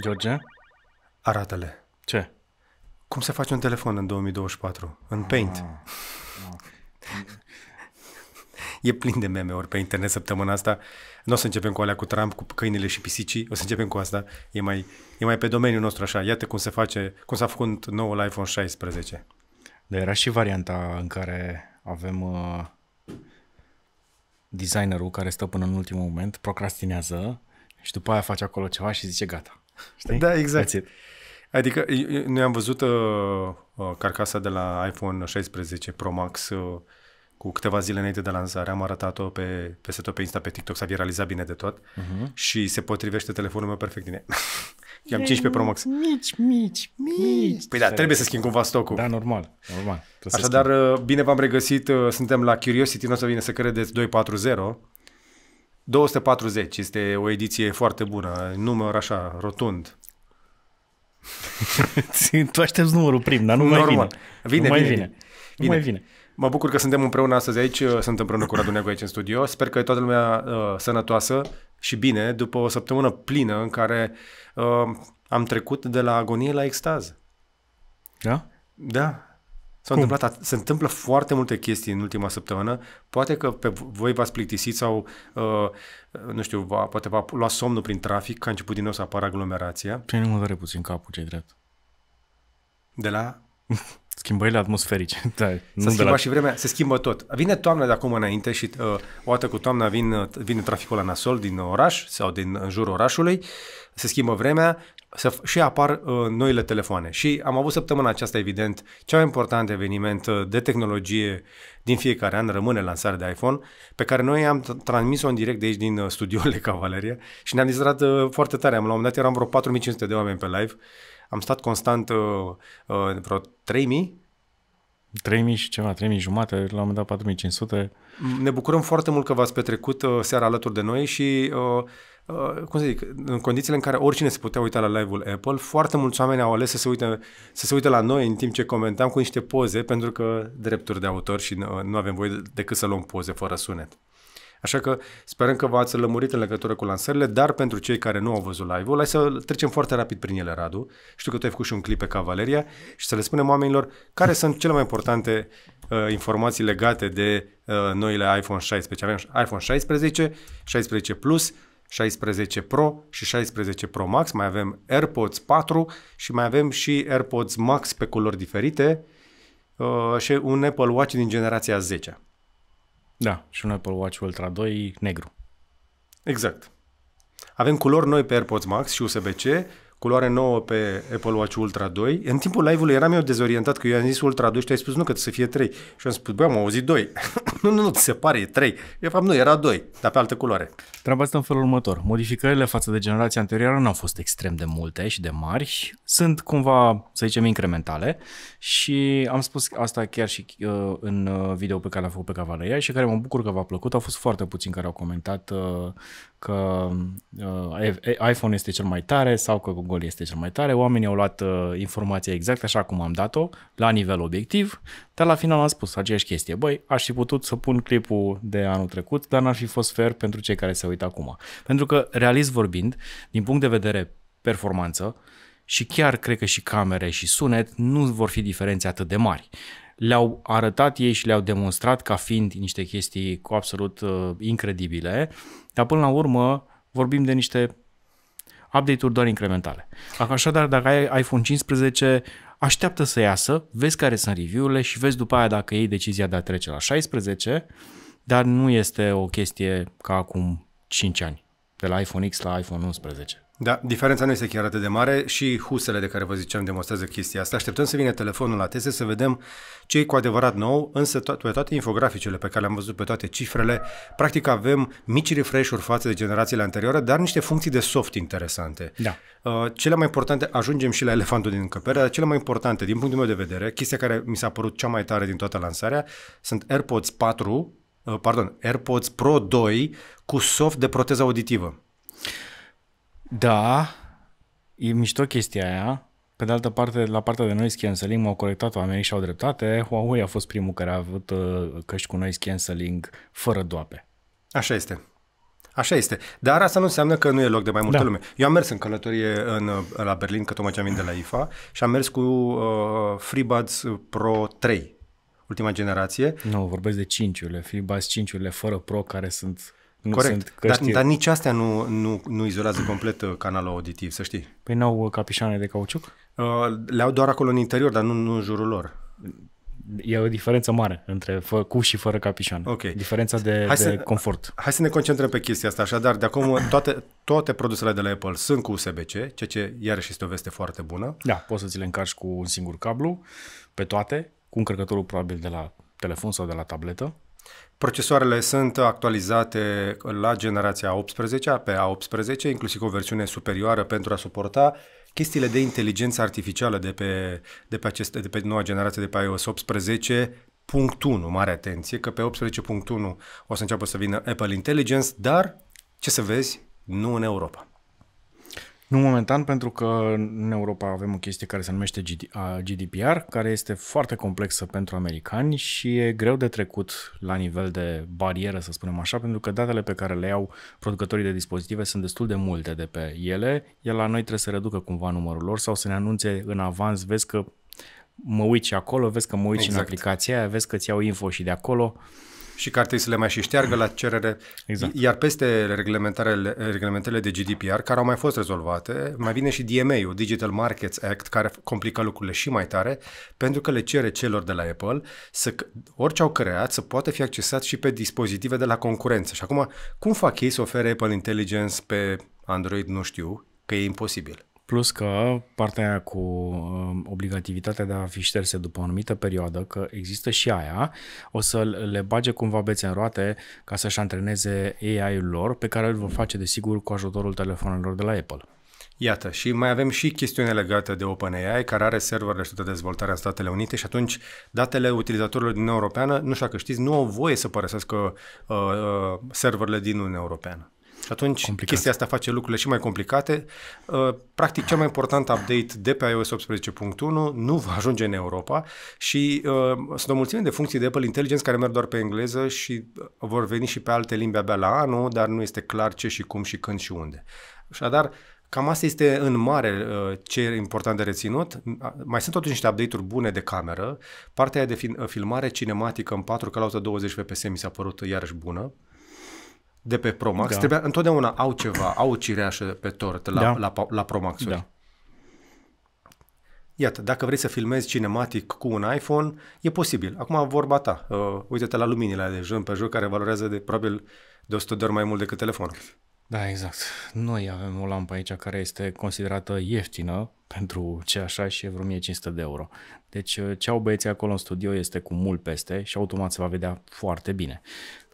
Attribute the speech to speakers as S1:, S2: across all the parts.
S1: George? Arată-le. Ce? Cum se face un telefon în 2024? În Paint. Ah, ah. e plin de meme-uri pe internet săptămâna asta. Nu o să începem cu alea cu Trump, cu câinile și pisicii, o să începem cu asta. E mai, e mai pe domeniul nostru așa. Iată cum se face, cum s-a făcut noul iPhone 16.
S2: Dar era și varianta în care avem uh, designerul care stă până în ultimul moment, procrastinează și după aia face acolo ceva și zice gata. Știi? Da, exact.
S1: Adică noi am văzut uh, uh, carcasa de la iPhone 16 Pro Max uh, cu câteva zile înainte de lansare, am arătat-o pe, pe tot pe Insta, pe TikTok, s-a viralizat bine de tot uh-huh. și se potrivește telefonul meu perfect din ea. am 15 Pro Max. Mici, mici, mici. Păi da, trebuie să schimb cumva stocul. Da, normal, normal. Așadar, uh, bine v-am regăsit, uh, suntem la Curiosity, nu o să vine să credeți 240. 240 este o ediție foarte bună, număr așa, rotund.
S2: tu aștepți numărul prim, dar nu Normal. mai vine. Vine, nu mai vine. vine. vine. Nu mai
S1: vine. Mă bucur că suntem împreună astăzi aici, sunt împreună cu Radu Neagu aici în studio. Sper că e toată lumea uh, sănătoasă și bine după o săptămână plină în care uh, am trecut de la agonie la extaz. Da? Da, S-au întâmplat, se întâmplă foarte multe chestii în ultima săptămână. Poate că pe voi v-ați plictisit sau, uh, nu știu, va, poate v-a luat somnul prin trafic, că a început din nou să apară aglomerația.
S2: Pe nu mă doare puțin capul, ce drept. De la Schimbările atmosferice. Da, nu se, la... și
S1: vremea, se schimbă tot. Vine toamna de acum înainte și uh, o dată cu toamna vin, uh, vine traficul la nasol din oraș sau din în jurul orașului, se schimbă vremea se, și apar uh, noile telefoane. Și am avut săptămâna aceasta, evident, cel mai important eveniment uh, de tehnologie din fiecare an rămâne lansarea de iPhone, pe care noi am transmis-o în direct de aici din uh, studiole Cavaleria și ne-am distrat uh, foarte tare. Am, la un moment dat eram vreo 4500 de oameni pe live am stat constant uh, uh, vreo 3000
S2: 3000 și ceva, 3000 jumate, la un moment dat 4500.
S1: Ne bucurăm foarte mult că v-ați petrecut uh, seara alături de noi și uh, Uh, cum să zic, în condițiile în care oricine se putea uita la live-ul Apple, foarte mulți oameni au ales să se uite, să se uite la noi în timp ce comentam cu niște poze, pentru că drepturi de autor și nu, uh, nu avem voie decât să luăm poze fără sunet. Așa că sperăm că v-ați lămurit în legătură cu lansările, dar pentru cei care nu au văzut live-ul, hai să trecem foarte rapid prin ele, Radu. Știu că tu ai făcut și un clip pe Cavaleria și să le spunem oamenilor care sunt cele mai importante uh, informații legate de uh, noile iPhone 16. Avem iPhone 16, 16 Plus, 16 Pro și 16 Pro Max, mai avem AirPods 4 și mai avem și AirPods Max pe culori diferite uh, și un Apple Watch din generația 10.
S2: Da, și un Apple Watch Ultra 2 negru.
S1: Exact. Avem culori noi pe AirPods Max și USB-C, culoare nouă pe Apple Watch Ultra 2. În timpul live-ului eram eu dezorientat că eu am zis Ultra 2 și ai spus nu, că să fie 3. Și am spus, băi, am auzit 2. nu, nu, nu, ți se pare, e 3. De fapt, nu, era 2, dar pe altă culoare.
S2: Treaba asta în felul următor. Modificările față de generația anterioară nu au fost extrem de multe și de mari. Sunt cumva, să zicem, incrementale și am spus asta chiar și uh, în uh, video pe care l-am făcut pe Cavaleria și care mă bucur că v-a plăcut. Au fost foarte puțini care au comentat uh, că uh, iPhone este cel mai tare sau că Google este cel mai tare. Oamenii au luat uh, informația exact așa cum am dat-o, la nivel obiectiv, dar la final am spus aceeași chestie. Băi, aș fi putut să pun clipul de anul trecut, dar n-ar fi fost fair pentru cei care se uită acum. Pentru că, realist vorbind, din punct de vedere performanță, și chiar cred că și camere și sunet nu vor fi diferențe atât de mari le-au arătat ei și le-au demonstrat ca fiind niște chestii cu absolut uh, incredibile, dar până la urmă vorbim de niște update-uri doar incrementale. Așadar, dacă ai iPhone 15, așteaptă să iasă, vezi care sunt review-urile și vezi după aia dacă iei decizia de a trece la 16, dar nu este o chestie ca acum 5 ani, de la iPhone X la iPhone 11.
S1: Da, diferența nu este chiar atât de mare și husele de care vă ziceam demonstrează chestia asta. Așteptăm să vină telefonul la teste să vedem ce e cu adevărat nou, însă to- pe toate infograficele pe care le-am văzut, pe toate cifrele, practic avem mici refresh-uri față de generațiile anterioare, dar niște funcții de soft interesante. Da. Uh, cele mai importante, ajungem și la elefantul din încăpere, dar cele mai importante, din punctul meu de vedere, chestia care mi s-a părut cea mai tare din toată lansarea, sunt AirPods 4, uh, pardon, AirPods Pro 2 cu soft de proteză auditivă. Da, e
S2: mișto chestia aia. Pe de altă parte, la partea de noise cancelling m-au corectat oamenii și au dreptate. Huawei a fost primul care a avut uh, căști cu noise cancelling fără doape.
S1: Așa este. Așa este. Dar asta nu înseamnă că nu e loc de mai multă da. lume. Eu am mers în călătorie în, uh, la Berlin, că tocmai ce am de la IFA, și am mers cu uh, FreeBuds Pro 3, ultima generație.
S2: Nu, vorbesc de 5-urile, FreeBuds 5-urile fără Pro, care sunt
S1: nu Corect, sunt căști... dar, dar nici astea nu, nu, nu izolează complet uh, canalul auditiv, să știi. Păi n-au uh, capișoane de cauciuc? Uh, le-au doar acolo în interior, dar nu, nu în jurul lor.
S2: E o diferență mare între fă, cu și fără capișoane. Okay. Diferența de, hai de să, confort.
S1: Hai să ne concentrăm pe chestia asta. Așadar, de acum toate, toate produsele de la Apple sunt cu USB-C, ceea ce iarăși este o veste foarte bună. Da, poți să ți le încarci cu un singur cablu, pe toate, cu încărcătorul probabil de la telefon sau de la tabletă. Procesoarele sunt actualizate la generația 18, pe A18, inclusiv o versiune superioară pentru a suporta chestiile de inteligență artificială de pe, de pe, aceste, de pe noua generație de pe iOS 18, punct 1, mare atenție, că pe 18.1 o să înceapă să vină Apple Intelligence, dar, ce să vezi, nu în Europa.
S2: Nu momentan, pentru că în Europa avem o chestie care se numește GDPR, care este foarte complexă pentru americani și e greu de trecut la nivel de barieră, să spunem așa, pentru că datele pe care le au producătorii de dispozitive sunt destul de multe de pe ele, iar la noi trebuie să reducă cumva numărul lor sau să ne anunțe în avans, vezi că mă uiți și acolo, vezi că mă uiți exact. în
S1: aplicația aia, vezi că ți iau info și de acolo și că ar trebui să le mai și șteargă la cerere. Exact. Iar peste reglementările, de GDPR, care au mai fost rezolvate, mai vine și DMA-ul, Digital Markets Act, care complică lucrurile și mai tare, pentru că le cere celor de la Apple să orice au creat să poată fi accesat și pe dispozitive de la concurență. Și acum, cum fac ei să ofere Apple Intelligence pe Android, nu știu, că e imposibil. Plus
S2: că partea aia cu um, obligativitatea de a fi șterse după o anumită perioadă, că există și aia, o să le bage cumva bețe în roate ca să-și antreneze AI-ul lor, pe care îl vor face desigur cu ajutorul telefonelor de la Apple.
S1: Iată, și mai avem și chestiune legată de OpenAI, care are serverele și de dezvoltare în Statele Unite și atunci datele utilizatorilor din Uniunea Europeană, nu știu dacă știți, nu au voie să părăsească uh, uh, serverele din Uniunea Europeană. Și atunci complicat. chestia asta face lucrurile și mai complicate. Uh, practic, cel mai important update de pe iOS 18.1 nu va ajunge în Europa și uh, sunt o mulțime de funcții de Apple Intelligence care merg doar pe engleză și uh, vor veni și pe alte limbi abia la anul, dar nu este clar ce și cum și când și unde. Așadar, Cam asta este în mare uh, ce e important de reținut. Mai sunt totuși niște update-uri bune de cameră. Partea de filmare cinematică în 4K la 120 fps mi s-a părut iarăși bună de pe Promax, da. trebuia, întotdeauna au ceva, au cireașă pe tort la, da. la, la, promax Da. Iată, dacă vrei să filmezi cinematic cu un iPhone, e posibil. Acum vorba ta. Uh, uite-te la luminile de jân pe joc care valorează de probabil de 100 de ori mai mult decât telefonul.
S2: Da, exact. Noi avem o lampă aici care este considerată ieftină pentru ce așa și e vreo 1500 de euro. Deci uh, ce au băieții acolo în studio este cu mult peste și automat se va vedea foarte bine.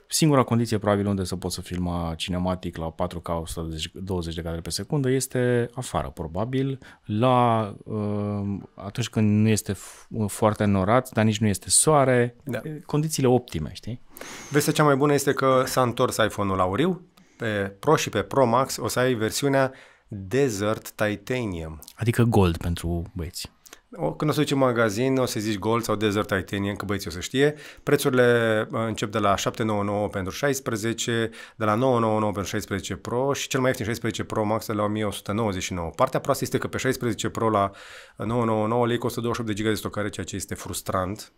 S2: Singura condiție probabil unde să poți să filma cinematic la 4K 120 de cadre pe secundă este afară, probabil, la uh, atunci când nu este uh, foarte norat, dar nici nu este soare, da. condițiile optime, știi?
S1: Vestea cea mai bună este că s-a întors iPhone-ul auriu, pe Pro și pe Pro Max o să ai versiunea Desert Titanium.
S2: Adică gold pentru băieți.
S1: O, când o să duci în magazin, o să zici Gold sau Desert Titanium, că băieții o să știe. Prețurile uh, încep de la 799 pentru 16, de la 999 pentru 16 Pro și cel mai ieftin 16 Pro Max de la 1199. Partea proastă este că pe 16 Pro la 999 lei costă 28 de GB de stocare, ceea ce este frustrant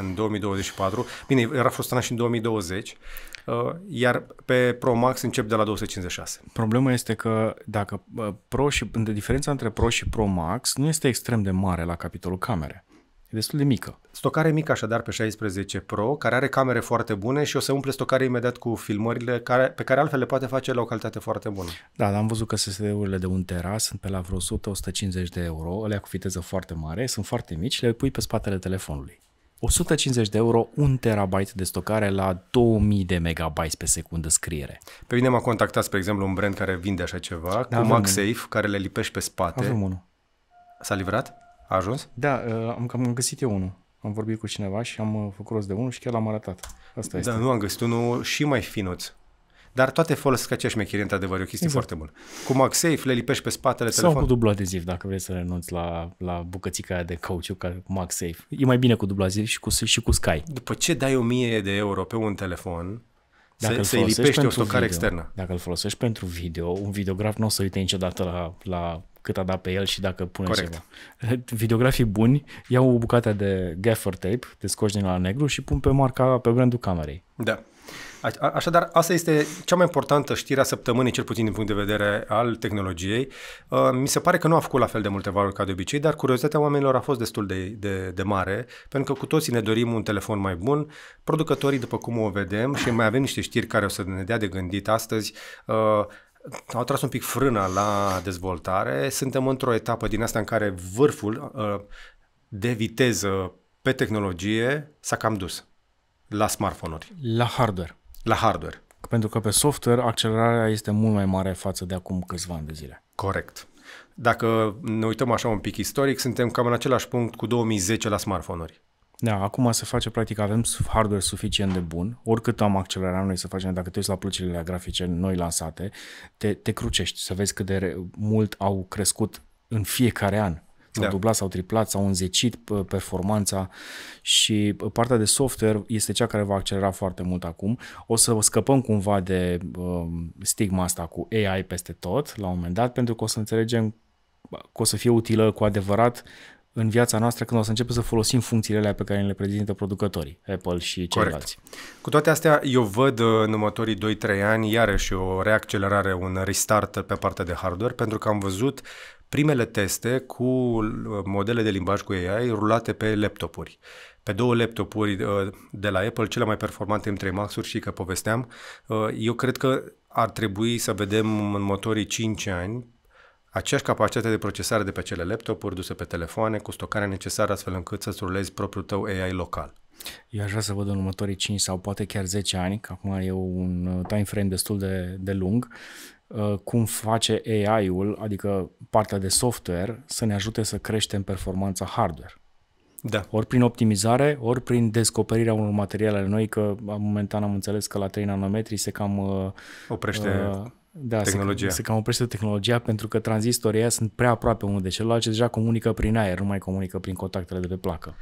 S1: în 2024. Bine, era fost și în 2020, uh, iar pe Pro Max încep de la 256.
S2: Problema este că dacă uh, Pro și, diferența între Pro
S1: și Pro Max nu este extrem de mare la capitolul camere. E destul de mică. Stocare mică așadar pe 16 Pro, care are camere foarte bune și o să umple stocare imediat cu filmările care, pe care altfel le poate face la o calitate foarte bună.
S2: Da, dar am văzut că SSD-urile de un tera sunt pe la vreo 100-150 de euro, alea cu viteză foarte mare, sunt foarte mici, le pui pe spatele telefonului. 150 de euro, un terabyte de stocare la 2000 de megabytes pe secundă scriere.
S1: Pe mine m-a contactat, spre exemplu, un brand care vinde așa ceva, da, cu MagSafe, care le lipești pe spate. Avem unul. S-a livrat? A ajuns?
S2: Da, uh, am, am găsit eu unul. Am vorbit cu cineva și am uh, făcut rost de unul și chiar l-am arătat. Asta da, este. Da, nu
S1: am găsit unul și mai finuț. Dar toate folosesc aceeași mechirie, într-adevăr, e o chestie exact. foarte bună. Cu MagSafe le lipești pe spatele Sau cu dublu
S2: adeziv, dacă vrei să renunți la, la bucățica aia de cauciuc ca MagSafe. E mai bine cu dublu adeziv și cu, și cu Sky.
S1: După ce dai 1000 de euro pe un telefon, dacă să, să-i lipești o stocare video, externă.
S2: Dacă îl folosești pentru video, un videograf nu o să uite niciodată la, la cât a dat pe el și dacă pune Corect. ceva. Videografii buni iau o bucată de gaffer tape, te scoși din la negru și pun pe marca, pe brandul camerei.
S1: Da așadar, asta este cea mai importantă știre a săptămânii, cel puțin din punct de vedere al tehnologiei. Uh, mi se pare că nu a făcut la fel de multe valori ca de obicei, dar curiozitatea oamenilor a fost destul de, de, de mare, pentru că cu toții ne dorim un telefon mai bun. Producătorii, după cum o vedem, și mai avem niște știri care o să ne dea de gândit astăzi, uh, au tras un pic frâna la dezvoltare. Suntem într-o etapă din asta în care vârful uh, de viteză pe tehnologie s-a cam dus la smartphone-uri. La hardware la hardware.
S2: Pentru că pe software accelerarea este mult mai mare față de acum câțiva ani de zile.
S1: Corect. Dacă ne uităm așa un pic istoric, suntem cam în același punct cu 2010 la smartphone-uri.
S2: Da, acum se face, practic, avem hardware suficient de bun, oricât am accelerat noi să facem, dacă te uiți la plăcile grafice noi lansate, te, te crucești să vezi cât de mult au crescut în fiecare an S-au da. dublat s-au triplat, s-au înzecit performanța și partea de software este cea care va accelera foarte mult acum. O să scăpăm cumva de uh, stigma asta cu AI peste tot la un moment dat pentru că o să înțelegem că o să fie utilă cu adevărat în viața noastră când o să începem să folosim funcțiile alea pe care le prezintă producătorii, Apple și ceilalți.
S1: Corect. Cu toate astea, eu văd în următorii 2-3 ani iarăși o reaccelerare, un restart pe partea de hardware, pentru că am văzut primele teste cu uh, modele de limbaj cu AI rulate pe laptopuri. Pe două laptopuri uh, de la Apple, cele mai performante între Max-uri și că povesteam, uh, eu cred că ar trebui să vedem în motorii 5 ani aceeași capacitate de procesare de pe cele laptopuri duse pe telefoane cu stocarea necesară astfel încât să-ți rulezi propriul tău AI local.
S2: Eu aș vrea să văd în următorii 5 sau poate chiar 10 ani, că acum e un time frame destul de, de lung, Uh, cum face AI-ul, adică partea de software, să ne ajute să creștem performanța hardware. Da. Ori prin optimizare, ori prin descoperirea unor materiale noi, că momentan am înțeles că la 3 nanometri se cam... Uh, Oprește uh, da, tehnologia. Se, se cam oprește tehnologia pentru că tranzistorii sunt prea aproape unul de celălalt și deja comunică prin aer, nu mai comunică prin contactele de pe placă.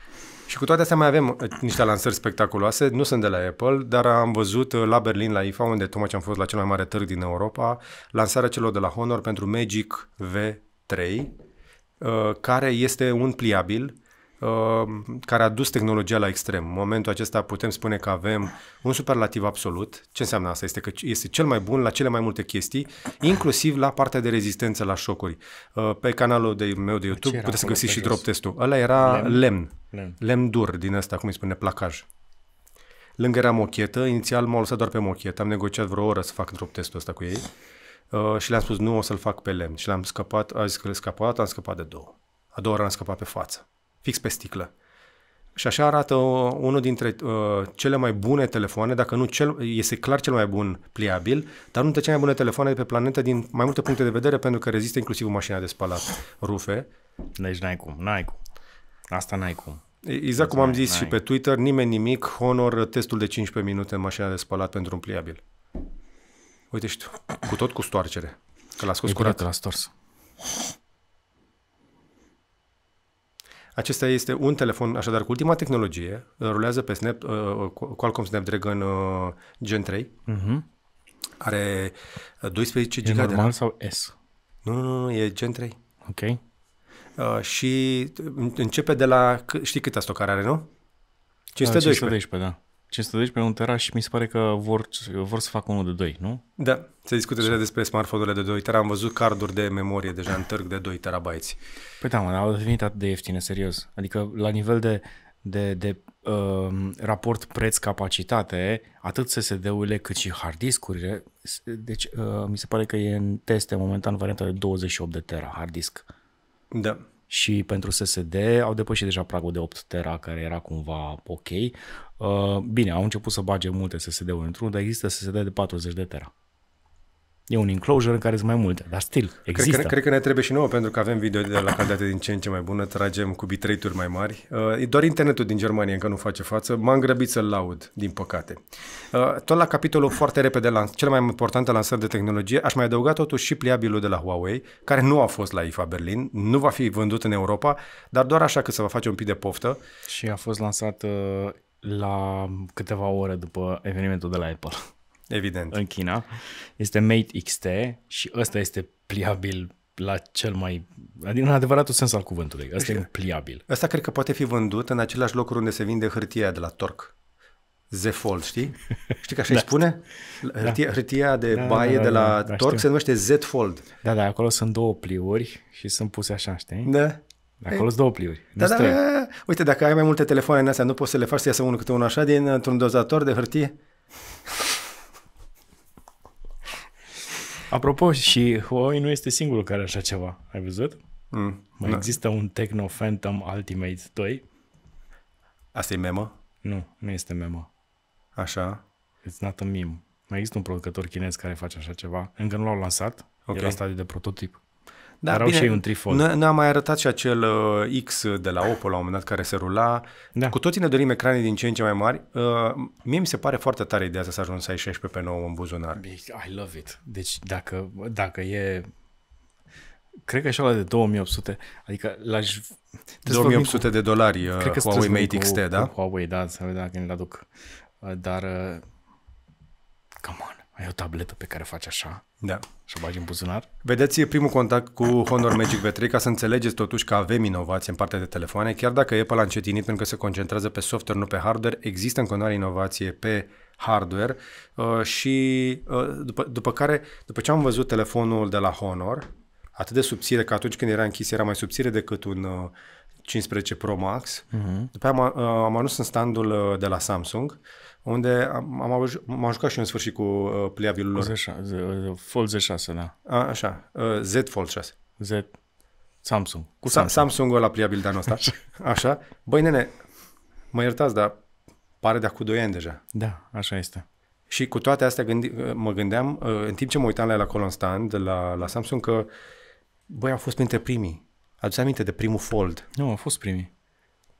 S1: Și cu toate astea mai avem uh, niște lansări spectaculoase, nu sunt de la Apple, dar am văzut uh, la Berlin, la IFA, unde tocmai am fost la cel mai mare târg din Europa, lansarea celor de la Honor pentru Magic V3, uh, care este un pliabil Uh, care a dus tehnologia la extrem. În momentul acesta putem spune că avem un superlativ absolut. Ce înseamnă asta? Este că este cel mai bun la cele mai multe chestii, inclusiv la partea de rezistență la șocuri. Uh, pe canalul de, meu de YouTube puteți să găsiți și drop testul. Ăla era lemn. Lemn, lemn. lemn dur din asta, cum îi spune, placaj. Lângă era mochetă, inițial m-au lăsat doar pe mochetă, am negociat vreo oră să fac drop testul ăsta cu ei uh, și le-am spus nu o să-l fac pe lemn și l-am scăpat, a zis că l-am scăpat, am scăpat de două. A doua oră am scăpat pe față fix pe sticlă. Și așa arată uh, unul dintre uh, cele mai bune telefoane, dacă nu cel, este clar cel mai bun pliabil, dar unul dintre cele mai bune telefoane de pe planetă din mai multe puncte de vedere, pentru că rezistă inclusiv mașina de spălat rufe.
S2: Deci n-ai cum, n-ai cum. Asta n-ai cum. Exact cum am zis n-ai. și pe
S1: Twitter, nimeni nimic, Honor testul de 15 minute în mașina de spălat pentru un pliabil. Uite și tu, cu tot cu stoarcere.
S2: Că l-a scos curat. Că l-a stors.
S1: Acesta este un telefon, așadar, cu ultima tehnologie, rulează pe Snap, uh, uh, Qualcomm Snapdragon uh, Gen 3, uh-huh. Mhm. are 12 uh, GB. de normal
S2: sau S?
S1: Nu, nu, nu, e Gen 3. Ok. Uh, și uh, începe de la, știi câtă stocare are, nu? 512. 512,
S2: da. 520 pe un tera și mi se pare că vor, vor să facă unul de 2, nu?
S1: Da, se discută deja despre smartphone-urile de 2 tera. Am văzut carduri de memorie deja în târg de 2 terabyte.
S2: Păi da, mă, au devenit atât de ieftine, serios. Adică la nivel de, de, de uh, raport preț-capacitate, atât SSD-urile cât și hard discurile, deci uh, mi se pare că e în teste momentan varianta de 28 de tera hard disk. Da și pentru SSD au depășit deja pragul de 8 tera care era cumva ok. Uh, bine, au început să bage multe SSD-uri într-unul, dar există SSD de 40 de tera. E un enclosure în care sunt mai multe, dar stil, există. Cred că, cred
S1: că ne trebuie și nouă, pentru că avem video de la calitate din ce în ce mai bună, tragem cu bitrate-uri mai mari. Uh, doar internetul din Germania încă nu face față. M-am grăbit să-l laud, din păcate. Uh, tot la capitolul foarte repede, la cele mai importante lansări de tehnologie, aș mai adăuga totuși și pliabilul de la Huawei, care nu a fost la IFA Berlin, nu va fi vândut în Europa, dar doar așa că să vă face un pic de poftă. Și a fost lansat uh,
S2: la câteva ore după evenimentul de la Apple. Evident. în China. Este Mate XT și ăsta este pliabil la cel mai, adică în adevăratul sens al cuvântului. Asta e pliabil.
S1: Asta cred că poate fi vândut în același loc unde se vinde hârtia de la Torc. Z-Fold, știi? Știi că așa da. îi spune? Da. Hârtia, da. hârtia de da, da baie da, da, de la da, da, Torc da, se numește Z-Fold.
S2: Da, da, acolo sunt două pliuri și sunt puse așa,
S1: știi? Da. Acolo sunt două pliuri. Da, da, da, da, uite, dacă ai mai multe telefoane în astea, nu poți să le faci să iasă unul câte unul așa într un dozator de hârtie?
S2: Apropo, și Huawei nu este singurul care așa ceva. Ai văzut? Mm, Mai da. există un Tecno Phantom Ultimate 2. Asta e memă? Nu, nu este memă. Așa. It's not a meme. Mai există un producător chinez care face așa ceva. Încă nu l-au lansat. Okay. Era stadiu de prototip.
S1: Da, Erau bine, și ei un trifold. Noi, noi am mai arătat și acel uh, X de la Oppo la un moment dat care se rula. Da. Cu toții ne dorim ecrane din ce în ce mai mari. Uh, mie mi se pare foarte tare ideea asta să ajungi să ai 16 pe 9 în buzunar. I love it. Deci dacă, dacă e... Cred că așa la de 2800,
S2: adică l-aș... 2800 cu, de dolari uh, cred că Huawei Mate XT, cu, da? Cu Huawei, da, să vedem dacă ne-l aduc. Uh, dar, uh, come on, ai o tabletă pe care o faci așa da. și o bagi în buzunar.
S1: Vedeți primul contact cu Honor Magic V3 ca să înțelegeți totuși că avem inovație în partea de telefoane, chiar dacă e pe încetinit pentru că se concentrează pe software, nu pe hardware, există încă o inovație pe hardware uh, și uh, după, după care, după ce am văzut telefonul de la Honor, atât de subțire că atunci când era închis era mai subțire decât un uh, 15 Pro Max, uh-huh. după aia am, uh, am ajuns în standul uh, de la Samsung unde am, am, am jucat și eu în sfârșit cu uh, pliabilul lor. Z6, uh, Fold Z6, da. A, așa, uh, Z Fold 6. Z, Samsung. Cu Samsung. Samsung ăla pliabil de ăsta. Așa. Băi, nene, mă iertați, dar pare de acum 2 ani deja.
S2: Da, așa este.
S1: Și cu toate astea gândi, uh, mă gândeam, uh, în timp ce mă uitam la el acolo în stand, la, la Samsung, că băi, am fost printre primii. Aduți aminte de primul Fold. Nu, am fost primii.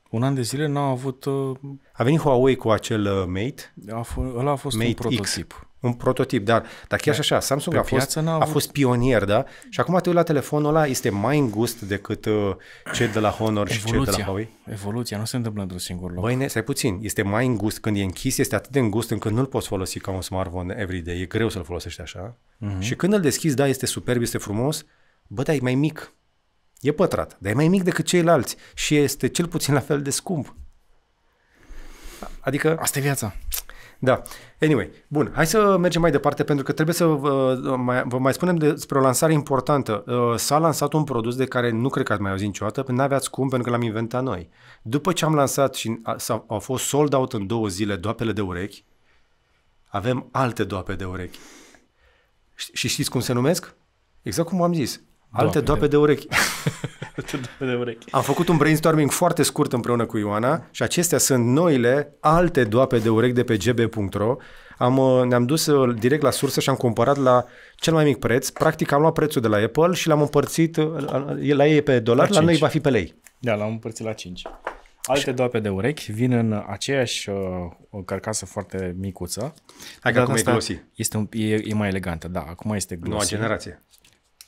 S1: Un an de zile n-au avut... Uh... A venit Huawei cu acel uh, Mate. A f- ăla a fost Mate un prototip. X. Un prototip, dar, dar chiar și așa, Samsung a fost, a avut... fost pionier, da? Și acum te uiți la telefonul ăla, este mai îngust decât uh, cel de la Honor Evoluția. și cel de la Huawei.
S2: Evoluția nu se întâmplă într-un singur loc.
S1: Băi, ne, stai puțin, este mai îngust. Când e închis, este atât de îngust încât nu-l poți folosi ca un smartphone everyday. E greu să-l folosești așa. Uh-huh. Și când îl deschizi, da, este superb, este frumos, bă, dar e mai mic. E pătrat, dar e mai mic decât ceilalți și este cel puțin la fel de scump. Adică... Asta e viața. Da. Anyway, bun, hai să mergem mai departe pentru că trebuie să vă uh, mai, vă mai spunem despre o lansare importantă. Uh, s-a lansat un produs de care nu cred că ați mai auzit niciodată, pentru că n-aveați cum, pentru că l-am inventat noi. După ce am lansat și au fost sold out în două zile doapele de urechi, avem alte doape de urechi. Și știți cum se numesc? Exact cum am zis. Alte doape de, de urechi. Alte doape de urechi. Am făcut un brainstorming foarte scurt împreună cu Ioana și acestea sunt noile alte doape de urechi de pe gb.ro. Am, uh, ne-am dus uh, direct la sursă și am cumpărat la cel mai mic preț. Practic am luat prețul de la Apple și l-am împărțit, uh, la ei e pe dolar, la, la noi va fi pe lei.
S2: Da, l-am împărțit la 5. Alte doape de urechi vin în aceeași uh, carcasă foarte micuță. Hai că acum e glossy. Este un, e, e mai elegantă, da. Acum este glossy. Noua generație.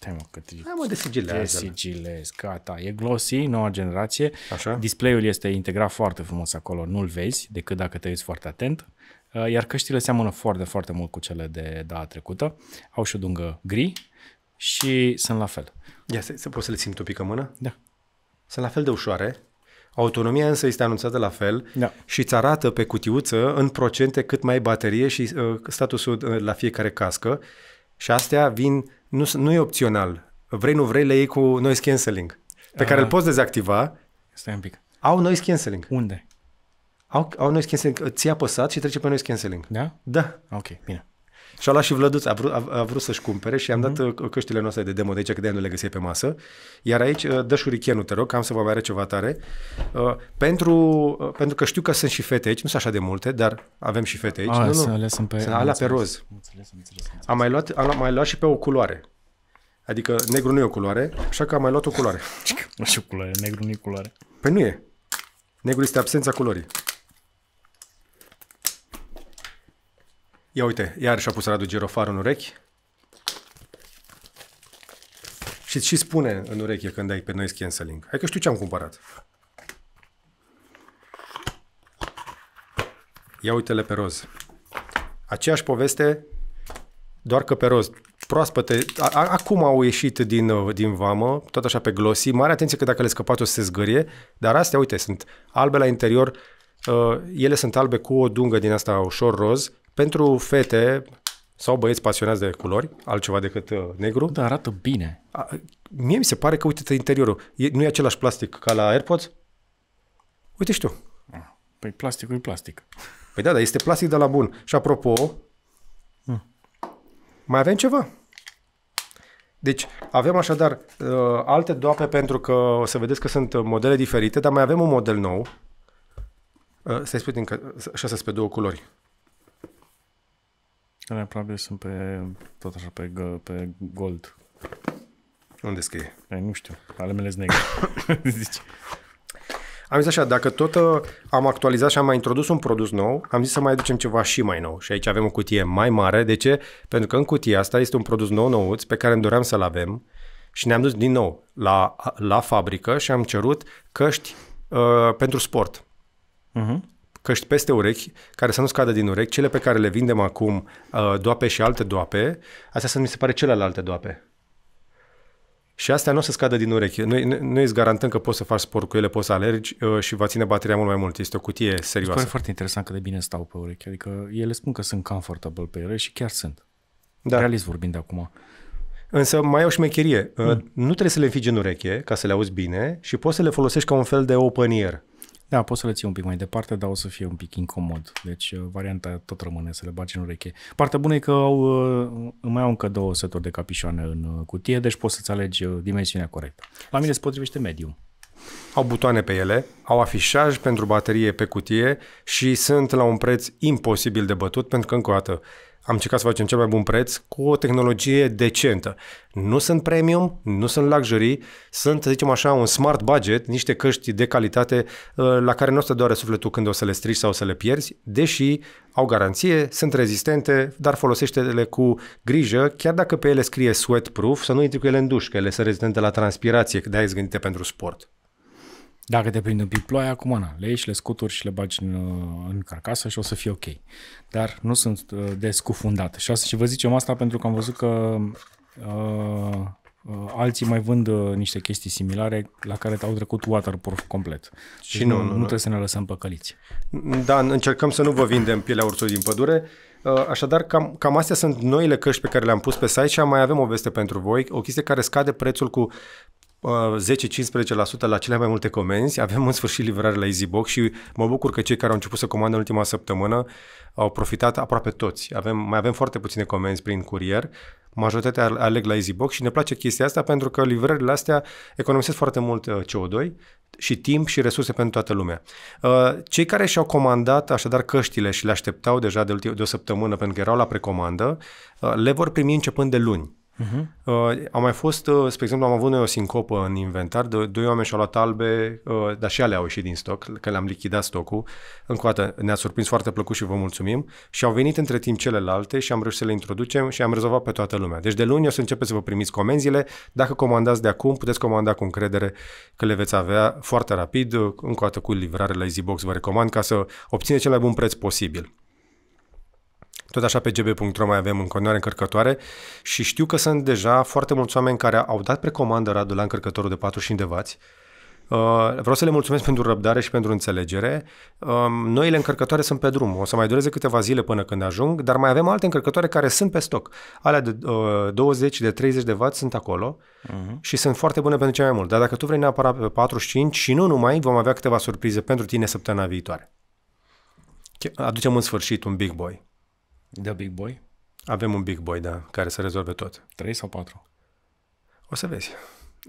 S2: Stai mă, că te, Hai mă, desigilează. Desigilez, gata. E glossy, noua generație. Așa. Display-ul este integrat foarte frumos acolo, nu-l vezi decât dacă te uiți foarte atent. Uh, iar căștile seamănă foarte, foarte mult cu cele de data trecută.
S1: Au și o dungă gri și sunt la fel. Ia, Se se poți să le simt o pică mână? Da. Sunt la fel de ușoare, Autonomia însă este anunțată la fel da. și îți arată pe cutiuță în procente cât mai baterie și uh, statusul uh, la fiecare cască și astea vin nu, nu e opțional. Vrei, nu vrei, le iei cu noise cancelling, pe uh, care ah. îl poți dezactiva. Stai un pic. Au noise cancelling. Unde? Au, au noise cancelling. Ți-a apăsat și trece pe noise cancelling. Da? Da. Ok, bine. Și-a luat și Vlăduț, a vrut, a, vrut să-și cumpere și i-am mm-hmm. dat uh, căștile noastre de demo de aici, că de nu le găseai pe masă. Iar aici, uh, dă șurichenul, te rog, că am să vă mai arăt ceva tare. Uh, pentru, pentru că știu că sunt și fete aici, nu sunt așa de multe, dar avem și fete aici. A, ah, nu, nu. Sunt pe, sunt alea pe roz. Înțeles, înțeles, înțeles. Am, mai luat, am mai luat și pe o culoare. Adică negru nu e o culoare, așa că am mai luat o culoare. Nu și o culoare, negru nu e culoare. Păi nu e. Negru este absența culorii. Ia uite, iar și-a pus Radu Girofar în urechi. Și și spune în ureche când ai pe noi cancelling. Hai că știu ce am cumpărat. Ia uite-le pe roz. Aceeași poveste, doar că pe roz. Proaspăte, a, a, acum au ieșit din, uh, din vamă, tot așa pe glossy. Mare atenție că dacă le scăpați o să se zgârie, dar astea, uite, sunt albe la interior, uh, ele sunt albe cu o dungă din asta ușor roz pentru fete sau băieți pasionați de culori, altceva decât uh, negru. Dar arată bine. A, mie mi se pare că, uite-te interiorul, e, nu e același plastic ca la AirPods? Uite și tu. Ah, păi plasticul e plastic. Păi da, dar este plastic de la bun. Și apropo, hmm. mai avem ceva. Deci avem așadar uh, alte doape pentru că o să vedeți că sunt modele diferite, dar mai avem un model nou. Uh, să-i spui din că 6 pe două culori
S2: alea probabil sunt pe, tot așa, pe, pe gold. Unde scrie? E, nu știu, ale mele sunt negre.
S1: Am zis așa, dacă tot uh, am actualizat și am mai introdus un produs nou, am zis să mai aducem ceva și mai nou. Și aici avem o cutie mai mare. De ce? Pentru că în cutia asta este un produs nou nouț pe care îmi doream să-l avem și ne-am dus din nou la, la fabrică și am cerut căști uh, pentru sport. Uh-huh căști peste urechi, care să nu scadă din urechi, cele pe care le vindem acum, uh, doape și alte doape, astea sunt, mi se pare, celelalte doape. Și astea nu o să scadă din urechi. Noi, noi îți garantăm că poți să faci sport cu ele, poți să alergi uh, și va ține bateria mult mai mult. Este o cutie serioasă. Este foarte
S2: interesant că de bine stau pe urechi. Adică ele spun că sunt comfortable pe ele și chiar sunt. Da. Realist vorbind de acum.
S1: Însă mai e o șmecherie. Uh, mm. Nu trebuie să le înfigi în ureche ca să le auzi bine și poți să le folosești ca un fel de open ear.
S2: Da, poți să le ții un pic mai departe, dar o să fie un pic incomod. Deci uh, varianta tot rămâne să le bagi în ureche. Partea bună e că au, uh, mai au încă două seturi de capișoane în uh, cutie, deci poți să-ți alegi dimensiunea corectă. La mine se potrivește
S1: medium. Au butoane pe ele, au afișaj pentru baterie pe cutie și sunt la un preț imposibil de bătut pentru că, încă o dată, am încercat să facem cel mai bun preț cu o tehnologie decentă. Nu sunt premium, nu sunt luxury, sunt, să zicem așa, un smart budget, niște căști de calitate ă, la care nu o să doare sufletul când o să le strici sau o să le pierzi, deși au garanție, sunt rezistente, dar folosește-le cu grijă, chiar dacă pe ele scrie sweat proof, să nu intri cu ele în duș, că ele sunt rezistente la transpirație, că de-aia gândite pentru sport.
S2: Dacă te prinde un pic ploaia, acum na, le ieși, le scuturi și le bagi în, uh, în carcasă și o să fie ok. Dar nu sunt uh, de scufundat. Și, asta, și vă zicem asta pentru că am văzut că uh, uh alții mai vând niște chestii similare la care au trecut waterproof complet. Deci și nu, nu, nu, nu trebuie să ne lăsăm păcăliți.
S1: Da, încercăm să nu vă vindem pielea ursului din pădure. Așadar, cam, cam astea sunt noile căști pe care le-am pus pe site și mai avem o veste pentru voi, o chestie care scade prețul cu 10-15% uh, la cele mai multe comenzi. Avem în sfârșit livrare la EasyBox și mă bucur că cei care au început să comandă în ultima săptămână au profitat aproape toți. Avem, mai avem foarte puține comenzi prin curier, majoritatea aleg la EasyBox și ne place chestia asta pentru că livrările astea economisesc foarte mult uh, CO2 și timp și resurse pentru toată lumea. Uh, cei care și-au comandat așadar căștile și le așteptau deja de, de o săptămână pentru că erau la precomandă, le vor primi începând de luni. Uh-huh. Uh, am mai fost, uh, spre exemplu, am avut noi o sincopă în inventar, de, doi oameni și-au luat albe, uh, dar și ale au ieșit din stoc, că le-am lichidat stocul. Încă o dată ne-a surprins foarte plăcut și vă mulțumim. Și au venit între timp celelalte și am reușit să le introducem și am rezolvat pe toată lumea. Deci de luni o să începeți să vă primiți comenzile. Dacă comandați de acum, puteți comanda cu încredere că le veți avea foarte rapid, încă o dată cu livrare la Easybox vă recomand ca să obțineți cel mai bun preț posibil. Tot așa pe gb.ro mai avem în continuare încărcătoare și știu că sunt deja foarte mulți oameni care au dat precomandă Radu la încărcătorul de 45 de W. Vreau să le mulțumesc pentru răbdare și pentru înțelegere. Um, noile încărcătoare sunt pe drum. O să mai dureze câteva zile până când ajung, dar mai avem alte încărcătoare care sunt pe stoc. Alea de 20, uh, de 30 de W sunt acolo uh-huh. și sunt foarte bune pentru cei mai mult. Dar dacă tu vrei neapărat pe 45 și nu numai, vom avea câteva surprize pentru tine săptămâna viitoare. Aducem în sfârșit un big boy. De Big Boy? Avem un Big Boy, da, care să rezolve tot. Trei sau patru? O să vezi.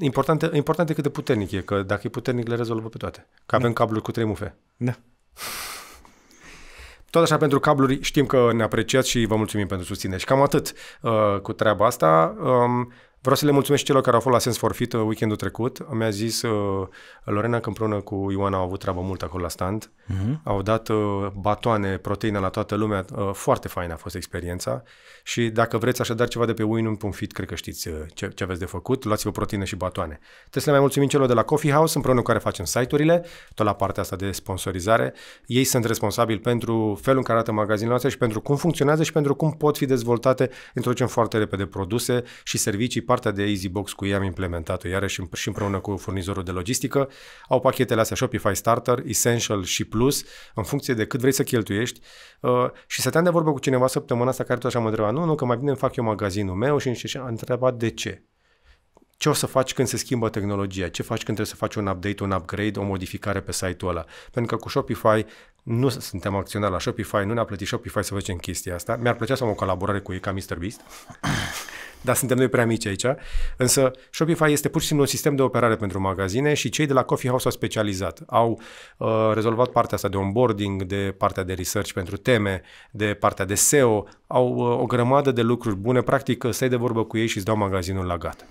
S1: Important, important e cât de puternic e, că dacă e puternic le rezolvă pe toate. Că avem da. cabluri cu trei mufe. Da. Tot așa pentru cabluri știm că ne apreciați și vă mulțumim pentru susținere. Și cam atât uh, cu treaba asta. Um, Vreau să le mulțumesc celor care au fost la Sens Forfit uh, weekendul trecut. Mi-a zis uh, Lorena că împreună cu Ioana au avut treabă mult acolo la stand. Uh-huh. Au dat uh, batoane, proteine la toată lumea. Uh, foarte faină a fost experiența. Și dacă vreți așadar ceva de pe winum.fit, cred că știți uh, ce, ce aveți de făcut. Luați-vă proteine și batoane. Trebuie să le mai mulțumim celor de la Coffee House, împreună cu care facem site-urile, tot la partea asta de sponsorizare. Ei sunt responsabili pentru felul în care arată magazinele noastre și pentru cum funcționează și pentru cum pot fi dezvoltate. Introducem foarte repede produse și servicii partea de EasyBox cu ei am implementat-o iarăși și împreună cu furnizorul de logistică. Au pachetele astea Shopify Starter, Essential și Plus, în funcție de cât vrei să cheltuiești. Uh, și stăteam de vorbă cu cineva săptămâna asta care tot așa mă întreba, nu, nu, că mai bine îmi fac eu magazinul meu și și am întrebat de ce. Ce o să faci când se schimbă tehnologia? Ce faci când trebuie să faci un update, un upgrade, o modificare pe site-ul ăla? Pentru că cu Shopify nu suntem acționari la Shopify, nu ne-a plătit Shopify să facem chestia asta. Mi-ar plăcea să am o colaborare cu ei ca MrBeast dar suntem noi prea mici aici. Însă Shopify este pur și simplu un sistem de operare pentru magazine și cei de la Coffee House au specializat. Au uh, rezolvat partea asta de onboarding, de partea de research pentru teme, de partea de SEO. Au uh, o grămadă de lucruri bune. Practic, uh, stai de vorbă cu ei și îți dau magazinul la gata.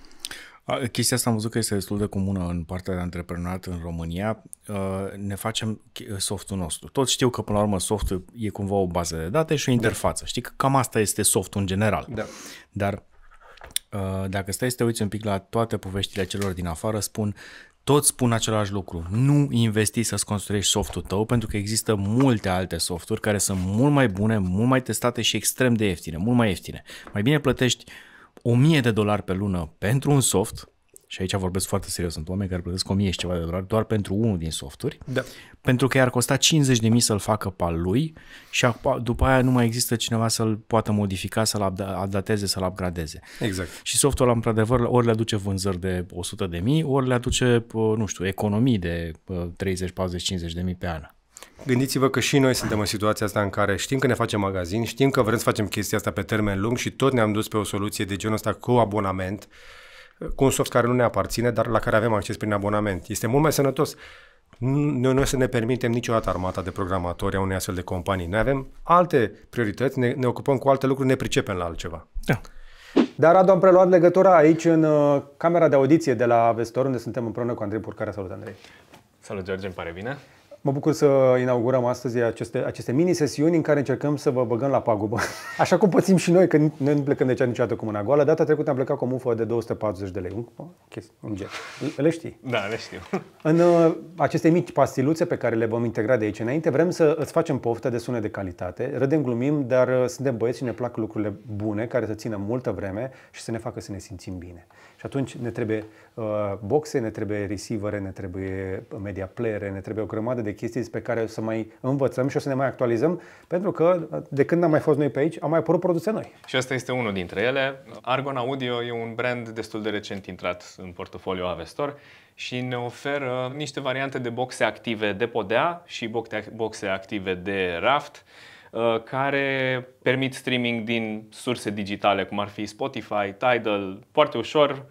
S2: Chestia asta am văzut că este destul de comună în partea de antreprenorat în România. Uh, ne facem uh, softul nostru. Toți știu că până la urmă softul e cumva o bază de date și o da. interfață. Da. Știi că cam asta este softul în general. Da. Dar Uh, dacă stai să te uiți un pic la toate poveștile celor din afară, spun toți spun același lucru. Nu investi să-ți construiești softul tău pentru că există multe alte softuri care sunt mult mai bune, mult mai testate și extrem de ieftine, mult mai ieftine. Mai bine plătești 1000 de dolari pe lună pentru un soft și aici vorbesc foarte serios, sunt oameni care plătesc 1000 și ceva de dolari doar pentru unul din softuri, da. pentru că i-ar costa 50.000 să-l facă pe al lui și după aia nu mai există cineva să-l poată modifica, să-l adateze, să-l upgradeze. Exact. Și softul ăla, într-adevăr, ori le aduce vânzări de 100 de mii, ori le aduce, nu știu, economii de 30, 40, 50 de mii pe an.
S1: Gândiți-vă că și noi suntem în situația asta în care știm că ne facem magazin, știm că vrem să facem chestia asta pe termen lung și tot ne-am dus pe o soluție de genul ăsta cu abonament cu un soft care nu ne aparține, dar la care avem acces prin abonament. Este mult mai sănătos. Noi nu o să ne permitem niciodată armata de programatori a unei astfel de companii. Noi avem alte priorități, ne, ne ocupăm cu alte lucruri, ne pricepem la altceva. Da. Dar Radu, am preluat legătura aici în uh, camera de audiție de la Vestor, unde suntem împreună cu Andrei Purcare.
S3: Salut, Andrei! Salut, George, îmi pare bine!
S1: Mă bucur să inaugurăm astăzi aceste, aceste mini-sesiuni în care încercăm să vă băgăm la pagubă. Așa cum pățim și noi, că noi nu plecăm de cea niciodată cu mâna goală. Data trecută am plecat cu o mufă de 240 de lei. Un, un jet. Le știi?
S3: Da, le știu.
S1: În uh, aceste mici pastiluțe pe care le vom integra de aici înainte, vrem să îți facem poftă de sunet de calitate. Râdem, glumim, dar uh, suntem băieți și ne plac lucrurile bune, care să țină multă vreme și să ne facă să ne simțim bine. Și atunci ne trebuie uh, boxe, ne trebuie receivere, ne trebuie uh, media player, ne trebuie o grămadă de chestii pe care o să mai învățăm și o să ne mai actualizăm, pentru că uh, de când am mai fost noi pe aici, am mai apărut produse noi.
S3: Și asta este unul dintre ele. Argon Audio e un brand destul de recent intrat în portofoliu Avestor și ne oferă niște variante de boxe active de podea și boxe active de raft Uh, care permit streaming din surse digitale, cum ar fi Spotify, Tidal, foarte ușor,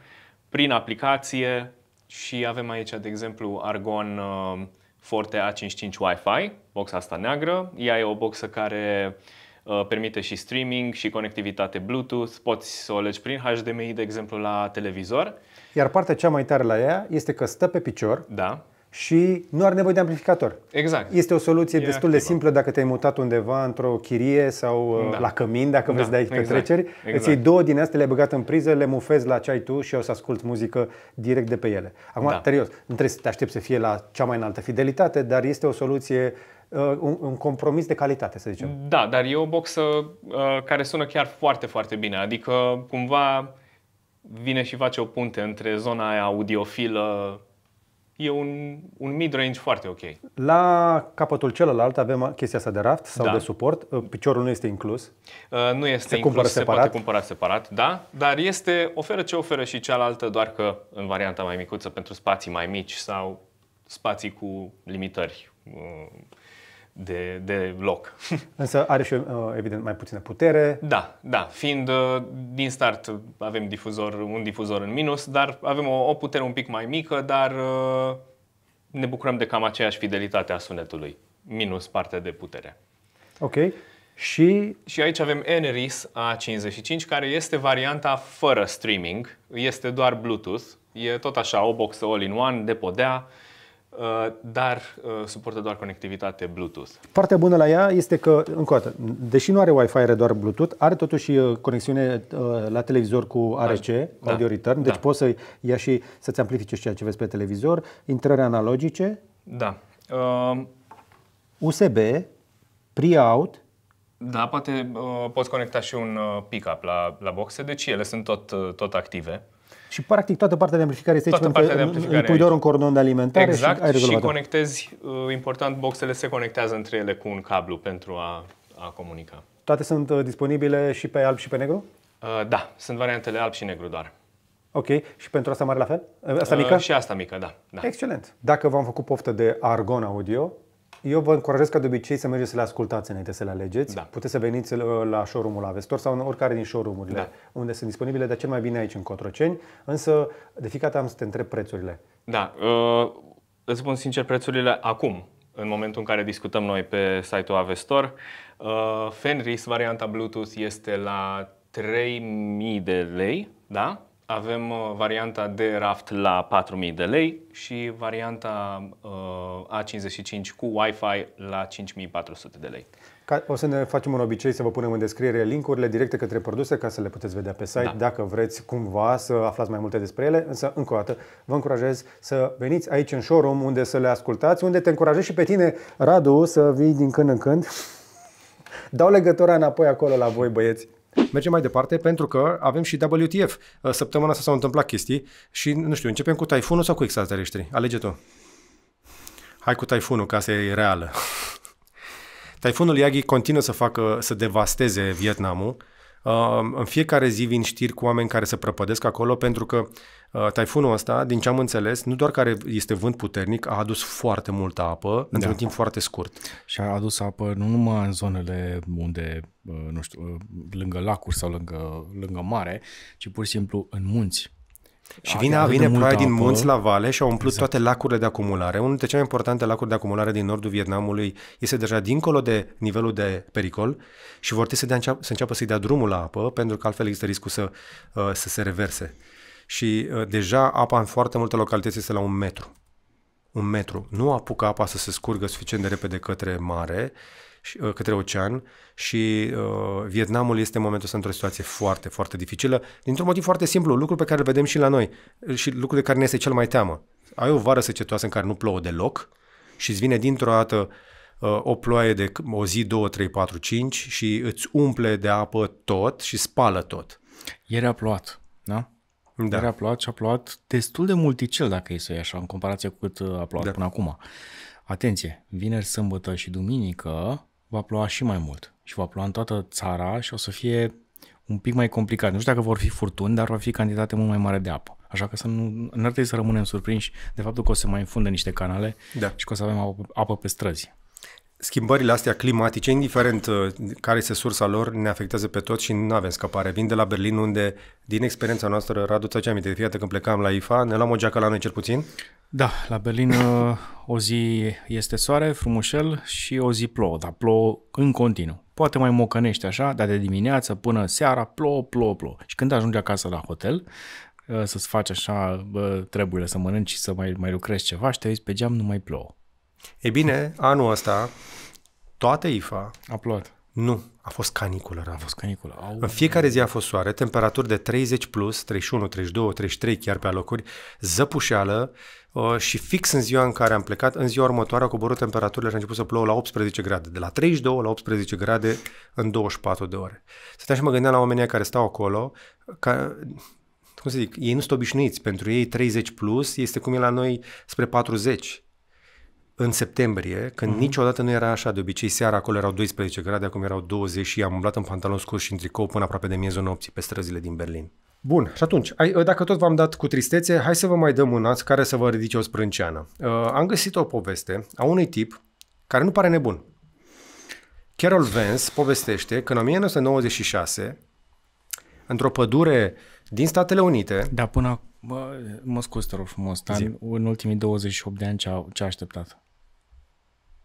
S3: prin aplicație și avem aici, de exemplu, Argon uh, Forte A55 Wi-Fi, boxa asta neagră. Ea e o boxă care uh, permite și streaming și conectivitate Bluetooth, poți să o legi prin HDMI, de exemplu, la televizor.
S1: Iar partea cea mai tare la ea este că stă pe picior, da și nu are nevoie de amplificator. Exact. Este o soluție e destul activă. de simplă dacă te-ai mutat undeva într-o chirie sau uh, da. la cămin, dacă vreți da. de aici exact. petreceri. Exact. Îți iei exact. două din astea, le-ai băgat în priză, le mufezi la ce ai tu și o să asculti muzică direct de pe ele. Acum, da. serios, nu trebuie să te aștepți să fie la cea mai înaltă fidelitate, dar este o soluție uh, un, un compromis de calitate,
S3: să zicem. Da, dar e o boxă uh, care sună chiar foarte, foarte bine. Adică, cumva, vine și face o punte între zona aia audiofilă e un, un mid-range foarte ok.
S1: La capătul celălalt avem chestia asta de raft sau da. de suport. Uh, piciorul nu este inclus.
S3: Uh, nu este se inclus, cumpără se separat. poate cumpăra separat, da. Dar este, oferă ce oferă și cealaltă, doar că în varianta mai micuță pentru spații mai mici sau spații cu limitări uh, de, de loc.
S1: Însă are și, uh, evident, mai puțină putere.
S3: Da, da. Fiind uh, din start avem difuzor, un difuzor în minus, dar avem o, o putere un pic mai mică, dar uh, ne bucurăm de cam aceeași fidelitate a sunetului, minus partea de putere. Ok. Și... și aici avem Eneris A55, care este varianta fără streaming, este doar Bluetooth, e tot așa o boxă all-in-one de podea, Uh, dar uh, suportă doar conectivitate Bluetooth.
S1: Partea bună la ea este că, încă o dată, deși nu are Wi-Fi, are doar Bluetooth, are totuși uh, conexiune la televizor cu ARC, da. audio return, deci da. poți să ia și să-ți amplifice ceea ce vezi pe televizor, intrări analogice.
S3: Da. Uh... USB, pre-out, da, poate uh, poți conecta și un pickup la, la boxe, deci ele sunt tot, tot active.
S1: Și practic toată partea de amplificare este aici pentru că pui doar un cordon de alimentare exact, și ai rezolvat. și
S3: conectezi, uh, important, boxele se conectează între ele cu un cablu pentru a, a comunica.
S1: Toate sunt uh, disponibile și pe alb și pe negru?
S3: Uh, da, sunt variantele alb și negru doar.
S1: Ok, și pentru asta mare la fel? Uh, asta mică? Uh, și
S3: asta mică, da. da. Excelent.
S1: Dacă v-am făcut poftă de Argon Audio, eu vă încurajez ca de obicei să mergeți să le ascultați înainte să le alegeți. Da. Puteți să veniți uh, la showroom-ul Avestor sau în oricare din showroom-urile da. unde sunt disponibile, dar cel mai bine aici în Cotroceni. Însă, de fiecare dată am să te întreb prețurile.
S3: Da, uh, îți spun sincer prețurile acum, în momentul în care discutăm noi pe site-ul Avestor. Uh, Fenris, varianta Bluetooth, este la 3000 de lei, da? Avem uh, varianta de raft la 4000 de lei și varianta uh, A55 cu Wi-Fi la 5400 de lei.
S1: o să ne facem un obicei să vă punem în descriere linkurile directe către produse ca să le puteți vedea pe site da. dacă vreți cumva să aflați mai multe despre ele, însă încă o dată vă încurajez să veniți aici în showroom unde să le ascultați, unde te încurajez și pe tine, Radu, să vii din când în când. Dau legătura înapoi acolo la voi, băieți. Mergem mai departe pentru că avem și WTF. Uh, săptămâna asta s-au întâmplat chestii și, nu știu, începem cu taifunul sau cu extraterestri? Alege tu. Hai cu taifunul, că să e reală. Taifunul Yagi continuă să facă, să devasteze Vietnamul. Uh, în fiecare zi vin știri cu oameni care se prăpădesc acolo pentru că Uh, taifunul ăsta, din ce am înțeles, nu doar care este vânt puternic, a adus foarte multă apă da. într-un timp foarte scurt.
S2: Și a adus apă nu numai în zonele unde, uh, nu știu, uh, lângă lacuri sau lângă, lângă mare, ci pur și simplu în munți.
S1: Și vine, vine ploaia din apă. munți la vale și au umplut exact. toate lacurile de acumulare. Unul dintre cele mai importante lacuri de acumulare din nordul Vietnamului este deja dincolo de nivelul de pericol și vor trebui să, dea, să înceapă să-i dea drumul la apă, pentru că altfel există riscul să, să se reverse și uh, deja apa în foarte multe localități este la un metru. Un metru. Nu apucă apa să se scurgă suficient de repede către mare, și, uh, către ocean și uh, Vietnamul este în momentul ăsta într-o situație foarte, foarte dificilă, dintr-un motiv foarte simplu, lucru pe care îl vedem și la noi și lucru de care ne este cel mai teamă. Ai o vară secetoasă în care nu plouă deloc și îți vine dintr-o dată uh, o ploaie de o zi, două, trei, patru, cinci și îți umple de apă tot și spală tot. Ieri a
S2: plouat, da? Da. Dar a plouat și a plouat destul de multicel, dacă e să așa, în comparație cu cât uh, a plouat da. până acum. Atenție, vineri, sâmbătă și duminică va ploua și mai mult și va ploua în toată țara și o să fie un pic mai complicat. Nu știu dacă vor fi furtuni, dar va fi cantitate mult mai mare de apă. Așa că să nu, n-ar trebui să rămânem surprinși de faptul că o să mai înfundă niște canale da. și că o să avem apă, apă pe străzi
S1: schimbările astea climatice, indiferent uh, care este sursa lor, ne afectează pe toți și nu avem scăpare. Vin de la Berlin unde, din experiența noastră, Radu, ți aminte, de fiecare când plecam la IFA, ne luam o geacă la noi cel puțin?
S2: Da, la Berlin uh, o zi este soare, frumușel și o zi plouă, dar plouă în continuu. Poate mai mocănește așa, dar de dimineață până seara plouă, plouă, plouă. Și când ajungi acasă la hotel, uh, să-ți faci așa treburile să mănânci și să mai, mai lucrezi ceva și te
S1: uiți pe geam, nu mai plouă. E bine, anul ăsta, toată IFA... A plouat. Nu, a fost caniculă, A fost caniculă. Au... În fiecare zi a fost soare, temperaturi de 30 plus, 31, 32, 33 chiar pe alocuri, zăpușeală uh, și fix în ziua în care am plecat, în ziua următoare a coborât temperaturile și a început să plouă la 18 grade, de la 32 la 18 grade în 24 de ore. Stăteam și mă gândeam la oamenii care stau acolo, ca, cum să zic, ei nu sunt obișnuiți, pentru ei 30 plus este cum e la noi spre 40 în septembrie, când uh-huh. niciodată nu era așa, de obicei seara acolo erau 12 grade, acum erau 20 și am umblat în pantalon scurs și în tricou până aproape de miezul nopții pe străzile din Berlin. Bun, și atunci, dacă tot v-am dat cu tristețe, hai să vă mai dăm un aț care să vă ridice o sprânceană. Uh, am găsit o poveste a unui tip care nu pare nebun. Carol Vance povestește că în 1996, într-o pădure din Statele Unite...
S2: Da, până Bă, mă scuz, te rog frumos, dar în ultimii 28 de ani ce a, ce a așteptat?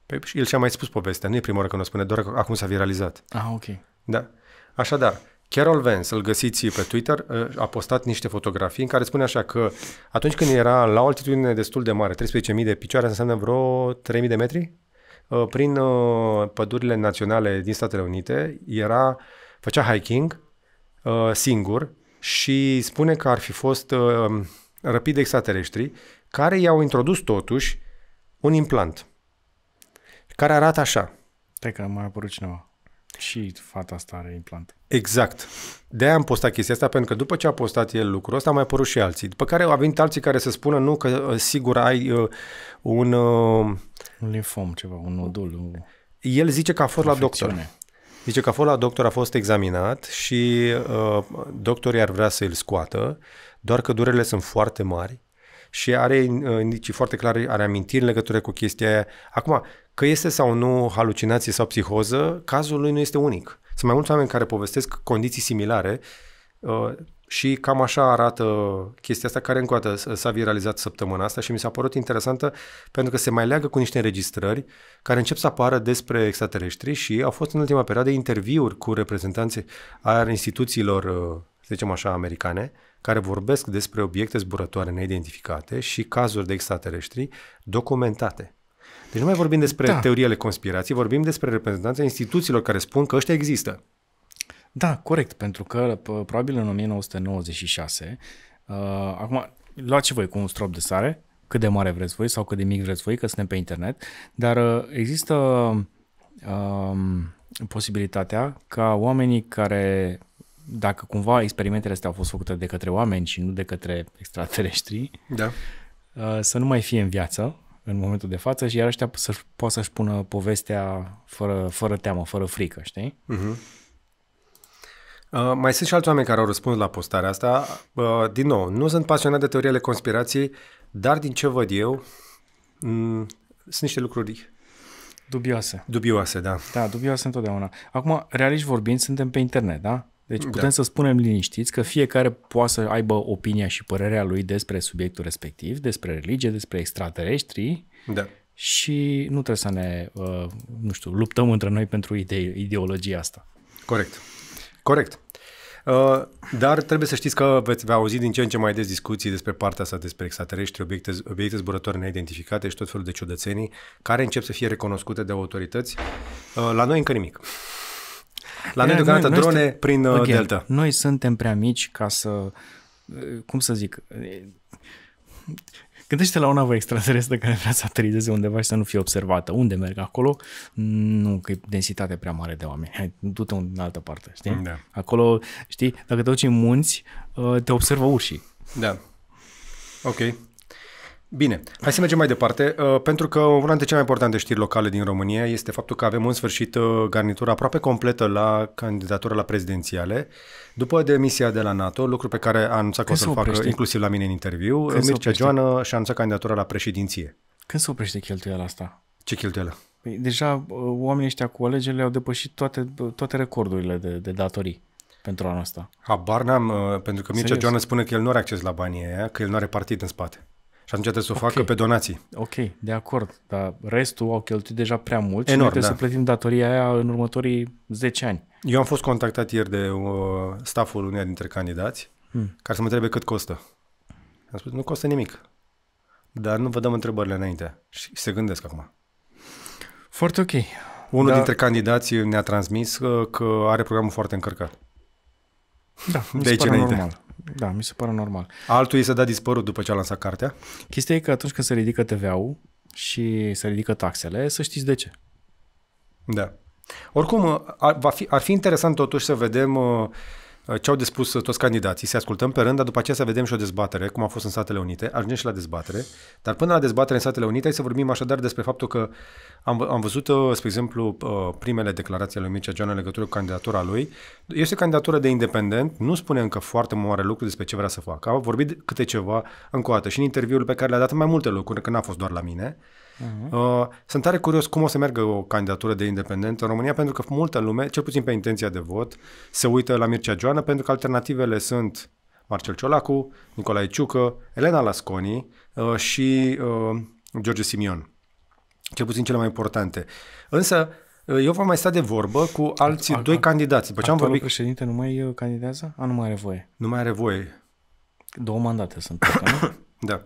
S1: Păi el și-a mai spus povestea, nu e prima oară când o spune, doar că acum s-a viralizat. Ah, ok. Da. Așadar, Carol Vance, îl găsiți pe Twitter, ă, a postat niște fotografii în care spune așa că atunci când era la o altitudine destul de mare, 13.000 de picioare, înseamnă vreo 3.000 de metri, ă, prin ă, pădurile naționale din Statele Unite, era, făcea hiking singur și spune că ar fi fost răpit de extraterestri care i-au introdus totuși un implant care arată așa.
S2: Te că mai apărut cineva. Și fata asta are implant.
S1: Exact. De-aia am postat chestia asta, pentru că după ce a postat el lucrul ăsta, mai apărut și alții. După care au venit alții care să spună, nu, că uh, sigur ai uh, un... Uh,
S2: un linfom, ceva, un nodul. Un...
S1: El zice că a fost la doctor. Zice că a fost la doctor, a fost examinat și uh, doctorii ar vrea să îl scoată, doar că durerile sunt foarte mari și are uh, indicii foarte clare, are amintiri în legătură cu chestia aia. Acum, Că este sau nu halucinație sau psihoză, cazul lui nu este unic. Sunt mai mulți oameni care povestesc condiții similare uh, și cam așa arată chestia asta care încă o dată s-a viralizat săptămâna asta și mi s-a părut interesantă pentru că se mai leagă cu niște înregistrări care încep să apară despre extraterestri și au fost în ultima perioadă interviuri cu reprezentanții ai instituțiilor, uh, să zicem așa, americane, care vorbesc despre obiecte zburătoare neidentificate și cazuri de extraterestri documentate. Deci nu mai vorbim despre da. teoriile conspirației, vorbim despre reprezentanța instituțiilor care spun că ăștia există.
S2: Da, corect, pentru că probabil în 1996, uh, acum luați și voi cu un strop de sare, cât de mare vreți voi sau cât de mic vreți voi, că suntem pe internet, dar uh, există uh, posibilitatea ca oamenii care dacă cumva experimentele astea au fost făcute de către oameni și nu de către extraterestri, da. Uh, să nu mai fie în viață în momentul de față și iar ăștia să poată să-și pună povestea fără, fără teamă, fără
S1: frică, știi? Uh-huh. Uh, mai sunt și alți oameni care au răspuns la postarea asta. Uh, din nou, nu sunt pasionat de teoriile conspirației, dar din ce văd eu, m- mm, sunt niște lucruri Dubioase. Dubioase, da. Da, dubioase întotdeauna.
S2: Acum, realiști vorbind, suntem pe internet, da? Deci da. putem da. să spunem liniștiți că fiecare poate să aibă opinia și părerea lui despre subiectul respectiv, despre religie, despre extraterestri da. și nu trebuie să ne, uh, nu știu, luptăm între noi pentru ide-
S1: ideologia asta. Corect. Corect. Uh, dar trebuie să știți că veți auzi din ce în ce mai des discuții despre partea asta, despre extraterestri, obiecte, obiecte zburătoare neidentificate și tot felul de ciudățenii care încep să fie recunoscute de autorități. Uh, la noi încă nimic. La noi deocamdată drone noi prin uh, okay, Delta.
S2: Noi suntem prea mici ca să, uh, cum să zic, uh, gândește la o navă extraterestră care vrea să aterizeze undeva și să nu fie observată. Unde merg acolo? Nu, că e densitate prea mare de oameni. Hai, du-te în altă parte, știi? Da. Acolo, știi, dacă te duci în munți, te observă urșii.
S1: Da. Ok. Bine, hai să mergem mai departe, uh, pentru că una dintre cele mai importante știri locale din România este faptul că avem în sfârșit uh, garnitura aproape completă la candidatura la prezidențiale, după demisia de la NATO, lucru pe care a anunțat că o să-l facă inclusiv la mine în interviu, Când Mircea Joană și-a anunțat candidatura la președinție.
S2: Când se oprește cheltuiala asta? Ce cheltuială? Păi deja uh, oamenii ăștia cu alegerile au depășit toate, toate recordurile de, de datorii pentru anul ăsta.
S1: Habar n-am, pentru că Mircea Serios? Joană spune că el nu are acces la banii aia, că el nu are partid în spate. Și atunci trebuie să o okay. facă pe donații. Ok,
S2: de acord, dar restul au cheltuit deja prea mult Enorm, și trebuie da. să plătim datoria aia în următorii
S1: 10 ani. Eu am fost contactat ieri de uh, stafful unei dintre candidați hmm. care să mă întrebe cât costă. Am spus, nu costă nimic, dar nu vă dăm întrebările înainte și se gândesc acum.
S2: Foarte ok. Unul da. dintre
S1: candidați ne-a transmis că, uh, că are programul foarte încărcat.
S2: Da, de aici înainte. Normal. Da, mi se pare normal.
S1: Altul este dat dispărut după ce a lansat cartea? Chestia e că atunci când se ridică TVA-ul
S2: și se ridică taxele, să știți de ce.
S1: Da. Oricum, ar, va fi, ar fi interesant totuși să vedem uh, Uh, ce au de spus uh, toți candidații, să ascultăm pe rând, dar după aceea să vedem și o dezbatere, cum a fost în Statele Unite, ajungem și la dezbatere, dar până la dezbatere în Statele Unite hai să vorbim așadar despre faptul că am, am văzut, uh, spre exemplu, primele declarații ale lui Mircea John în legătură cu candidatura lui. Este o candidatură de independent, nu spune încă foarte mare lucru despre ce vrea să facă. A vorbit câte ceva încă o dată și în interviul pe care le-a dat în mai multe locuri, că n-a fost doar la mine, Uh-huh. Uh, sunt tare curios cum o să meargă o candidatură de independent în România, pentru că multă lume, cel puțin pe intenția de vot, se uită la Mircea Joană, pentru că alternativele sunt Marcel Ciolacu, Nicolae Ciucă, Elena Lasconi uh, și uh, George Simion. Cel puțin cele mai importante. Însă, uh, eu vom mai sta de vorbă cu alții Al, doi candidați. După ce am vorbit...
S2: președinte nu mai uh, candidează? A, nu mai are voie.
S1: Nu mai are voie.
S2: Două mandate sunt. Plecat, nu?
S1: da.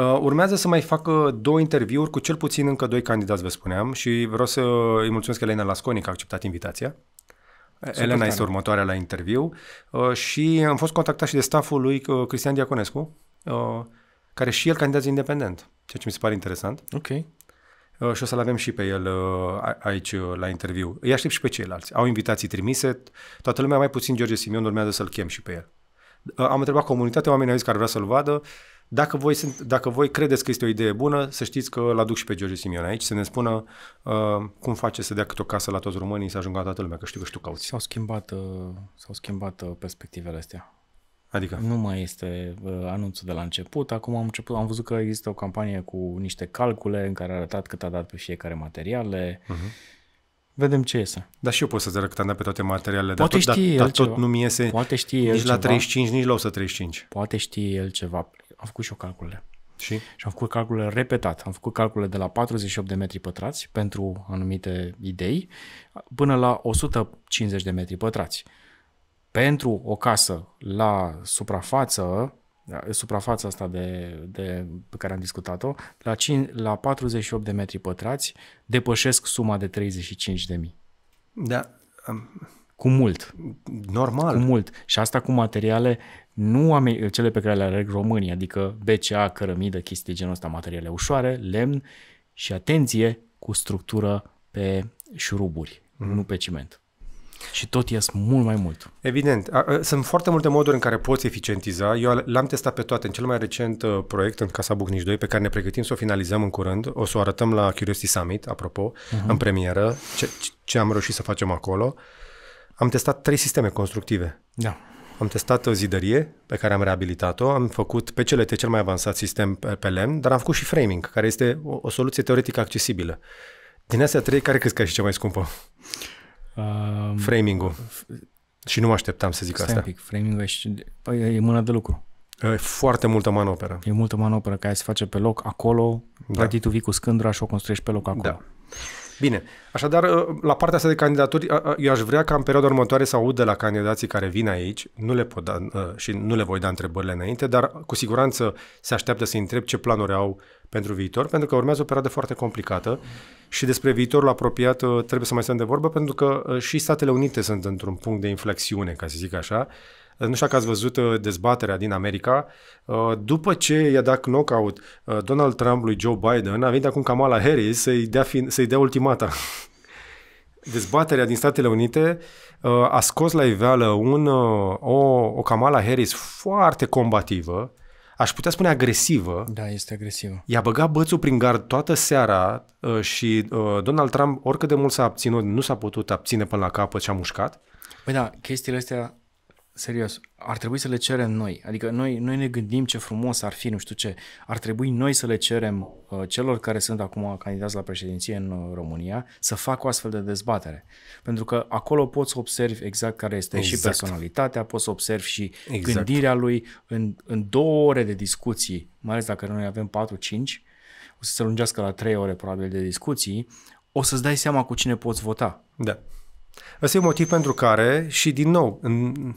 S1: Uh, urmează să mai facă două interviuri cu cel puțin încă doi candidați, vă spuneam, și vreau să îi mulțumesc Elena Lasconi că a acceptat invitația. Super Elena tare. este următoarea la interviu uh, și am fost contactat și de stafful lui uh, Cristian Diaconescu, care și el candidează independent, ceea ce mi se pare interesant. Ok. Și o să-l avem și pe el aici la interviu. Îi aștept și pe ceilalți. Au invitații trimise, toată lumea, mai puțin George Simion, urmează să-l chem și pe el. Am întrebat comunitatea, oamenii au zis care vrea să-l vadă, dacă voi, sunt, dacă voi credeți că este o idee bună, să știți că l-aduc și pe George Simion aici să ne spună uh, cum face să dea câte o casă la toți românii să ajungă la toată lumea, că știu că știu cauți.
S2: S-au schimbat, uh, s-au schimbat uh, perspectivele astea. Adică? Nu mai este uh, anunțul de la început. Acum am început, am văzut că există o campanie cu niște calcule în care a arătat cât a dat pe fiecare materiale. Uh-huh vedem ce iese.
S1: Dar și eu pot să-ți arăt am pe toate materialele, Poate dar tot, știe dar, el dar tot nu mi
S2: iese Poate știe nici el la ceva. 35,
S1: nici la 135.
S2: Poate știe el ceva. Am făcut și eu calculele. Și? Și am făcut calculele repetat. Am făcut calculele de la 48 de metri pătrați pentru anumite idei până la 150 de metri pătrați. Pentru o casă la suprafață da, suprafața asta de, de, pe care am discutat-o, la, 5, la 48 de metri pătrați depășesc suma de 35 de mii. Da. Cu mult. Normal. Cu mult. Și asta cu materiale, nu cele pe care le aleg românii, adică BCA, cărămidă, chestii de genul ăsta, materiale ușoare, lemn și atenție cu structură pe șuruburi, mm-hmm. nu pe ciment și tot ies mult mai mult.
S1: Evident, sunt foarte multe moduri în care poți eficientiza. Eu l am testat pe toate în cel mai recent uh, proiect în Casa Bucnici 2, pe care ne pregătim să o finalizăm în curând. O să o arătăm la Curiosity Summit, apropo, uh-huh. în premieră, ce, ce am reușit să facem acolo. Am testat trei sisteme constructive. Da. Am testat o uh, zidărie pe care am reabilitat-o, am făcut pe celete cel mai avansat sistem pe, pe lemn, dar am făcut și framing, care este o, o soluție teoretic accesibilă. Din astea trei, care crezi că e cea mai scumpă? Uh, framing-ul. Și nu mă așteptam să zic asta. pic. Framing-ul e,
S2: păi, e mână de lucru. E foarte multă manoperă. E multă manoperă care se face pe loc acolo, da. practic tu vii cu scândura și o construiești pe loc acolo. Da.
S1: Bine, așadar, ă, la partea asta de candidaturi, ă, ă, eu aș vrea ca în perioada următoare să aud de la candidații care vin aici, nu le pot da, și nu le voi da întrebările înainte, dar cu siguranță se așteaptă să întreb ce planuri au, pentru viitor, pentru că urmează o perioadă foarte complicată și despre viitorul apropiat uh, trebuie să mai stăm de vorbă, pentru că uh, și Statele Unite sunt într-un punct de inflexiune, ca să zic așa. Uh, nu știu dacă ați văzut dezbaterea din America. După ce i-a dat knockout Donald Trump lui Joe Biden, a venit acum Kamala Harris să-i dea, fin- să-i dea ultimata dezbaterea din Statele Unite a scos la iveală un, o, o Kamala Harris foarte combativă, aș putea spune agresivă.
S2: Da, este agresivă.
S1: I-a băgat bățul prin gard toată seara uh, și uh, Donald Trump, oricât de mult s-a abținut, nu s-a putut abține până la capăt și a mușcat.
S2: Păi da, chestiile astea serios, ar trebui să le cerem noi. Adică noi, noi ne gândim ce frumos ar fi, nu știu ce. Ar trebui noi să le cerem uh, celor care sunt acum candidați la președinție în uh, România să facă o astfel de dezbatere. Pentru că acolo poți să observi exact care este exact. și personalitatea, poți să observi și exact. gândirea lui în, în două ore de discuții, mai ales dacă noi avem 4-5,
S1: o să se lungească la 3 ore probabil de discuții, o să-ți dai seama cu cine poți vota. Da. Asta e motiv pentru care, și din nou,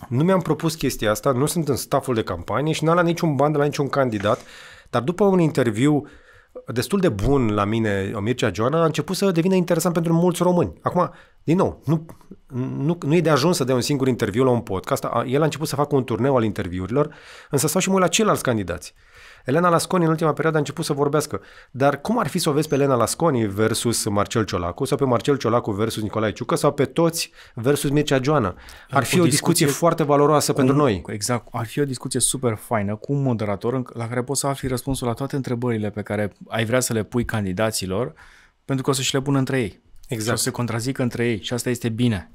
S1: nu mi-am propus chestia asta, nu sunt în staful de campanie și n-am la niciun ban de la niciun candidat, dar după un interviu destul de bun la mine, o Mircea Joana, a început să devină interesant pentru mulți români. Acum, din nou, nu, nu, nu e de ajuns să dea un singur interviu la un podcast. El a început să facă un turneu al interviurilor, însă stau și mult la ceilalți candidați. Elena Lasconi în ultima perioadă a început să vorbească. Dar cum ar fi să o vezi pe Elena Lasconi versus Marcel Ciolacu sau pe Marcel Ciolacu versus Nicolae Ciucă sau pe toți versus Mircea Joana? Ar exact, fi o, discuție, discuție foarte valoroasă cu, pentru noi. Exact. Ar fi
S2: o discuție super faină cu un moderator la care poți să afli răspunsul la toate întrebările pe care ai vrea
S1: să le pui candidaților pentru că o să și le pună între ei. Exact. Și o să se contrazică între ei și asta este bine.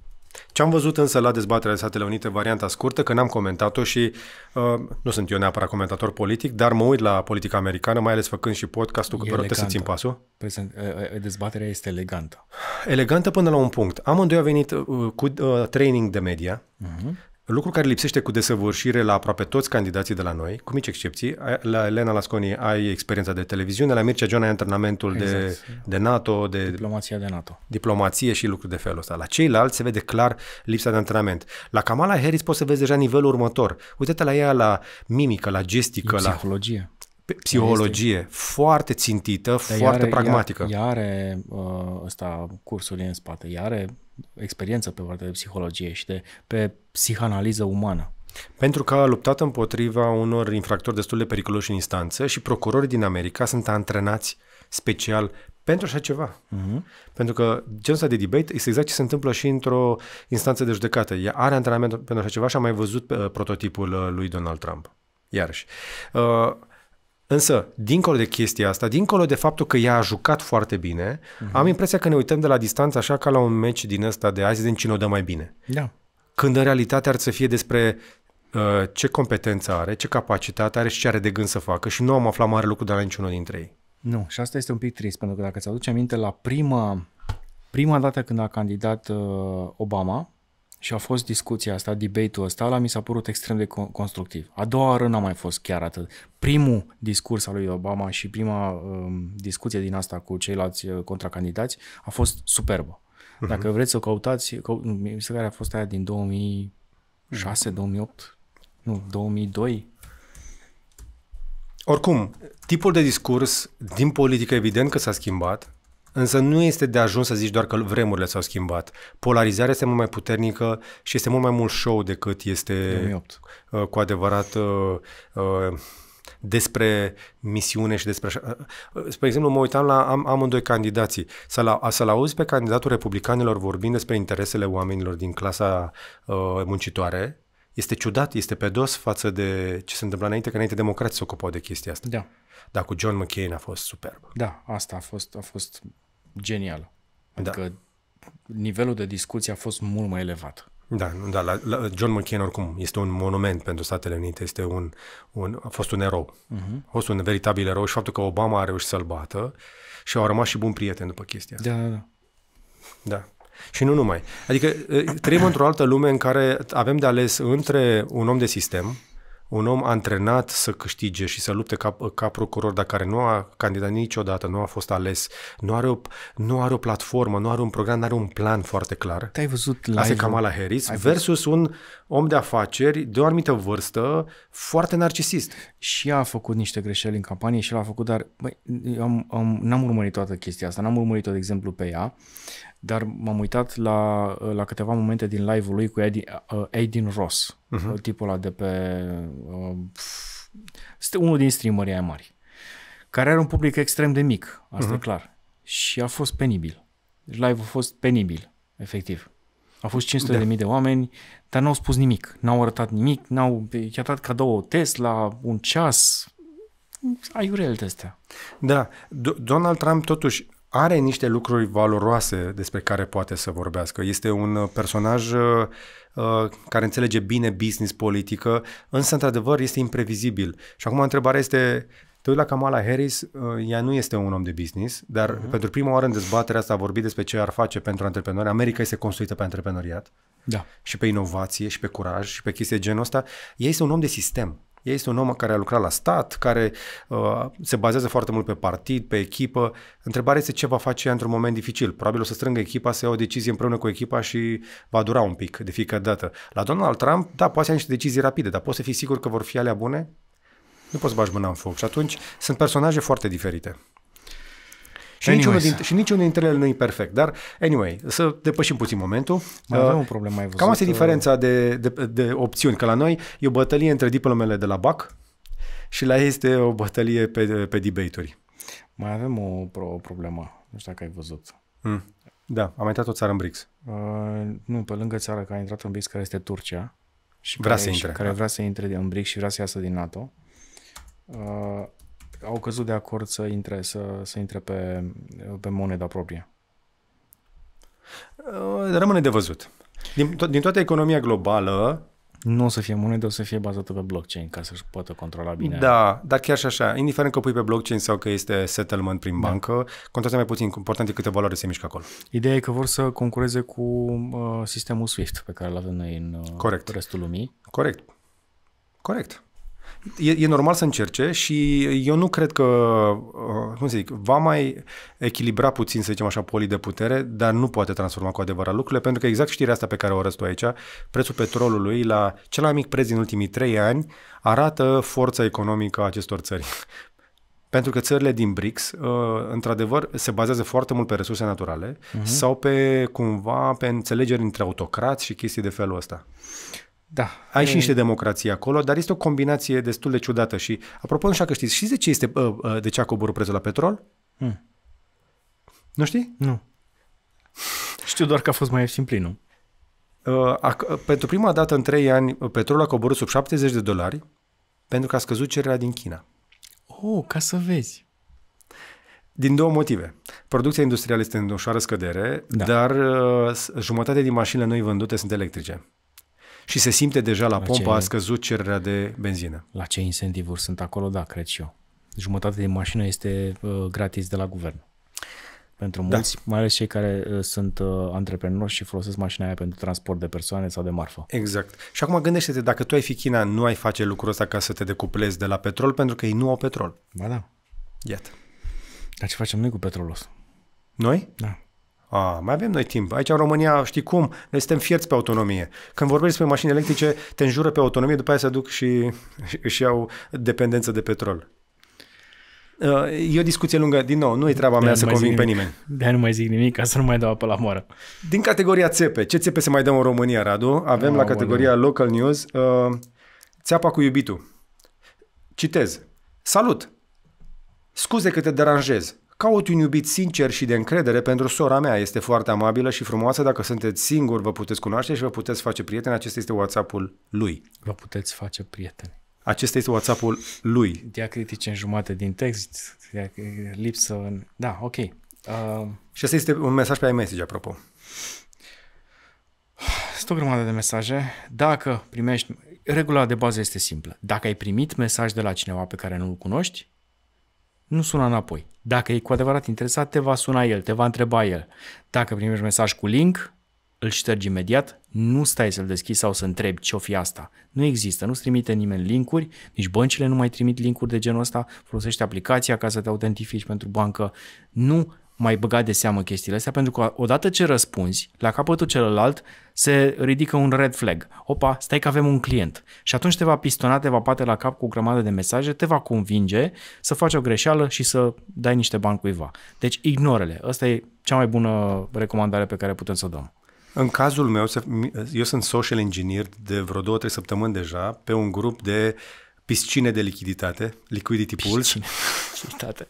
S1: Ce am văzut însă la dezbaterea de Statele Unite, varianta scurtă, că n-am comentat-o și uh, nu sunt eu neapărat comentator politic, dar mă uit la politica americană, mai ales făcând și podcastul, că vă rog să țin pasul. dezbaterea este elegantă. Elegantă până la un punct. Amândoi au venit uh, cu uh, training de media, uh-huh. Lucru care lipsește cu desăvârșire la aproape toți candidații de la noi, cu mici excepții. La Elena Lasconi ai experiența de televiziune, la Mircea John ai antrenamentul exact. de, de NATO, de diplomația de NATO. Diplomație și lucruri de felul ăsta. La ceilalți se vede clar lipsa de antrenament. La Kamala Harris poți să vezi deja nivelul următor. Uite-te la ea la mimică, la gestică, la psihologie. Psihologie este... foarte țintită, Dar foarte are, pragmatică.
S2: Ea, ea are uh, ăsta, cursul în spate, ea are experiență pe partea de psihologie și de pe psihanaliză umană.
S1: Pentru că a luptat împotriva unor infractori destul de periculoși în instanță și procurorii din America sunt antrenați special pentru așa ceva. Mm-hmm. Pentru că genul ăsta de debate este exact ce se întâmplă și într-o instanță de judecată. Ea are antrenament pentru așa ceva și am mai văzut uh, prototipul uh, lui Donald Trump. Iarăși. Uh, Însă, dincolo de chestia asta, dincolo de faptul că ea a jucat foarte bine, uh-huh. am impresia că ne uităm de la distanță așa ca la un meci din ăsta de azi, din cine o dă mai bine. Da. Când în realitate ar să fie despre uh, ce competență are, ce capacitate are și ce are de gând să facă și nu am aflat mare lucru de la niciunul dintre ei.
S2: Nu, și asta este un pic trist, pentru că dacă ți aduce aminte la prima, prima dată când a candidat uh, Obama, și a fost discuția asta, debate-ul ăsta, la mi s-a părut extrem de constructiv. A doua oară n-a mai fost chiar atât. Primul discurs al lui Obama și prima um, discuție din asta cu ceilalți uh, contracandidați a fost superbă. Uh-huh. Dacă vreți să căutați, că, mi se care a fost aia din 2006, 2008, nu, 2002.
S1: Oricum, tipul de discurs din politică evident că s-a schimbat, Însă nu este de ajuns să zici doar că vremurile s-au schimbat. Polarizarea este mult mai puternică și este mult mai mult show decât este 2008. Uh, cu adevărat uh, uh, despre misiune și despre așa. Spre exemplu, mă uitam la am, amândoi candidații. Să-l, să auzi pe candidatul republicanilor vorbind despre interesele oamenilor din clasa uh, muncitoare, este ciudat, este pedos față de ce se întâmplă înainte, că înainte democrații se ocupau de chestia asta. Da. Dar cu John McCain a fost superb.
S2: Da, asta a fost, a fost genial. Da. Adică da. nivelul de discuție a fost mult mai elevat.
S1: Da, da la, la John McCain oricum este un monument pentru Statele Unite, este un, un, a fost un erou. Uh-huh. A fost un veritabil erou și faptul că Obama a reușit să-l bată și au rămas și bun prieten după chestia asta. Da, da, da. Da. Și nu numai. Adică trăim într-o altă lume în care avem de ales între un om de sistem, un om antrenat să câștige și să lupte ca, ca procuror, dar care nu a candidat niciodată, nu a fost ales, nu are, o, nu are o platformă, nu are un program, nu are un plan foarte clar. Te-ai văzut la Asta e Kamala Harris versus văzut. un om de afaceri de o anumită vârstă,
S2: foarte narcisist. Și a făcut niște greșeli în campanie și l-a făcut, dar băi, am, am, n-am urmărit toată chestia asta, n-am urmărit-o, de exemplu, pe ea dar m-am uitat la, la câteva momente din live-ul lui cu uh, Aiden Ross, uh-huh. tipul ăla de pe... Uh, este unul din streamerii aia mari, care are un public extrem de mic, asta uh-huh. e mhm. clar. Și a fost penibil. Deci live-ul a fost penibil, efectiv.
S3: a fost 500.000 da. de,
S2: de oameni, dar n-au spus nimic, n-au arătat nimic, n-au i-a dat cadou
S1: o Tesla, un ceas, aiurele de astea. Da, Do- Donald Trump totuși are niște lucruri valoroase despre care poate să vorbească. Este un uh, personaj uh, uh, care înțelege bine business, politică, însă, într-adevăr, este imprevizibil. Și acum întrebarea este, te uiți la Kamala Harris, ea nu este un om de business, dar uh-huh. pentru prima oară în dezbaterea asta a vorbit despre ce ar face pentru antreprenori. America este construită pe antreprenoriat da. și pe inovație și pe curaj și pe chestii de genul ăsta. Ea este un om de sistem. Este un om care a lucrat la stat, care uh, se bazează foarte mult pe partid, pe echipă. Întrebarea este ce va face într-un moment dificil. Probabil o să strângă echipa, să ia o decizie împreună cu echipa și va dura un pic de fiecare dată. La Donald Trump, da, poate să ia niște decizii rapide, dar poți să fii sigur că vor fi alea bune? Nu poți să bagi mâna în foc. Și atunci sunt personaje foarte diferite. Și, niciunul dintre, și niciunul dintre ele nu e perfect, dar anyway, să depășim puțin momentul. Mai avem uh, un problem mai văzut. Cam asta e uh, diferența de, de, de opțiuni, că la noi e o bătălie între diplomele de la BAC și la ei este o bătălie pe, pe debate-uri.
S2: Mai avem o, o problemă, nu știu dacă ai văzut.
S1: Mm. Da, am intrat o țară în BRICS.
S2: Uh, nu, pe lângă țara care a intrat în BRICS, care este Turcia. Și vrea care, să intre. Care da. vrea să intre în BRICS și vrea să iasă din NATO. Uh, au căzut de acord să intre, să, să intre pe, pe moneda proprie?
S1: Uh, rămâne de văzut. Din, to- din toată economia globală,
S2: nu o să fie monedă, o să fie bazată pe blockchain ca să-și poată controla bine. Da,
S1: dar chiar și așa, indiferent că o pui pe blockchain sau că este settlement prin da. bancă, contează mai puțin, important e câte valoare se mișcă acolo. Ideea e că vor să concureze cu uh,
S2: sistemul SWIFT pe care îl avem noi în uh, Corect. restul lumii.
S1: Corect. Corect e, e normal să încerce și eu nu cred că, uh, cum să zic, va mai echilibra puțin, să zicem așa, polii de putere, dar nu poate transforma cu adevărat lucrurile, pentru că exact știrea asta pe care o arăți aici, prețul petrolului la cel mai mic preț din ultimii trei ani arată forța economică a acestor țări. Pentru că țările din BRICS, uh, într-adevăr, se bazează foarte mult pe resurse naturale uh-huh. sau pe cumva pe înțelegeri între autocrați și chestii de felul ăsta. Da. Ai e... și niște democrații acolo, dar este o combinație destul de ciudată. Și, apropo, nu știu că știți, știți de ce, este, de ce a coborât prețul la petrol?
S2: Mm. Nu știi? Nu.
S1: Știu doar că a fost mai ieftin plinul. Ă, pentru prima dată în trei ani, petrolul a coborât sub 70 de dolari pentru că a scăzut cererea din China.
S2: Oh, ca să vezi.
S1: Din două motive. Producția industrială este în ușoară scădere, da. dar ă, jumătate din mașinile noi vândute sunt electrice și se simte deja la, la pompă, ce... a scăzut cererea de benzină.
S2: La ce incentivuri sunt acolo, da, cred și eu. Jumătate de mașină este uh, gratis de la guvern. Pentru da. mulți, da. mai ales cei care uh, sunt uh, antreprenori și folosesc mașina aia pentru transport de persoane sau de marfă.
S1: Exact. Și acum gândește-te, dacă tu ai fi China, nu ai face lucrul ăsta ca să te decuplezi de la petrol, pentru că ei nu au petrol. Ba da. Iată. Dar ce facem noi cu petrolul ăsta? Noi? Da. A, mai avem noi timp. Aici în România, știi cum, noi suntem fierți pe autonomie. Când vorbești despre mașini electrice, te înjură pe autonomie, după aia se duc și își iau dependență de petrol. Uh, e o discuție lungă, din nou, nu e treaba de mea să conving pe nimeni. de nu mai zic nimic, ca să nu mai dau apă la moară. Din categoria țepe, ce țepe se mai dă în România, Radu? Avem no, la categoria bă, Local News uh, țeapa cu iubitul. Citez. Salut! Scuze că te deranjez. Caut un iubit sincer și de încredere pentru sora mea. Este foarte amabilă și frumoasă. Dacă sunteți singuri, vă puteți cunoaște și vă puteți face prieteni. Acesta este WhatsApp-ul lui.
S2: Vă puteți face prieteni.
S1: Acesta este WhatsApp-ul lui.
S2: Diacritice în jumate din text, lipsă în... Da, ok. Uh... Și asta este un mesaj pe iMessage, apropo. Sunt o grămadă de mesaje. Dacă primești... Regula de bază este simplă. Dacă ai primit mesaj de la cineva pe care nu-l cunoști, nu suna înapoi dacă e cu adevărat interesat, te va suna el, te va întreba el. Dacă primești mesaj cu link, îl ștergi imediat, nu stai să-l deschizi sau să întrebi ce-o fi asta. Nu există, nu-ți trimite nimeni linkuri, nici băncile nu mai trimit linkuri de genul ăsta, Folosește aplicația ca să te autentifici pentru bancă. Nu mai băga de seamă chestiile astea, pentru că odată ce răspunzi, la capătul celălalt se ridică un red flag. Opa, stai că avem un client. Și atunci te va pistona, te va bate la cap cu o grămadă de mesaje, te va convinge să faci o greșeală și să dai niște bani cuiva. Deci ignorele. Asta e cea mai bună recomandare pe care putem să o dăm.
S1: În cazul meu, eu sunt social engineer de vreo două, trei săptămâni deja, pe un grup de uh, piscine de lichiditate, liquidity pools. Lichiditate.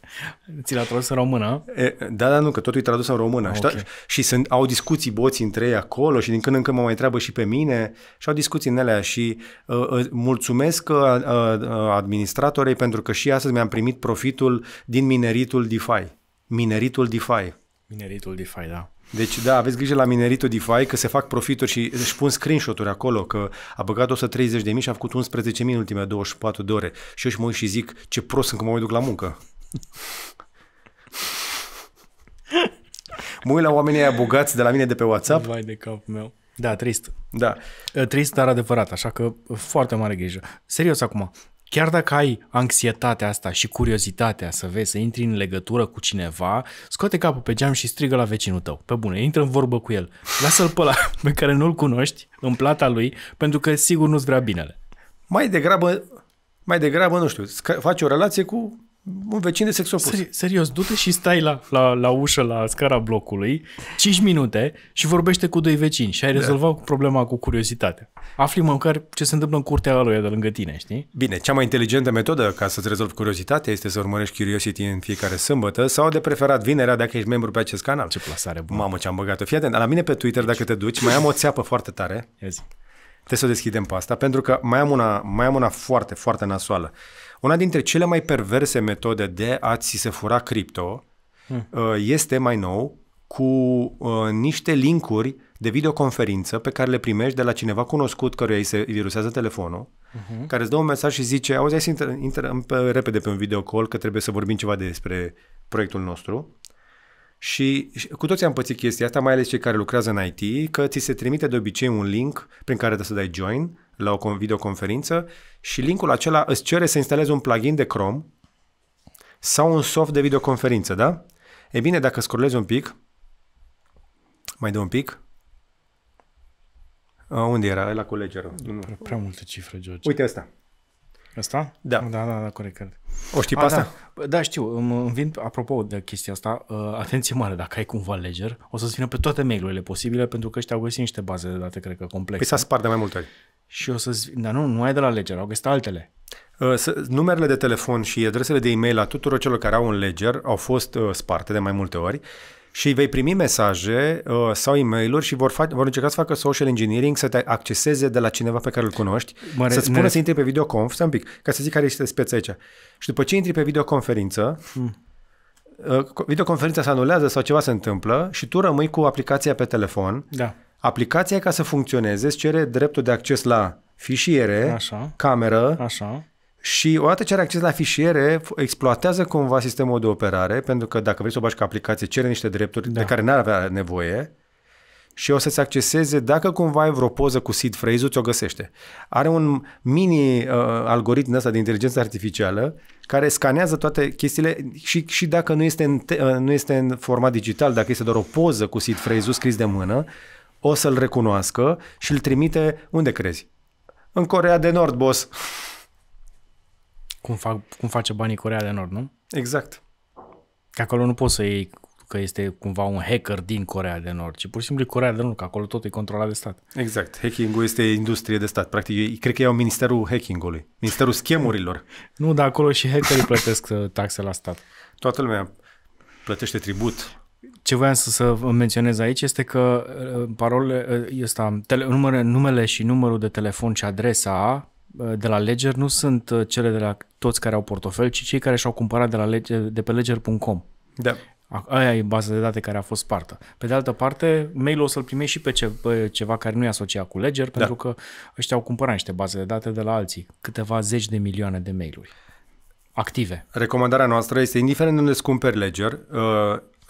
S1: Ți l-a tradus în română? E, da, da, nu, că totul e tradus în română. Okay. Și, și sunt, au discuții boți între ei acolo și din când în când mă mai treabă și pe mine și au discuții în alea și uh, uh, mulțumesc uh, uh, administratorei pentru că și astăzi mi-am primit profitul din mineritul DeFi. Mineritul DeFi.
S2: Mineritul DeFi, da.
S1: Deci, da, aveți grijă la mineritul DeFi că se fac profituri și își pun screenshot-uri acolo că a băgat 130.000 și a făcut 11.000 în ultimele 24 de ore. Și eu și mă uit și zic ce prost sunt că mă mai duc la muncă. mă uit la oamenii aia bogați de la mine de pe WhatsApp. Vai de cap meu.
S2: Da, trist. Da. Trist, dar adevărat, așa că foarte mare grijă. Serios acum, Chiar dacă ai anxietatea asta și curiozitatea să vezi, să intri în legătură cu cineva, scoate capul pe geam și strigă la vecinul tău. Pe bune, intră în vorbă cu el. Lasă-l pe ăla pe care nu-l cunoști în plata lui, pentru că sigur nu-ți vrea binele. Mai degrabă, mai degrabă, nu știu, faci o relație cu un vecin de sex opus. Seri- serios, du-te și stai la, la, la ușă, la scara blocului, 5 minute și vorbește cu doi vecini și ai da. rezolvat da. problema cu curiozitatea. Afli măcar ce se întâmplă în curtea lui de lângă tine, știi?
S1: Bine, cea mai inteligentă metodă ca să-ți rezolvi curiozitatea este să urmărești Curiosity în fiecare sâmbătă sau de preferat vinerea dacă ești membru pe acest canal. Ce plasare bună. Mamă, ce-am băgat-o. Fii atent, la mine pe Twitter, dacă te duci, mai am o țeapă foarte tare. Trebuie să o deschidem pe asta, pentru că mai am una, mai am una foarte, foarte nasoală. Una dintre cele mai perverse metode de a-ți se fura cripto hmm. Uh, este mai nou cu uh, niște linkuri de videoconferință pe care le primești de la cineva cunoscut căruia îi se virusează telefonul, uh-huh. care îți dă un mesaj și zice, auzi, hai să intrăm intră, intră repede pe un videocall că trebuie să vorbim ceva despre proiectul nostru. Și, și cu toți am pățit chestia asta, mai ales cei care lucrează în IT, că ți se trimite de obicei un link prin care trebuie să dai join la o videoconferință și linkul acela îți cere să instalezi un plugin de Chrome sau un soft de videoconferință, da? E bine, dacă scrollezi un pic, mai de un pic, a, unde era? La cu Nu. Prea, prea
S2: multe cifre, George. Uite asta. Asta? Da. Da, da, da, corect, cred. O știi pe A, asta? Da. da, știu. Îmi vin, apropo de chestia asta, uh, atenție mare, dacă ai cumva Ledger, o să-ți vină pe toate mail-urile posibile, pentru că ăștia au găsit niște baze de date, cred că, complexe. Păi s-a spart de mai multe ori și o să zic, dar nu, nu ai de la Ledger, au găsit altele.
S1: Uh, numerele de telefon și adresele de e-mail a tuturor celor care au un Ledger au fost uh, sparte de mai multe ori și vei primi mesaje uh, sau e mail și vor, fac, vor încerca să facă social engineering, să te acceseze de la cineva pe care îl cunoști, să-ți spună ne... să intri pe videoconf, să un pic, ca să zic care este speța aici. Și după ce intri pe videoconferință, hmm. uh, videoconferința se anulează sau ceva se întâmplă și tu rămâi cu aplicația pe telefon. Da Aplicația, ca să funcționeze, îți cere dreptul de acces la fișiere, Așa. cameră Așa. și odată ce are acces la fișiere, exploatează cumva sistemul de operare, pentru că dacă vrei să o bagi ca aplicație, cere niște drepturi da. de care n-ar avea nevoie și o să-ți acceseze, dacă cumva ai vreo poză cu seed phrase-ul, ți-o găsește. Are un mini uh, algoritm ăsta de inteligență artificială care scanează toate chestiile și, și dacă nu este, în, te- uh, nu este în format digital, dacă este doar o poză cu seed phrase-ul scris de mână, o să-l recunoască și îl trimite, unde crezi? În Corea de Nord, boss. Cum, fac, cum face banii Corea de Nord, nu? Exact. Că acolo nu poți
S2: să iei că este cumva un hacker din Corea de Nord, ci pur și simplu Corea de Nord, că acolo tot e controlat de
S1: stat. Exact. Hacking-ul este industrie de stat. Practic, eu cred că iau Ministerul Hacking-ului, Ministerul Schemurilor.
S2: Nu, dar acolo și hackerii plătesc uh, taxe la stat.
S1: Toată lumea plătește tribut.
S2: Ce voiam să, să menționez aici este că uh, parole, uh, ăsta, tele, numere, numele și numărul de telefon și adresa uh, de la Ledger nu sunt cele de la toți care au portofel, ci cei care și-au cumpărat de, la Ledger, de pe ledger.com. Da. Aia e baza de date care a fost spartă. Pe de altă parte, mail-ul o să-l primești și pe, ce, pe ceva care nu e asociat cu Ledger, da. pentru da. că ăștia au cumpărat niște baze de date de la alții, câteva zeci de milioane de mail-uri active.
S1: Recomandarea noastră este, indiferent de unde îți cumperi Ledger,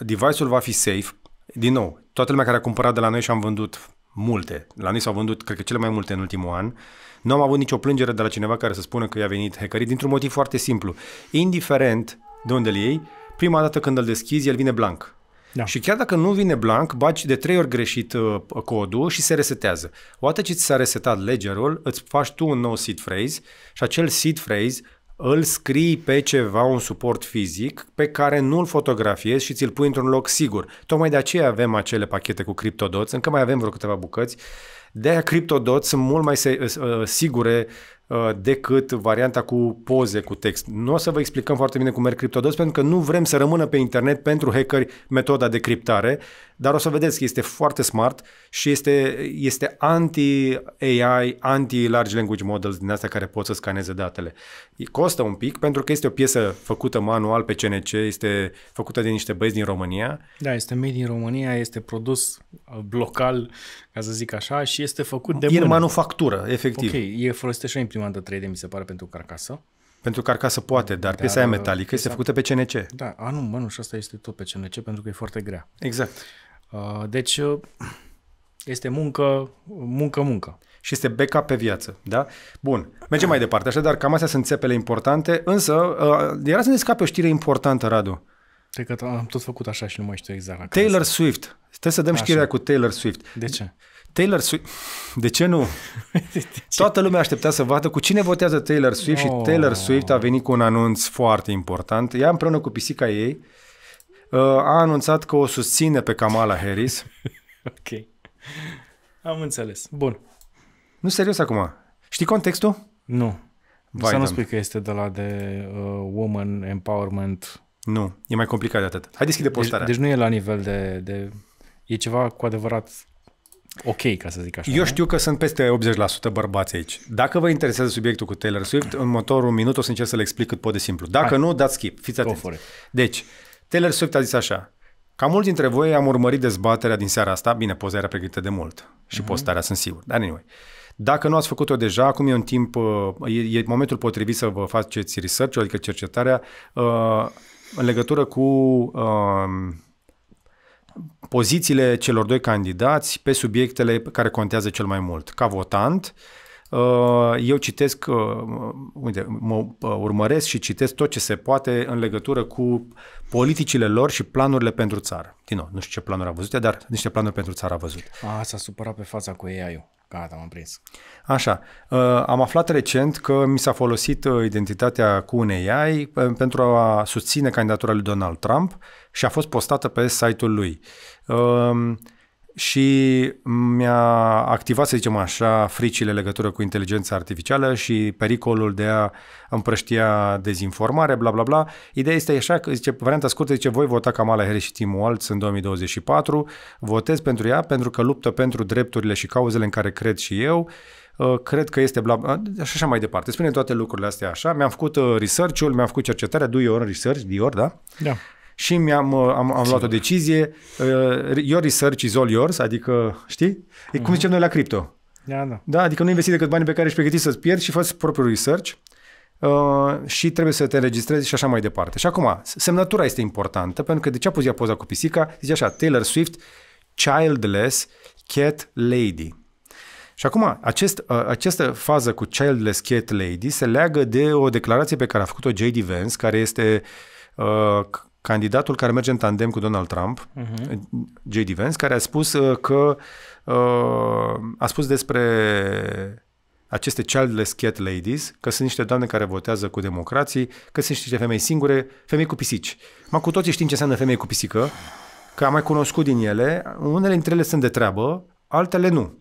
S1: device-ul va fi safe. Din nou, toată lumea care a cumpărat de la noi și am vândut multe. La noi s-au vândut, cred că, cele mai multe în ultimul an. Nu am avut nicio plângere de la cineva care să spună că i-a venit hackerit dintr-un motiv foarte simplu. Indiferent de unde îl iei, prima dată când îl deschizi, el vine blank. Da. Și chiar dacă nu vine blank, baci de trei ori greșit uh, codul și se resetează. Odată ce ți s-a resetat ledgerul, îți faci tu un nou seed phrase și acel seed phrase îl scrii pe ceva, un suport fizic, pe care nu-l fotografiezi și ți-l pui într-un loc sigur. Tocmai de aceea avem acele pachete cu CryptoDots, încă mai avem vreo câteva bucăți, de-aia CryptoDots sunt mult mai se, uh, sigure uh, decât varianta cu poze, cu text. Nu o să vă explicăm foarte bine cum merg CryptoDots, pentru că nu vrem să rămână pe internet pentru hackeri metoda de criptare, dar o să vedeți că este foarte smart și este, este anti-AI, anti-large language models din astea care pot să scaneze datele. Costă un pic pentru că este o piesă făcută manual pe CNC, este făcută de niște băieți din România.
S2: Da, este made din România, este produs uh, local, ca să zic așa, și este făcut de E în manufactură, efectiv. Ok, e folosită și o imprimantă 3D, mi se pare, pentru carcasă.
S1: Pentru carcasă poate, dar, dar piesa aia uh, metalică piesa... este făcută pe CNC.
S2: Da, a, nu, mă, nu, și asta este tot pe
S1: CNC pentru că e foarte grea. Exact. Uh, deci uh, este muncă, muncă, muncă. Și este backup pe viață, da? Bun, mergem mai departe. Așadar, cam astea sunt țepele importante, însă uh, era să ne scape o știre importantă, Radu. Cred că am tot făcut așa și nu mai știu exact. Taylor asta. Swift. Trebuie să dăm așa. știrea cu Taylor Swift. De ce? Taylor Swift. De ce nu? De ce? Toată lumea aștepta să vadă cu cine votează Taylor Swift oh. și Taylor oh. Swift a venit cu un anunț foarte important. Ea împreună cu pisica ei Uh, a anunțat că o susține pe Kamala Harris. ok. Am
S2: înțeles. Bun.
S1: Nu serios acum.
S2: Știi contextul?
S1: Nu. Vai, Să nu spui
S2: că este de la de uh, woman empowerment.
S1: Nu, e mai complicat de atât. Hai deschide deci- postarea. Deci, deci
S2: nu e la nivel de, de... E ceva cu adevărat ok, ca să zic
S1: așa. Eu nu? știu că sunt peste 80% bărbați aici. Dacă vă interesează subiectul cu Taylor Swift, în următorul minut o să încerc să le explic cât pot de simplu. Dacă Hai. nu, dați skip. Fiți atenți. Deci, uh, Taylor Swift a zis așa, ca mulți dintre voi am urmărit dezbaterea din seara asta, bine, poza era pregătită de mult și uh-huh. postarea, sunt sigur, dar anyway. Dacă nu ați făcut-o deja, acum e un timp, uh, e, e momentul potrivit să vă faceți research, adică cercetarea, uh, în legătură cu uh, pozițiile celor doi candidați pe subiectele care contează cel mai mult, ca votant Uh, eu citesc, uh, uite, mă uh, urmăresc și citesc tot ce se poate în legătură cu politicile lor și planurile pentru țară. Din nou, nu știu ce planuri a văzut, dar niște planuri pentru țară a văzut.
S2: A, s-a supărat pe fața cu AI-ul. Gata, m-am prins.
S1: Așa. Am aflat recent că mi s-a folosit identitatea cu un AI pentru a susține candidatura lui Donald Trump și a fost postată pe site-ul lui și mi-a activat, să zicem așa, fricile legătură cu inteligența artificială și pericolul de a împrăștia dezinformare, bla bla bla. Ideea este așa că, zice, varianta scurtă zice, voi vota Kamala Harris și Tim Waltz în 2024, votez pentru ea pentru că luptă pentru drepturile și cauzele în care cred și eu, uh, cred că este bla, bla uh, și așa mai departe. Spune toate lucrurile astea așa, mi-am făcut uh, research-ul, mi-am făcut cercetarea, do your own research, Dior, da? Da și mi-am uh, am, am luat o decizie. Uh, your research is all yours, adică, știi? E cum mhm. zicem noi la cripto. Da, da. da, adică nu investi decât banii pe care ești pregătit să-ți pierzi și faci propriul research uh, și trebuie să te înregistrezi și așa mai departe. Și acum, semnătura este importantă, pentru că de ce a pus ea poza cu pisica? Zice așa, Taylor Swift, Childless Cat Lady. Și acum, acest, uh, această fază cu Childless Cat Lady se leagă de o declarație pe care a făcut-o J.D. Vance, care este uh, candidatul care merge în tandem cu Donald Trump, uh-huh. Mhm. J.D. Vance, care a spus uh, că uh, a spus despre aceste childless cat ladies, că sunt niște doamne care votează cu democrații, că sunt niște femei singure, femei cu pisici. Ma cu toții știm ce înseamnă femei cu pisică, că am mai cunoscut din ele, unele dintre ele sunt de treabă, altele nu.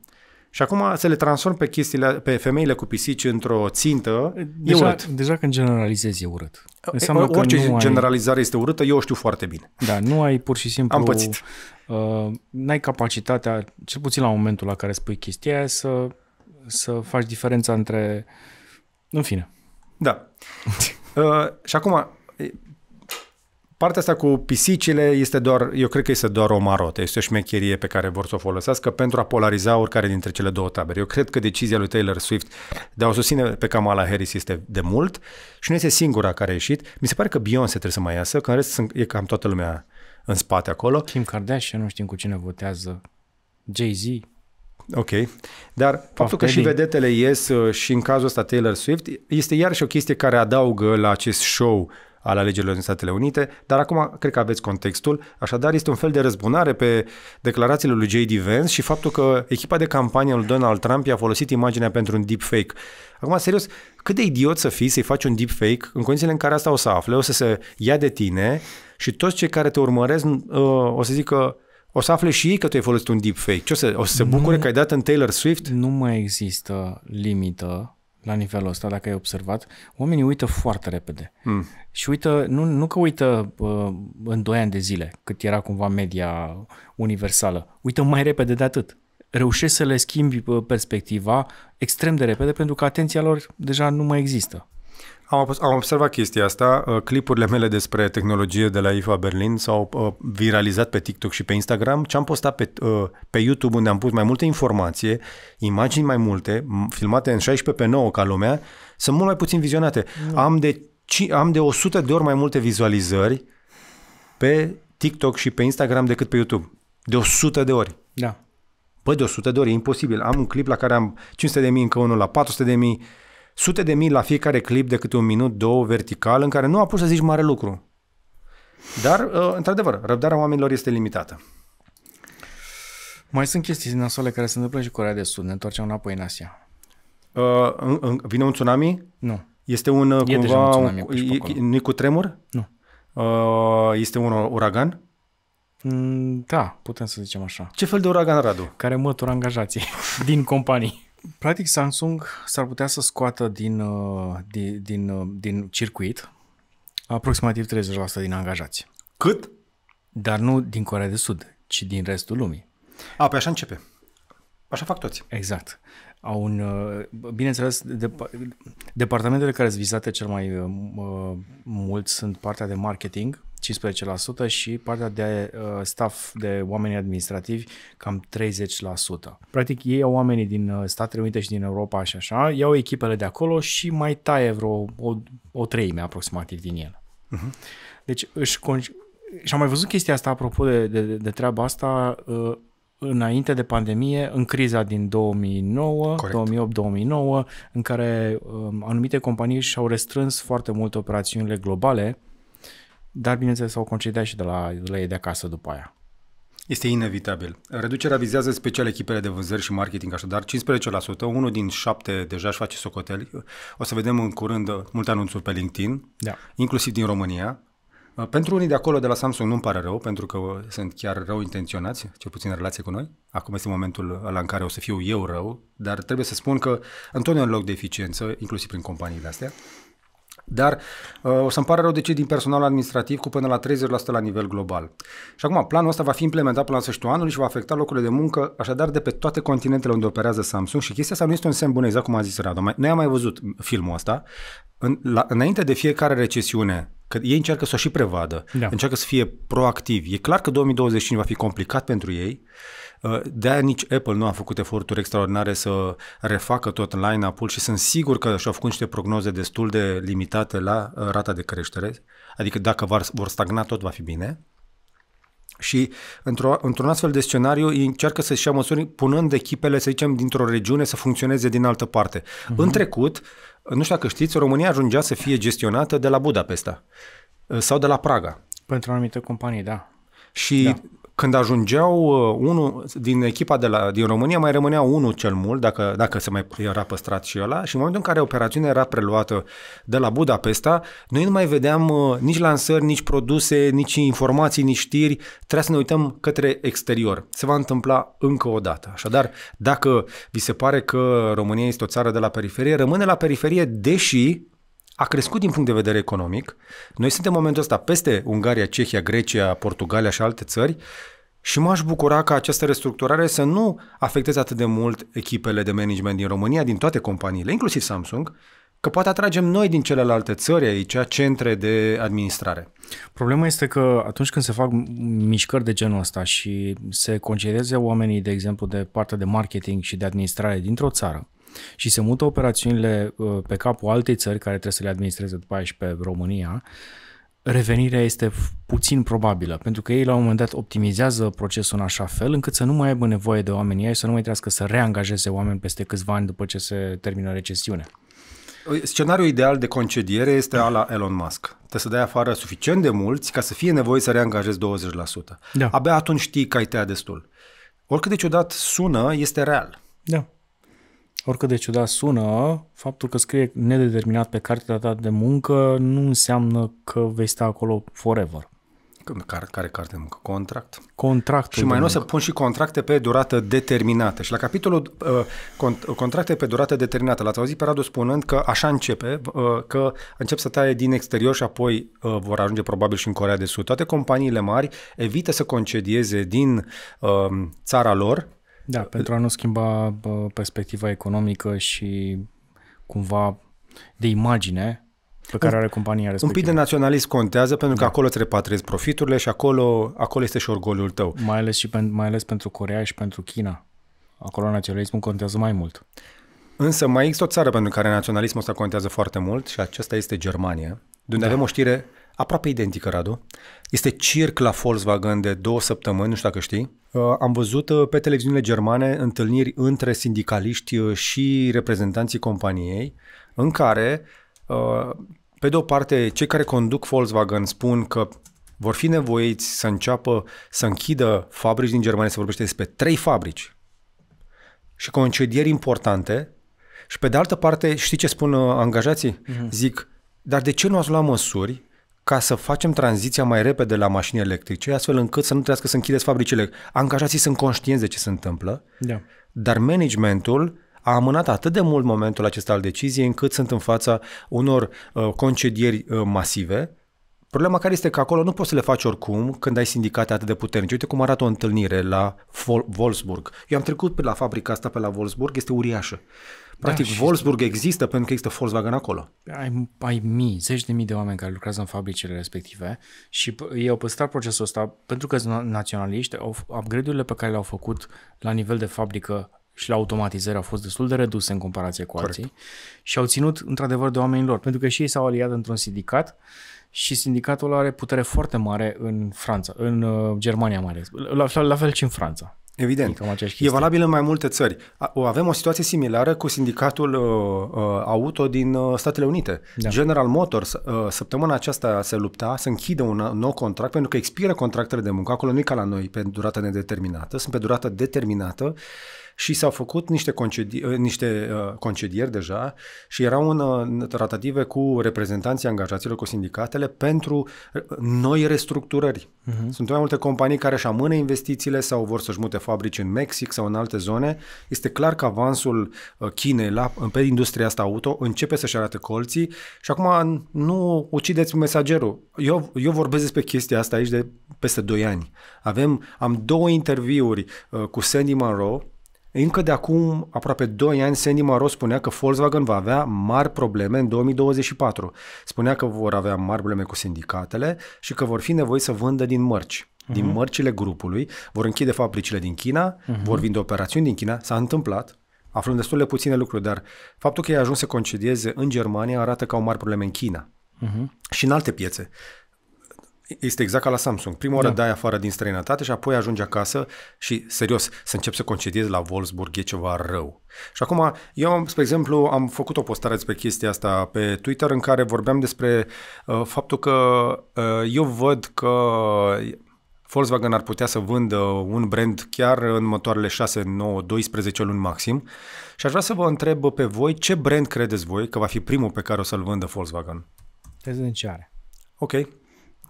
S1: Și acum să le transform pe chestiile, pe femeile cu pisici într-o țintă, deja, e urât.
S2: Deja când generalizezi e urât. Înseamnă Orice că nu generalizare
S1: ai... este urâtă, eu o știu foarte bine.
S2: Da, nu ai pur și simplu... Am pățit. Uh, n-ai capacitatea, cel puțin la momentul la care spui chestia aia, să, să faci diferența între... În fine. Da.
S1: uh, și acum, Partea asta cu pisicile este doar, eu cred că este doar o marotă, este o șmecherie pe care vor să o folosească pentru a polariza oricare dintre cele două tabere. Eu cred că decizia lui Taylor Swift de a o susține pe Kamala Harris este de mult și nu este singura care a ieșit. Mi se pare că Beyoncé trebuie să mai iasă, că în rest e cam toată lumea în spate acolo. Kim Kardashian, nu știm cu cine votează, Jay-Z. Ok, dar Pop faptul că și vedetele ies uh, și în cazul ăsta Taylor Swift este iarăși o chestie care adaugă la acest show al alegerilor din Statele Unite, dar acum cred că aveți contextul. Așadar, este un fel de răzbunare pe declarațiile lui J.D. Vance și faptul că echipa de campanie lui Donald Trump i-a folosit imaginea pentru un deepfake. Acum, serios, cât de idiot să fii să-i faci un deepfake în condițiile în care asta o să afle, o să se ia de tine și toți cei care te urmăresc uh, o să zică o să afle și ei că tu ai folosit un deepfake. Ce o să, o să se bucure nu, că ai dat în Taylor Swift? Nu
S2: mai există limită
S1: la nivelul ăsta, dacă ai observat, oamenii
S2: uită foarte repede. Mm. Și uită, nu, nu că uită uh, în 2 ani de zile, cât era cumva media universală, uită mai repede de atât. Reușesc să le schimbi uh, perspectiva extrem de repede pentru că atenția lor deja nu mai există.
S1: Am, am observat chestia asta. Uh, clipurile mele despre tehnologie de la IFA Berlin s-au uh, viralizat pe TikTok și pe Instagram. Ce am postat pe, uh, pe YouTube, unde am pus mai multe informație, imagini mai multe, filmate în 16 pe 9 ca lumea, sunt mult mai puțin vizionate. Mm. Am, de, am de 100 de ori mai multe vizualizări pe TikTok și pe Instagram decât pe YouTube. De 100 de ori. Da. Bă, de 100 de ori, e imposibil. Am un clip la care am 500 de mii, încă unul la 400 de mii sute de mii la fiecare clip de câte un minut, două, vertical, în care nu a pus să zici mare lucru. Dar, uh, într-adevăr, răbdarea oamenilor este limitată. Mai sunt chestii nasoale care se întâmplă și Corea de
S2: Sud. Ne întoarcem înapoi în Asia.
S1: Uh, în, în, vine un tsunami? Nu. Este un uh, e cumva... un tsunami, Nu-i cu tremur? Nu. Uh, este un uragan? Mm, da, putem să zicem așa. Ce fel de uragan, Radu? Care mătură angajații
S2: din companii. Practic Samsung s-ar putea să scoată din, uh, din, din, uh, din circuit aproximativ 30% din angajați. Cât? Dar nu din Corea de Sud, ci din restul lumii.
S1: A, pe păi așa începe. Așa fac toți.
S2: Exact. Au un, uh, bineînțeles, de, departamentele care sunt vizate cel mai uh, mult sunt partea de marketing, 15% și partea de uh, staff de oameni administrativi cam 30%. Practic ei au oamenii din uh, Statele Unite și din Europa și așa, iau echipele de acolo și mai taie vreo o, o treime aproximativ din el. Uh-huh. Mhm. Deci își con- și am mai văzut chestia asta apropo de, de, de treaba asta uh, înainte de pandemie, în criza din 2009, 2008-2009, în care uh, anumite companii și-au restrâns foarte mult operațiunile globale dar bineînțeles o concedea și de la, de la ei de
S1: acasă după aia. Este inevitabil. Reducerea vizează special echipele de vânzări și marketing, așadar 15%, unul din șapte deja își face socoteli. O să vedem în curând multe anunțuri pe LinkedIn, da. inclusiv din România. Pentru unii de acolo, de la Samsung, nu-mi pare rău, pentru că sunt chiar rău intenționați, cel puțin în relație cu noi. Acum este momentul ăla în care o să fiu eu rău, dar trebuie să spun că întotdeauna în loc de eficiență, inclusiv prin companiile astea, dar uh, o să-mi pare rău de cei din personal administrativ cu până la 30% la nivel global. Și acum, planul ăsta va fi implementat până la sfârșitul anului și va afecta locurile de muncă, așadar, de pe toate continentele unde operează Samsung. Și chestia asta nu este un semn bun, exact cum a zis Radu. Mai, noi am mai văzut filmul ăsta. În, la, înainte de fiecare recesiune că ei încearcă să o și prevadă, da. încearcă să fie proactiv. E clar că 2025 va fi complicat pentru ei Uh, de-aia nici Apple nu a făcut eforturi extraordinare să refacă tot line-up-ul și sunt sigur că și-au făcut niște prognoze destul de limitate la uh, rata de creștere. Adică dacă vor stagna tot va fi bine. Și într-o, într-un astfel de scenariu încearcă să-și ia măsuri punând echipele, să zicem, dintr-o regiune să funcționeze din altă parte. Uh-huh. În trecut, uh, nu știu dacă știți, România ajungea să fie gestionată de la Budapesta sau de la Praga.
S2: Pentru anumite companii, da.
S1: Și da când ajungeau uh, unul din echipa de la, din România, mai rămânea unul cel mult, dacă, dacă se mai era păstrat și ăla, și în momentul în care operațiunea era preluată de la Budapesta, noi nu mai vedeam uh, nici lansări, nici produse, nici informații, nici știri, trebuia să ne uităm către exterior. Se va întâmpla încă o dată. Așadar, dacă vi se pare că România este o țară de la periferie, rămâne la periferie, deși a crescut din punct de vedere economic. Noi suntem în momentul ăsta peste Ungaria, Cehia, Grecia, Portugalia și alte țări și m-aș bucura ca această restructurare să nu afecteze atât de mult echipele de management din România, din toate companiile, inclusiv Samsung, că poate atragem noi din celelalte țări aici centre de administrare. Problema este că atunci când se fac
S2: mișcări de genul ăsta și se concedeze oamenii, de exemplu, de partea de marketing și de administrare dintr-o țară, și se mută operațiunile uh, pe capul altei țări care trebuie să le administreze după aia și pe România, revenirea este puțin probabilă, pentru că ei la un moment dat optimizează procesul în așa fel încât să nu mai aibă nevoie de oamenii ei, să nu mai trească să reangajeze oameni peste câțiva ani după ce se termină recesiunea.
S1: Scenariul ideal de concediere este da. ala Elon Musk. te să dai afară suficient de mulți ca să fie nevoie să reangajezi 20%. Da. Abia atunci știi că ai tăiat destul. Oricât de ciudat sună, este real.
S2: Da oricât de ciudat sună, faptul că scrie nedeterminat pe cartea ta de muncă nu înseamnă că vei sta acolo forever.
S1: Care, care carte de muncă? Contract.
S2: Contract. Și mai nu să
S1: pun și contracte pe durată determinată. Și la capitolul uh, contracte pe durată determinată, l-ați auzit pe Radu spunând că așa începe, uh, că încep să taie din exterior și apoi uh, vor ajunge probabil și în Corea de Sud. Toate companiile mari evită să concedieze din uh, țara lor
S2: da, pentru a nu schimba perspectiva economică și cumva de imagine pe care are compania respectivă. Un pic
S1: de naționalism contează pentru că da. acolo îți repatriezi profiturile și acolo, acolo este și orgolul tău.
S2: Mai ales, și pe, mai ales pentru Corea și pentru China. Acolo naționalismul contează
S1: mai mult. Însă mai există o țară pentru care naționalismul ăsta contează foarte mult și acesta este Germania, de unde da. avem o știre aproape identică, Radu. Este circ la Volkswagen de două săptămâni, nu știu dacă știi. Uh, am văzut uh, pe televiziunile germane întâlniri între sindicaliști uh, și reprezentanții companiei, în care, pe de o parte, cei care conduc Volkswagen spun că vor fi nevoiți să înceapă să închidă fabrici din Germania, se vorbește despre trei fabrici și concedieri importante. Și pe de altă parte, știi ce spun angajații? Mm-hmm. Zic, dar de ce nu ați luat măsuri ca să facem tranziția mai repede la mașini electrice, astfel încât să nu trebuiască să închideți fabricile. Angajații sunt conștienți de ce se întâmplă, da. dar managementul a amânat atât de mult momentul acesta al deciziei încât sunt în fața unor uh, concedieri uh, masive Problema care este că acolo nu poți să le faci oricum când ai sindicate atât de puternice. Uite cum arată o întâlnire la Wolfsburg. Eu am trecut pe la fabrica asta pe la Wolfsburg, este uriașă. Practic, da, Wolfsburg există pentru că există Volkswagen acolo.
S2: Ai, ai mii, zeci de mii de oameni care lucrează în fabricile respective și ei au păstrat procesul ăsta pentru că sunt naționaliști. Upgrade-urile pe care le-au făcut la nivel de fabrică și la automatizare au fost destul de reduse în comparație cu Correct. alții și au ținut într-adevăr de oamenii lor, pentru că și ei s-au aliat într-un sindicat uh, și sindicatul are putere foarte mare în Franța, în uh,
S1: Germania mai ales, la, la, la fel și în Franța. Evident. E valabil în mai multe țări. Avem o situație similară cu sindicatul uh, uh, auto din uh, Statele Unite. Da. General Motors uh, săptămâna aceasta se lupta să închidă un nou contract pentru că expiră contractele de muncă. Acolo nu e ca la noi pe durată nedeterminată, sunt pe durată determinată și s-au făcut niște, concedi- uh, niște uh, concedieri deja și erau în uh, tratative cu reprezentanții angajaților, cu sindicatele, pentru uh, noi restructurări. Uh-huh. Sunt mai multe companii care își amână investițiile sau vor să-și mute fabrici în Mexic sau în alte zone. Este clar că avansul uh, Chinei la, pe industria asta auto începe să-și arate colții și acum nu ucideți mesagerul. Eu, eu vorbesc despre chestia asta aici de peste 2 ani. Avem, am două interviuri uh, cu Sandy Monroe, încă de acum aproape 2 ani, Sandy Maro spunea că Volkswagen va avea mari probleme în 2024. Spunea că vor avea mari probleme cu sindicatele și că vor fi nevoi să vândă din mărci din uh-huh. mărcile grupului, vor închide fabricile din China, uh-huh. vor vinde operațiuni din China. S-a întâmplat, aflăm destul de puține lucruri, dar faptul că ei ajuns să concedieze în Germania arată că au mari probleme în China uh-huh. și în alte piețe. Este exact ca la Samsung. Prima oară da. dai afară din străinătate și apoi ajungi acasă și, serios, să încep să concediezi la Wolfsburg e ceva rău. Și acum, eu, spre exemplu, am făcut o postare despre chestia asta pe Twitter în care vorbeam despre uh, faptul că uh, eu văd că Volkswagen ar putea să vândă un brand chiar în următoarele 6, 9, 12 luni maxim și aș vrea să vă întreb pe voi ce brand credeți voi că va fi primul pe care o să-l vândă Volkswagen?
S2: Prezidențiare. Ok.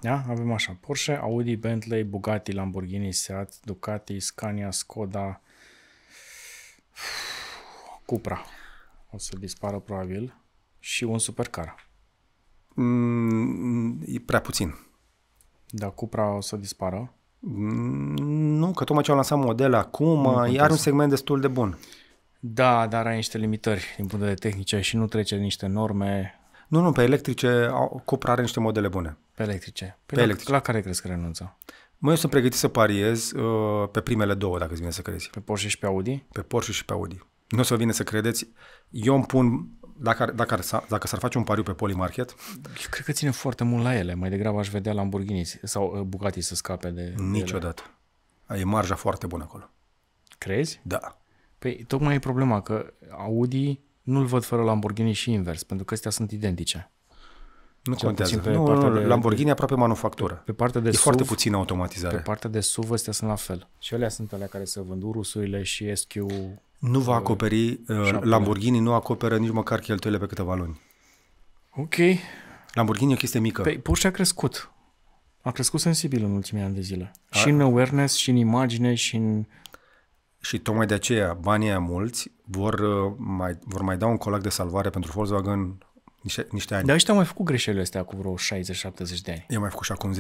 S2: Da? Avem așa Porsche, Audi, Bentley, Bugatti, Lamborghini, Seat, Ducati, Scania, Skoda, Cupra. O să dispară probabil. Și un supercar.
S1: Mm, e prea puțin. Da, Cupra o să dispară. Mm, nu, că tocmai ce au lansat model acum, iar un segment destul de bun.
S2: Da, dar are niște limitări din punct de vedere tehnice și nu trece niște norme. Nu, nu, pe electrice
S1: Cupra are niște modele bune. Pe electrice. Păi pe, pe electrice. La, la care crezi că renunță? Mă, eu sunt pregătit să pariez uh, pe primele două, dacă îți vine să crezi. Pe Porsche și pe Audi? Pe Porsche și pe Audi. Nu o să vine să credeți. Eu îmi pun, dacă, dacă, dacă s-ar face un pariu pe Polymarket...
S2: Eu cred că ține foarte mult la ele. Mai degrabă aș vedea Lamborghini sau uh, Bugatti să scape de Niciodată. De ele. E marja foarte bună acolo. Crezi? Da. Păi tocmai e problema că Audi nu-l văd fără Lamborghini și invers, pentru că astea sunt identice. Nu Cel contează. Puțin pe nu, partea nu, de, Lamborghini e aproape manufactură. Pe
S1: partea de e SUV, foarte puțină automatizare. Pe partea
S2: de SUV astea sunt la fel. Și alea sunt alea care se vând urusurile și SQ. Nu va uh, acoperi, uh, șapte. Lamborghini
S1: nu acoperă nici măcar cheltuielile pe câteva luni. Ok. Lamborghini e o chestie mică. Păi,
S2: pur și a crescut. A crescut sensibil în ultimii ani de zile. A... Și în awareness, și în imagine, și în...
S1: Și tocmai de aceea banii aia mulți vor uh, mai, vor mai da un colac de salvare pentru Volkswagen, niște, niște ani. Dar ăștia au mai făcut greșelile astea cu vreo 60-70 de ani. Eu mai făcut și acum 10-15.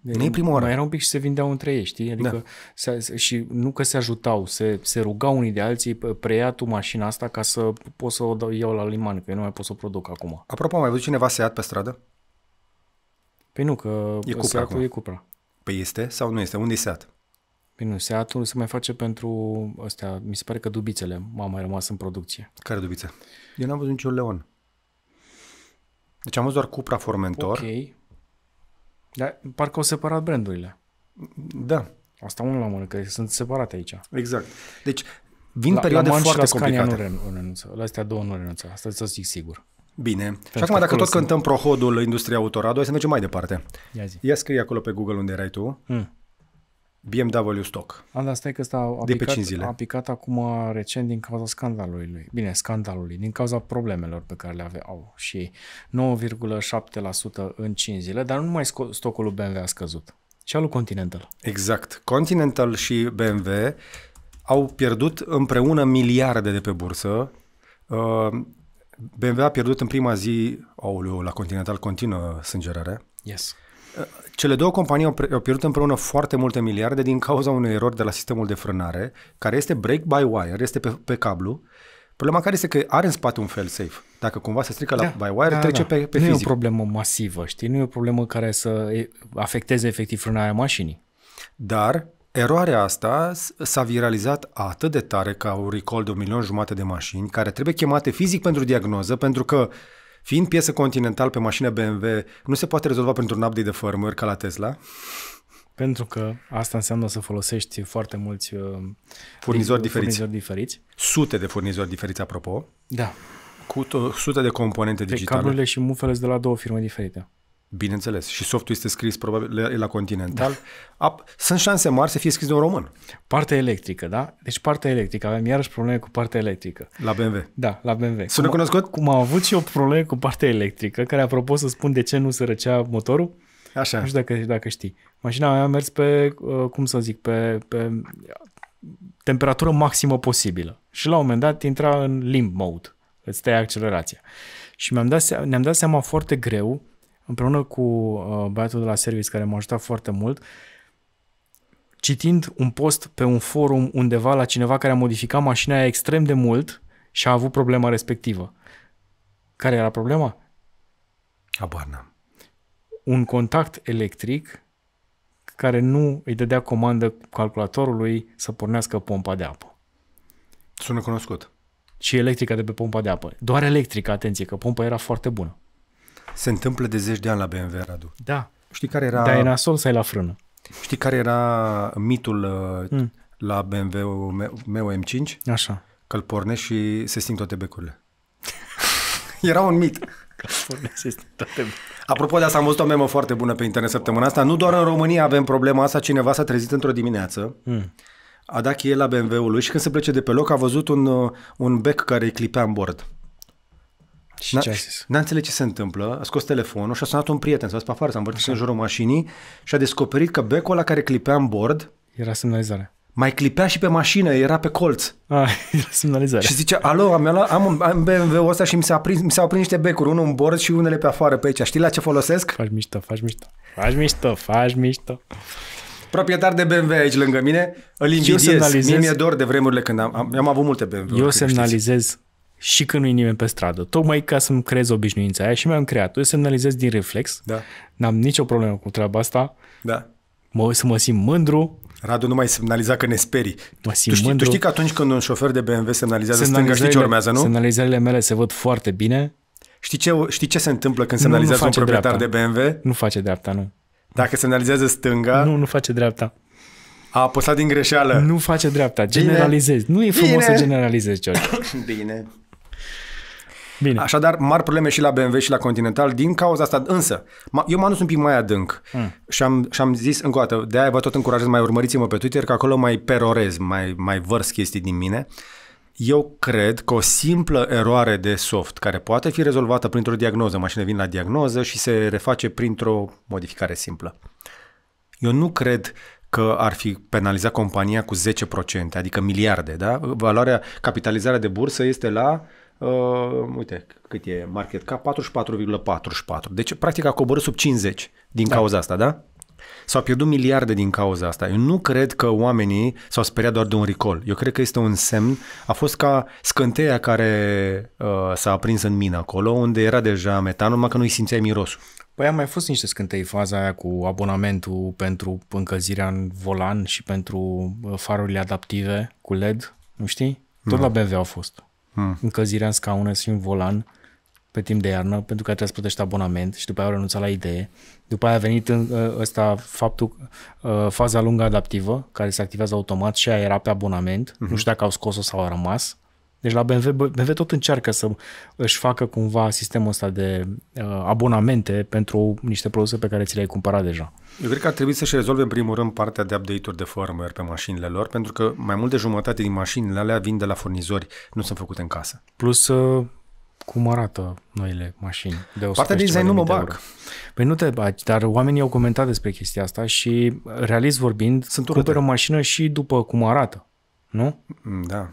S1: Deci nu e prima oară. Mai erau un pic și se vindeau
S2: între ei, știi? Adică da. se, și nu că se ajutau, se, se rugau unii de alții, preia tu mașina asta ca să pot să o dau, iau la liman, că eu nu mai pot să o produc acum. Apropo, am mai văzut cineva seat pe stradă? Păi nu, că e cupra, acum. e cupra.
S1: Păi este sau nu este? Unde e seat?
S2: Păi nu, seatul se mai face pentru astea, mi se pare că dubițele m-au mai rămas în producție. Care dubițe? Eu n-am văzut niciun leon. Deci am văzut doar Cupra Formentor. Ok. Dar parcă au separat brandurile. Da. Asta unul la mână, că sunt separate aici.
S1: Exact. Deci vin la, perioade la foarte la Scania complicate.
S2: Nu, nu renunță. La astea două nu renunță. Asta să zic sigur. Bine. Pentru și acum, dacă tot cântăm
S1: prohodul industriei autorado, hai să mergem mai departe. Ia, zi. Ia scrie acolo pe Google unde erai tu. Hmm. BMW stock.
S2: A, dar stai că asta a, a, de picat, pe 5 zile. a picat acum recent din cauza scandalului lui. Bine, scandalului, din cauza problemelor pe care le aveau și 9,7% în 5 zile, dar nu mai stocul lui BMW a scăzut. Și al lui Continental.
S1: Exact. Continental și BMW au pierdut împreună miliarde de pe bursă. Uh, BMW a pierdut în prima zi, Au la Continental continuă sângerarea. Yes. Uh, cele două companii au, pre- au pierdut împreună foarte multe miliarde din cauza unui erori de la sistemul de frânare, care este break by wire, este pe, pe cablu. Problema care este că are în spate un fail safe. Dacă cumva se strică da, la by wire, da, trece da. pe, pe nu fizic. Nu e o
S2: problemă masivă, știi? Nu e o problemă care să afecteze efectiv frânarea
S1: mașinii. Dar eroarea asta s-a viralizat atât de tare ca un recall de un milion jumate de mașini care trebuie chemate fizic pentru diagnoză, pentru că uh, Fiind piesă continental pe mașină BMW, nu se poate rezolva pentru un update de firmware ca la Tesla? Pentru că
S2: asta înseamnă să folosești foarte mulți uh, furnizori diferiți. Furnizori
S1: diferiți. Sute de furnizori diferiți, apropo. Da. Cu to- sute de componente pe digitale. Cablurile
S2: și mufele de la două
S1: firme diferite. Bineînțeles. Și softul este scris probabil la Continental. Da. Sunt șanse mari să fie scris de un român. Partea electrică, da? Deci partea electrică. Avem iarăși probleme cu partea
S2: electrică. La BMW. Da, la BMW. Sunt cum, cunoscut? Cum am avut și eu probleme cu partea electrică, care apropo să spun de ce nu se răcea motorul. Așa. Nu știu dacă, dacă știi. Mașina mea a mers pe, uh, cum să zic, pe, pe temperatură maximă posibilă. Și la un moment dat intra în limp mode. Îți tăia accelerația. Și mi-am dat seama, ne-am dat seama foarte greu împreună cu uh, băiatul de la service care m-a ajutat foarte mult, citind un post pe un forum undeva la cineva care a modificat mașina aia extrem de mult și a avut problema respectivă. Care era problema? Abarna. Un contact electric care nu îi dădea comandă calculatorului să pornească pompa de apă. Sună cunoscut. Și electrica de pe pompa de apă. Doar electrica, atenție, că pompa era foarte bună. Se
S1: întâmplă de zeci de ani la BMW, Radu.
S3: Da. Știi care
S2: era... Da, e nasol să ai la frână.
S1: Știi care era mitul uh, mm. la BMW-ul meu M5? Așa. că pornești și se sting toate becurile. era un mit. Apropo de asta, am văzut o memă foarte bună pe internet săptămâna asta. Nu doar în România avem problema asta, cineva s-a trezit într-o dimineață, mm. a dat cheie la BMW-ul lui și când se plece de pe loc a văzut un, uh, un bec care îi clipea în bord. Și n-a, ce zis? N-a înțeles ce se întâmplă, a scos telefonul și a sunat un prieten, s-a pe afară, s-a învârtit în jurul mașinii și a descoperit că becul la care clipea în bord... Era semnalizare. Mai clipea și pe mașină, era pe colț. Ah, era semnalizare. Și zice, alo, am, am, un, am BMW-ul ăsta și mi, s-a aprins, mi s a aprins niște becuri, unul în bord și unele pe afară pe aici. Știi la ce folosesc? Faci mișto, faci mișto, faci mișto, faci mișto proprietar de BMW aici lângă mine, îl invidiez. Mie mi-e dor de vremurile când am, am, am avut multe BMW. Eu
S2: semnalizez știți și când nu i nimeni pe stradă. Tocmai ca să-mi creez obișnuința aia și mi-am creat Eu semnalizez din reflex. Da. N-am nicio problemă cu treaba asta. Da. Mă, să mă simt
S1: mândru. Radu nu mai semnaliza că ne sperii. Mă simt tu știi, mândru. Tu știi că atunci când un șofer de BMW semnalizează stânga, știi ce urmează, nu?
S2: Semnalizările mele se văd foarte bine. Știi ce, știi ce se întâmplă când semnalizează un proprietar
S1: dreapta. de BMW? Nu face dreapta, nu. Dacă semnalizează stânga... Nu, nu face dreapta. A apăsat din greșeală. Nu face dreapta, generalizezi. Nu e frumos Bine. să generalizezi, George. Bine. Bine. Așadar, mari probleme și la BMW și la Continental din cauza asta. Însă, eu m-am dus un pic mai adânc mm. și, am, și am zis încă o dată, de-aia vă tot încurajez, mai urmăriți-mă pe Twitter, că acolo mai perorez, mai, mai vărs chestii din mine. Eu cred că o simplă eroare de soft care poate fi rezolvată printr-o diagnoză, mașinile vin la diagnoză și se reface printr-o modificare simplă. Eu nu cred că ar fi penalizat compania cu 10%, adică miliarde, da? Valoarea, capitalizarea de bursă este la uh, uite, cât e market cap, 44,44. Deci, practic, a coborât sub 50 din da. cauza asta, da? S-au pierdut miliarde din cauza asta. Eu nu cred că oamenii s-au speriat doar de un recall. Eu cred că este un semn. A fost ca scânteia care uh, s-a aprins în mine acolo, unde era deja metan, numai că nu-i simțeai mirosul.
S2: Păi a mai fost niște scântei faza aia cu abonamentul pentru încălzirea în volan și pentru uh, farurile adaptive cu LED, nu știi? Tot no. la BMW au fost hmm. încălzirea în scaune și în volan pe timp de iarnă, pentru că trebuie să plătești abonament și după aia au renunțat la idee. După aia a venit în, uh, ăsta faptul, uh, faza lungă adaptivă, care se activează automat și aia era pe abonament. uh Nu știu dacă au scos-o sau a rămas. Deci la BMW, BMW tot încearcă să își facă cumva sistemul ăsta de uh, abonamente pentru niște produse pe care ți le-ai cumpărat deja.
S1: Eu cred că ar trebui să-și rezolve în primul rând partea de update-uri de firmware pe mașinile lor, pentru că mai mult de jumătate din mașinile alea vin de la furnizori, nu sunt făcute în casă.
S2: Plus, uh, cum arată noile mașini de Partea de design nu mă bag. Păi nu te bagi, dar oamenii au comentat despre chestia asta și, realist vorbind, sunt cumpără mașină și după cum arată, nu? Mm, da.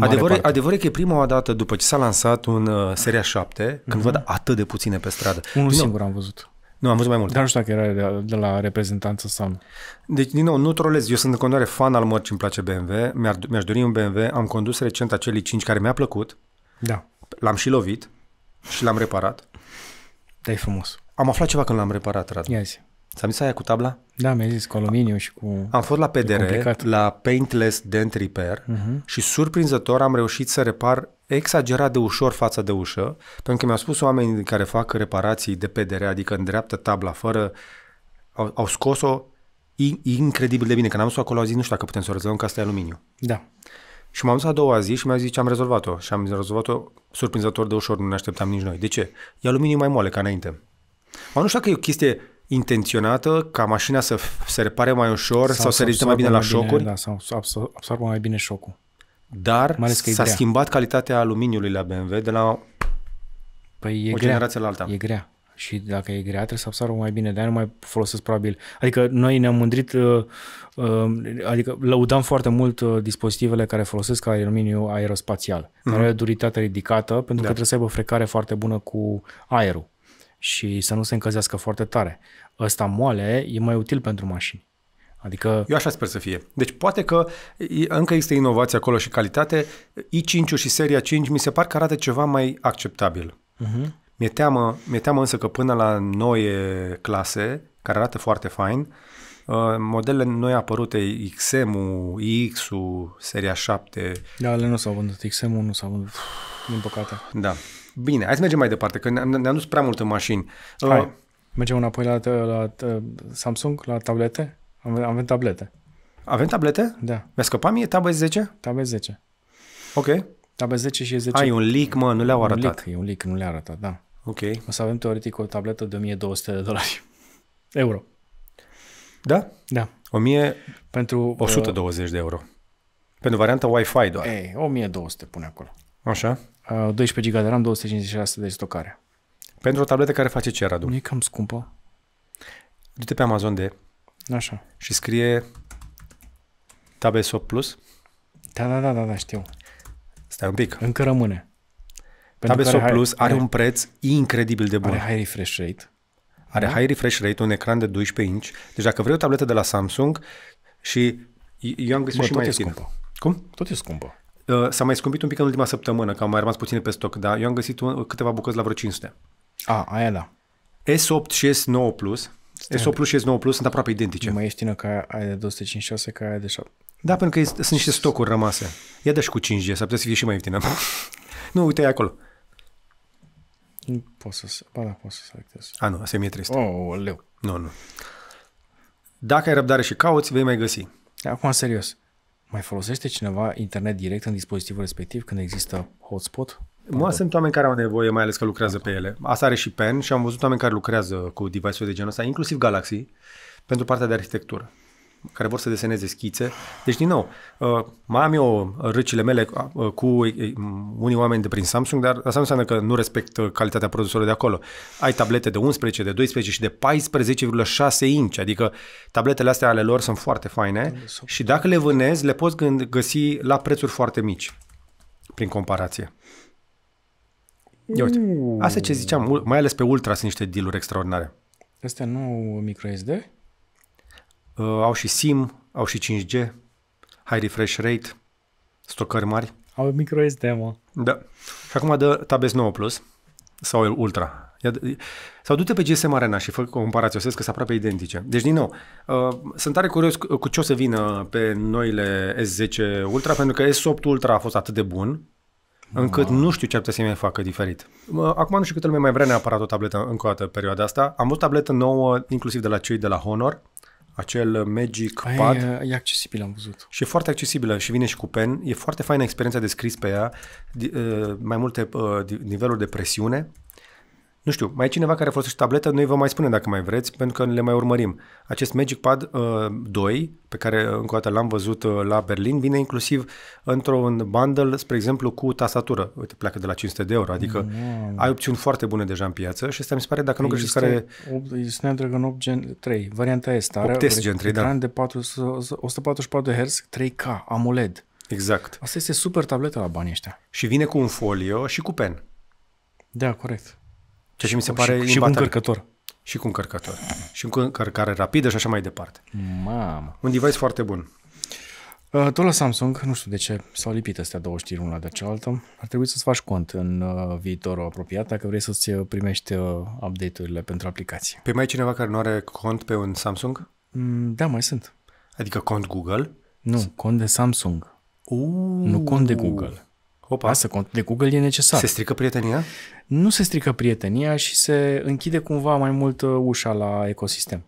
S2: Adevărul,
S1: adevăr e că e prima dată după ce s-a lansat un uh, Seria 7, când uh-huh. văd atât de puține pe stradă. Unul singur
S2: am văzut. Nu, am văzut mai mult. Dar nu știu dacă era de la, de la reprezentanță sau...
S1: Deci, din nou, nu trolez. Eu sunt în continuare fan al mărcii, îmi place BMW. Mi-ar, mi-aș dori un BMW. Am condus recent acel 5 care mi-a plăcut. Da. L-am și lovit și l-am reparat. Da, e frumos. Am aflat ceva când l-am reparat, Radu. Ia zi. Ți-am zis aia cu tabla? Da, mi-ai zis cu aluminiu și cu... Am fost la PDR, la Paintless Dent Repair uh-huh. și surprinzător am reușit să repar exagerat de ușor față de ușă, pentru că mi-au spus oamenii care fac reparații de PDR, adică în tabla, fără, au, au scos-o incredibil de bine. n am dus acolo, au zis, nu știu dacă putem să o rezolvăm, că asta e aluminiu. Da. Și m-am dus a doua zi și mi-a zis ce am rezolvat-o. Și am rezolvat-o surprinzător de ușor, nu ne așteptam nici noi. De ce? E aluminiu mai moale ca înainte. Mă nu știu că e o chestie intenționată ca mașina să se repare mai ușor sau, sau să rezistă mai bine la mai șocuri. Bine,
S2: da, sau să absorbă mai bine șocul. Dar mai ales că s-a grea.
S1: schimbat calitatea aluminiului la BMW de la păi e o grea. generație la alta. E grea. Și
S2: dacă e grea, trebuie să apsară mai bine. De-aia nu mai folosesc probabil. Adică noi ne-am mândrit, uh, uh, adică lăudam foarte mult uh, dispozitivele care folosesc aluminiu aerospațial. Mm-hmm. Care are duritate ridicată pentru da. că trebuie să aibă frecare foarte bună cu aerul și să nu se încălzească foarte tare. Ăsta moale e mai util pentru mașini. Adică...
S1: Eu așa sper să fie. Deci poate că încă există inovație acolo și calitate. i5-ul și seria 5 mi se par că arată ceva mai acceptabil. Uh-huh. Mi-e, teamă, mi-e teamă însă că până la noie clase, care arată foarte fain, uh, modelele noi apărute, XM-ul, iX-ul, seria 7...
S2: Da, ale nu s-au vândut. XM-ul nu s-a
S1: vândut, din păcate. Da. Bine, hai să mergem mai departe, că ne-am, ne dus prea mult în mașini. Hai, uh,
S2: mergem înapoi la, la, la uh, Samsung, la tablete? Am, avem tablete.
S1: Avem tablete? Da.
S2: Mi-a scăpat mie tabă 10? Tabă 10. Ok. Tabă 10 și 10. Ai un leak, mă, nu le-au arătat. leak, e un leak, nu le-a arătat, da. Ok. O să avem teoretic o tabletă de 1200 de dolari. Euro.
S1: Da? Da. 1000... Pentru... 120 uh, de euro. Pentru varianta Wi-Fi doar. Ei, 1200 pune acolo.
S2: Așa. Uh, 12 GB de RAM, 256 de stocare.
S1: Pentru o tabletă care face ce, Radu? Nu e cam scumpă. Du-te pe Amazon de Așa. Și scrie Tabesop Plus. Da, da, da, da, da, știu. Stai un pic.
S2: Încă rămâne. Tabesop are Plus are, are un
S1: preț incredibil de bun. Are high refresh rate. Are da? high refresh rate, un ecran de 12 inch. Deci dacă vrei o tabletă de la Samsung și eu am găsit Bă, și tot mai ieftină. scumpă.
S2: Cum? Tot e scumpă.
S1: Uh, s-a mai scumpit un pic în ultima săptămână, că am mai rămas puține pe stoc, dar eu am găsit un, câteva bucăți la vreo 500. A, aia da. S8 și S9 Plus S-O Plus și S9 Plus sunt aproape identice. Mai ieftină ca aia de 256 ca aia de 7. Da, pentru că sunt niște stocuri rămase. Ia de și cu 5G, s-ar putea să fie și mai ieftină. nu, uite, e acolo. Nu pot să... Ba da, pot să selectez. A, nu, asta e 1300. Oh, leu. Nu, nu. Dacă ai răbdare și cauți, vei mai găsi.
S2: Acum, serios. Mai folosește cineva internet direct în dispozitivul respectiv când există hotspot?
S1: Mă, sunt oameni care au nevoie, mai ales că lucrează pe ele. Asta are și Pen și am văzut oameni care lucrează cu device-uri de genul ăsta, inclusiv Galaxy, pentru partea de arhitectură care vor să deseneze schițe. Deci, din nou, uh, mai am eu uh, râcile mele uh, cu unii oameni de prin Samsung, dar asta nu înseamnă că nu respect calitatea produselor de acolo. Ai tablete de 11, de 12 și de 14,6 inci, adică tabletele astea ale lor sunt foarte faine și dacă le vânezi, le poți găsi la prețuri foarte mici, prin comparație.
S2: Ia uite, asta ce
S1: ziceam, mai ales pe Ultra sunt niște dealuri extraordinare.
S2: Astea nu au microSD? Uh,
S1: au și SIM, au și 5G, high refresh rate, stocări mari.
S2: Au microSD, mă.
S1: Da. Și acum dă s 9 Plus sau Ultra. Sau du-te pe GSM Arena și fă comparație, o să că sunt aproape identice. Deci, din nou, uh, sunt tare curios cu ce o să vină pe noile S10 Ultra, pentru că S8 Ultra a fost atât de bun, încât nu știu ce ar putea să mai facă diferit. Acum nu știu câtă lume mai vrea neapărat o tabletă încă o dată perioada asta. Am văzut tabletă nouă, inclusiv de la cei de la Honor, acel Magic Aia păi, Pad. E, e accesibil, am văzut. Și e foarte accesibilă și vine și cu pen. E foarte faină experiența de scris pe ea, uh, mai multe uh, niveluri de presiune nu știu, mai e cineva care folosește tabletă, noi vă mai spunem dacă mai vreți, pentru că le mai urmărim. Acest Magic Pad uh, 2, pe care uh, încă o dată l-am văzut uh, la Berlin, vine inclusiv într-un bundle, spre exemplu, cu tastatură. Uite, pleacă de la 500 de euro, adică mm. ai opțiuni foarte bune deja în piață și asta mi se pare, dacă nu păi greșesc, care...
S2: Este Snapdragon 8 Gen 3, varianta asta. Are 8 Gen 3, da. de 4, 144 Hz, 3K, AMOLED. Exact. Asta este super tabletă la banii ăștia. Și vine
S1: cu un folio și cu pen.
S2: Da, corect. Ceea ce mi se pare Și, și cu încărcător.
S1: Și cu încărcător. Și cu încărcare rapidă și așa mai departe.
S2: Mamă. Un device foarte bun. Uh, tot la Samsung, nu știu de ce s-au lipit astea două știri una de cealaltă, ar trebui să-ți faci cont în uh, viitorul apropiat dacă vrei să-ți uh, primești update-urile pentru
S1: aplicații. Pe păi mai cineva care nu are cont pe un Samsung? Mm, da, mai sunt. Adică cont Google?
S2: Nu, cont de Samsung. Uuuh. nu cont de Google. Opa. Asta da, de Google e necesar. Se strică prietenia? Nu se strică prietenia și se închide cumva mai mult uh, ușa la ecosistem.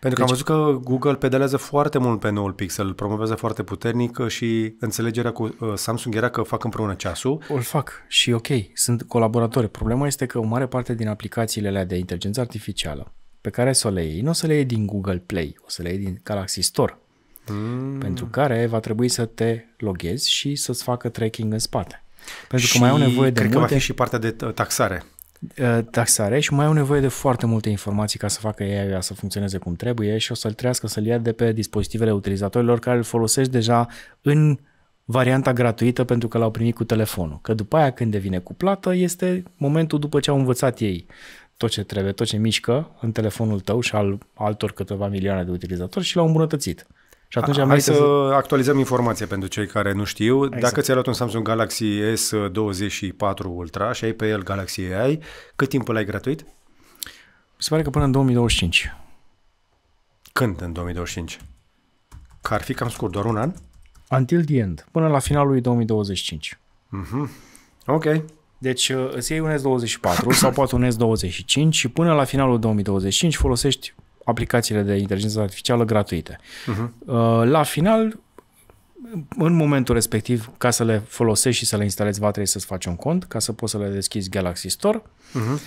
S1: Pentru că deci, am văzut că Google pedalează foarte mult pe noul Pixel, îl promovează foarte puternic uh, și înțelegerea cu uh, Samsung era că fac împreună ceasul.
S2: Îl fac și ok, sunt colaboratori. Problema este că o mare parte din aplicațiile alea de inteligență artificială pe care să le iei, nu o să le iei din Google Play, o să le iei din Galaxy Store mm. pentru care va trebui să te loghezi și să-ți facă tracking în spate. Pentru și că mai au nevoie de cred multe... că va fi
S1: și partea de taxare.
S2: Uh, taxare și mai au nevoie de foarte multe informații ca să facă ea să funcționeze cum trebuie și o să-l trească să-l ia de pe dispozitivele utilizatorilor care îl folosești deja în varianta gratuită pentru că l-au primit cu telefonul. Că după aia când devine cu plată este momentul după ce au învățat ei tot ce trebuie, tot ce mișcă în telefonul tău și al altor câteva milioane de utilizatori și l-au îmbunătățit. Mm. Și atunci am Hai să, să
S1: actualizăm informația pentru cei care nu știu. Exact. Dacă ți-ai luat un Samsung Galaxy S24 Ultra și ai pe el Galaxy AI, cât timp îl ai gratuit? Se pare că până în 2025. Când în 2025? Că ar fi cam scurt, doar un an?
S2: Until the end, până la finalul lui 2025. Mm-hmm. Ok. Deci uh, îți iei un S24 sau poate un S25 și până la finalul 2025 folosești aplicațiile de inteligență artificială gratuite. Uh-huh. La final, în momentul respectiv, ca să le folosești și să le instalezi, va trebui să-ți faci un cont, ca să poți să le deschizi Galaxy Store. Uh-huh.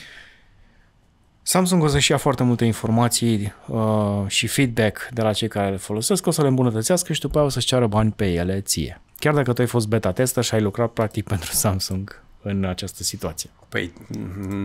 S2: Samsung o să-și ia foarte multe informații uh, și feedback de la cei care le folosesc, o să le îmbunătățească și după aia o să-și ceară bani pe ele ție. Chiar dacă tu ai fost beta tester și ai lucrat practic pentru Samsung în această situație.
S1: Păi,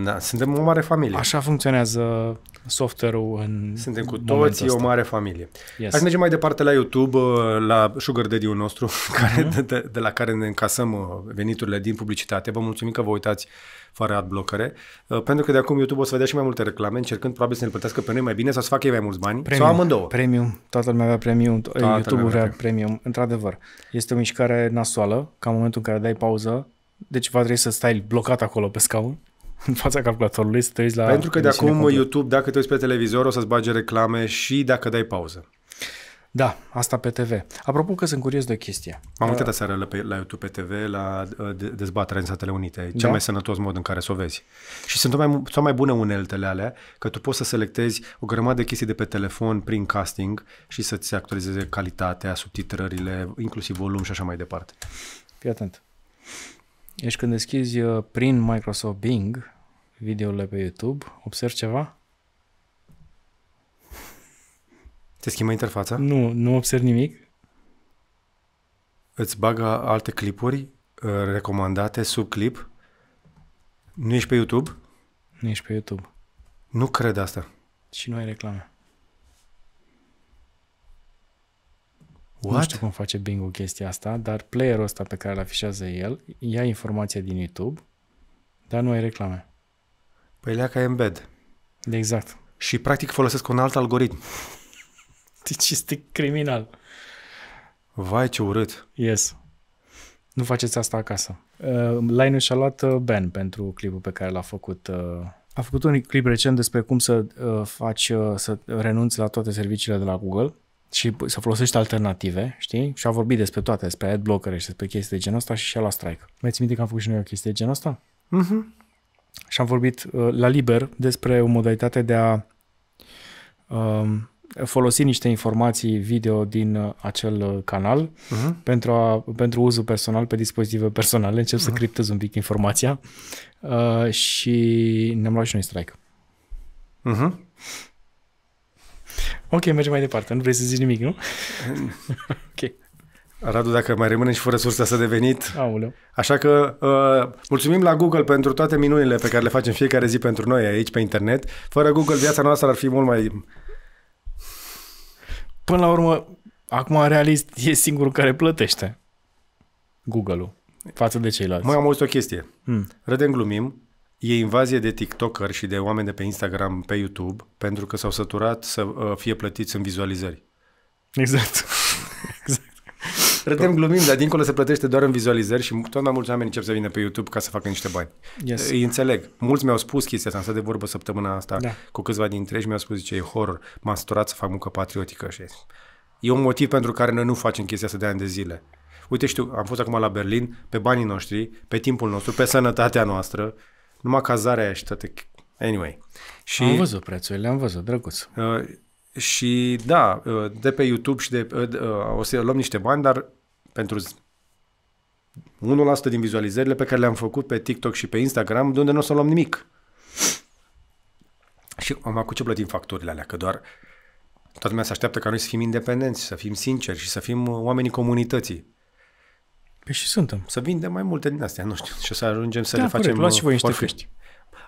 S1: na, suntem o mare familie. Așa funcționează software-ul în Suntem cu toți o mare familie. Yes. Aș merge mai departe la YouTube, uh, la Sugar Daddy-ul nostru, care, uh-huh. de, de la care ne încasăm uh, veniturile din publicitate. Vă mulțumim că vă uitați fără adblocare, uh, pentru că de acum YouTube o să vedea și mai multe reclame, încercând probabil să ne plătească pe noi mai bine sau să facă ei mai mulți bani, premium, sau amândouă.
S2: Premium, toată lumea avea premium, toată YouTube-ul premium. premium, într-adevăr. Este o mișcare nasoală, ca în momentul în care dai pauză, deci va trebui să stai blocat acolo pe scaun, în fața calculatorului, să te uiți la... Pentru că de acum complet.
S1: YouTube, dacă te uiți pe televizor, o să-ți bage reclame și dacă dai pauză.
S2: Da, asta pe TV. Apropo că sunt curios de o chestie. M-am uitat uh,
S1: aseară la, la YouTube pe TV la uh, de, dezbatere în Statele Unite. cel da? mai sănătos mod în care să o vezi. Și sunt mai, sunt mai bune uneltele alea, că tu poți să selectezi o grămadă de chestii de pe telefon prin casting și să-ți actualizeze calitatea, subtitrările, inclusiv volum și așa mai departe.
S2: Fii atent. Deci când deschizi uh, prin Microsoft Bing videourile pe YouTube, observi ceva?
S1: Te schimbă interfața? Nu, nu observ nimic. Îți bagă alte clipuri uh, recomandate sub clip? Nu ești pe YouTube? Nu ești pe YouTube. Nu cred asta. Și nu ai reclame.
S2: What? Nu știu cum face Bing chestia asta, dar playerul ăsta pe care îl afișează el ia informația din YouTube, dar nu ai reclame.
S1: Păi lea ca embed. exact. Și practic folosesc un alt algoritm. Deci este criminal.
S2: Vai, ce urât. Yes. Nu faceți asta acasă. Uh, Line și-a luat uh, ban pentru clipul pe care l-a făcut. Uh, a făcut un clip recent despre cum să uh, faci, uh, să renunți la toate serviciile de la Google și să folosești alternative, știi? Și a vorbit despre toate, despre ad și despre chestii de genul ăsta și și-a luat strike. Mai ți minte că am făcut și noi o chestie de genul ăsta? Mhm. Și am vorbit uh, la liber despre o modalitate de a uh, folosi niște informații video din uh, acel uh, canal uh-huh. pentru, a, pentru uzul personal pe dispozitive personale. Încep uh-huh. să mhm. criptez un pic informația uh, și ne-am luat și noi strike. Uh-huh. Ok, mergem
S1: mai departe. Nu vrei să zici nimic, nu? ok. Radu, dacă mai rămâne și fără sursa să devenit. Aoleu. Așa că uh, mulțumim la Google pentru toate minunile pe care le facem fiecare zi pentru noi aici pe internet. Fără Google viața noastră ar fi mult mai... Până la urmă,
S2: acum realist e singurul care plătește Google-ul față de ceilalți. Mai am auzit
S1: o chestie. Hmm. Rădem glumim, E invazie de TikToker și de oameni de pe Instagram, pe YouTube, pentru că s-au săturat să uh, fie plătiți în vizualizări. Exact. exact. Rătem, glumim, dar dincolo se plătește doar în vizualizări și tot mai mulți oameni încep să vină pe YouTube ca să facă niște bani. Yes. Îi înțeleg. Mulți mi-au spus chestia asta, am stat de vorbă săptămâna asta da. cu câțiva dintre ei și mi-au spus, zice, e horror, m-am săturat să fac muncă patriotică. Și e un motiv pentru care noi nu facem chestia asta de ani de zile. Uite, știu, am fost acum la Berlin, pe banii noștri, pe timpul nostru, pe sănătatea noastră, numai cazarea aia și toate... Anyway. Și, am văzut
S2: prețurile, am văzut, drăguț.
S1: Uh, și da, uh, de pe YouTube și de... Uh, uh, o să luăm niște bani, dar pentru 1% din vizualizările pe care le-am făcut pe TikTok și pe Instagram, de unde nu o să luăm nimic. Și am cu ce plătim facturile alea, că doar toată lumea se așteaptă ca noi să fim independenți, să fim sinceri și să fim uh, oamenii comunității. Păi și suntem. Să vindem mai multe din astea, nu știu. Și o să ajungem să da, le corect, facem... Luați și voi niște căști.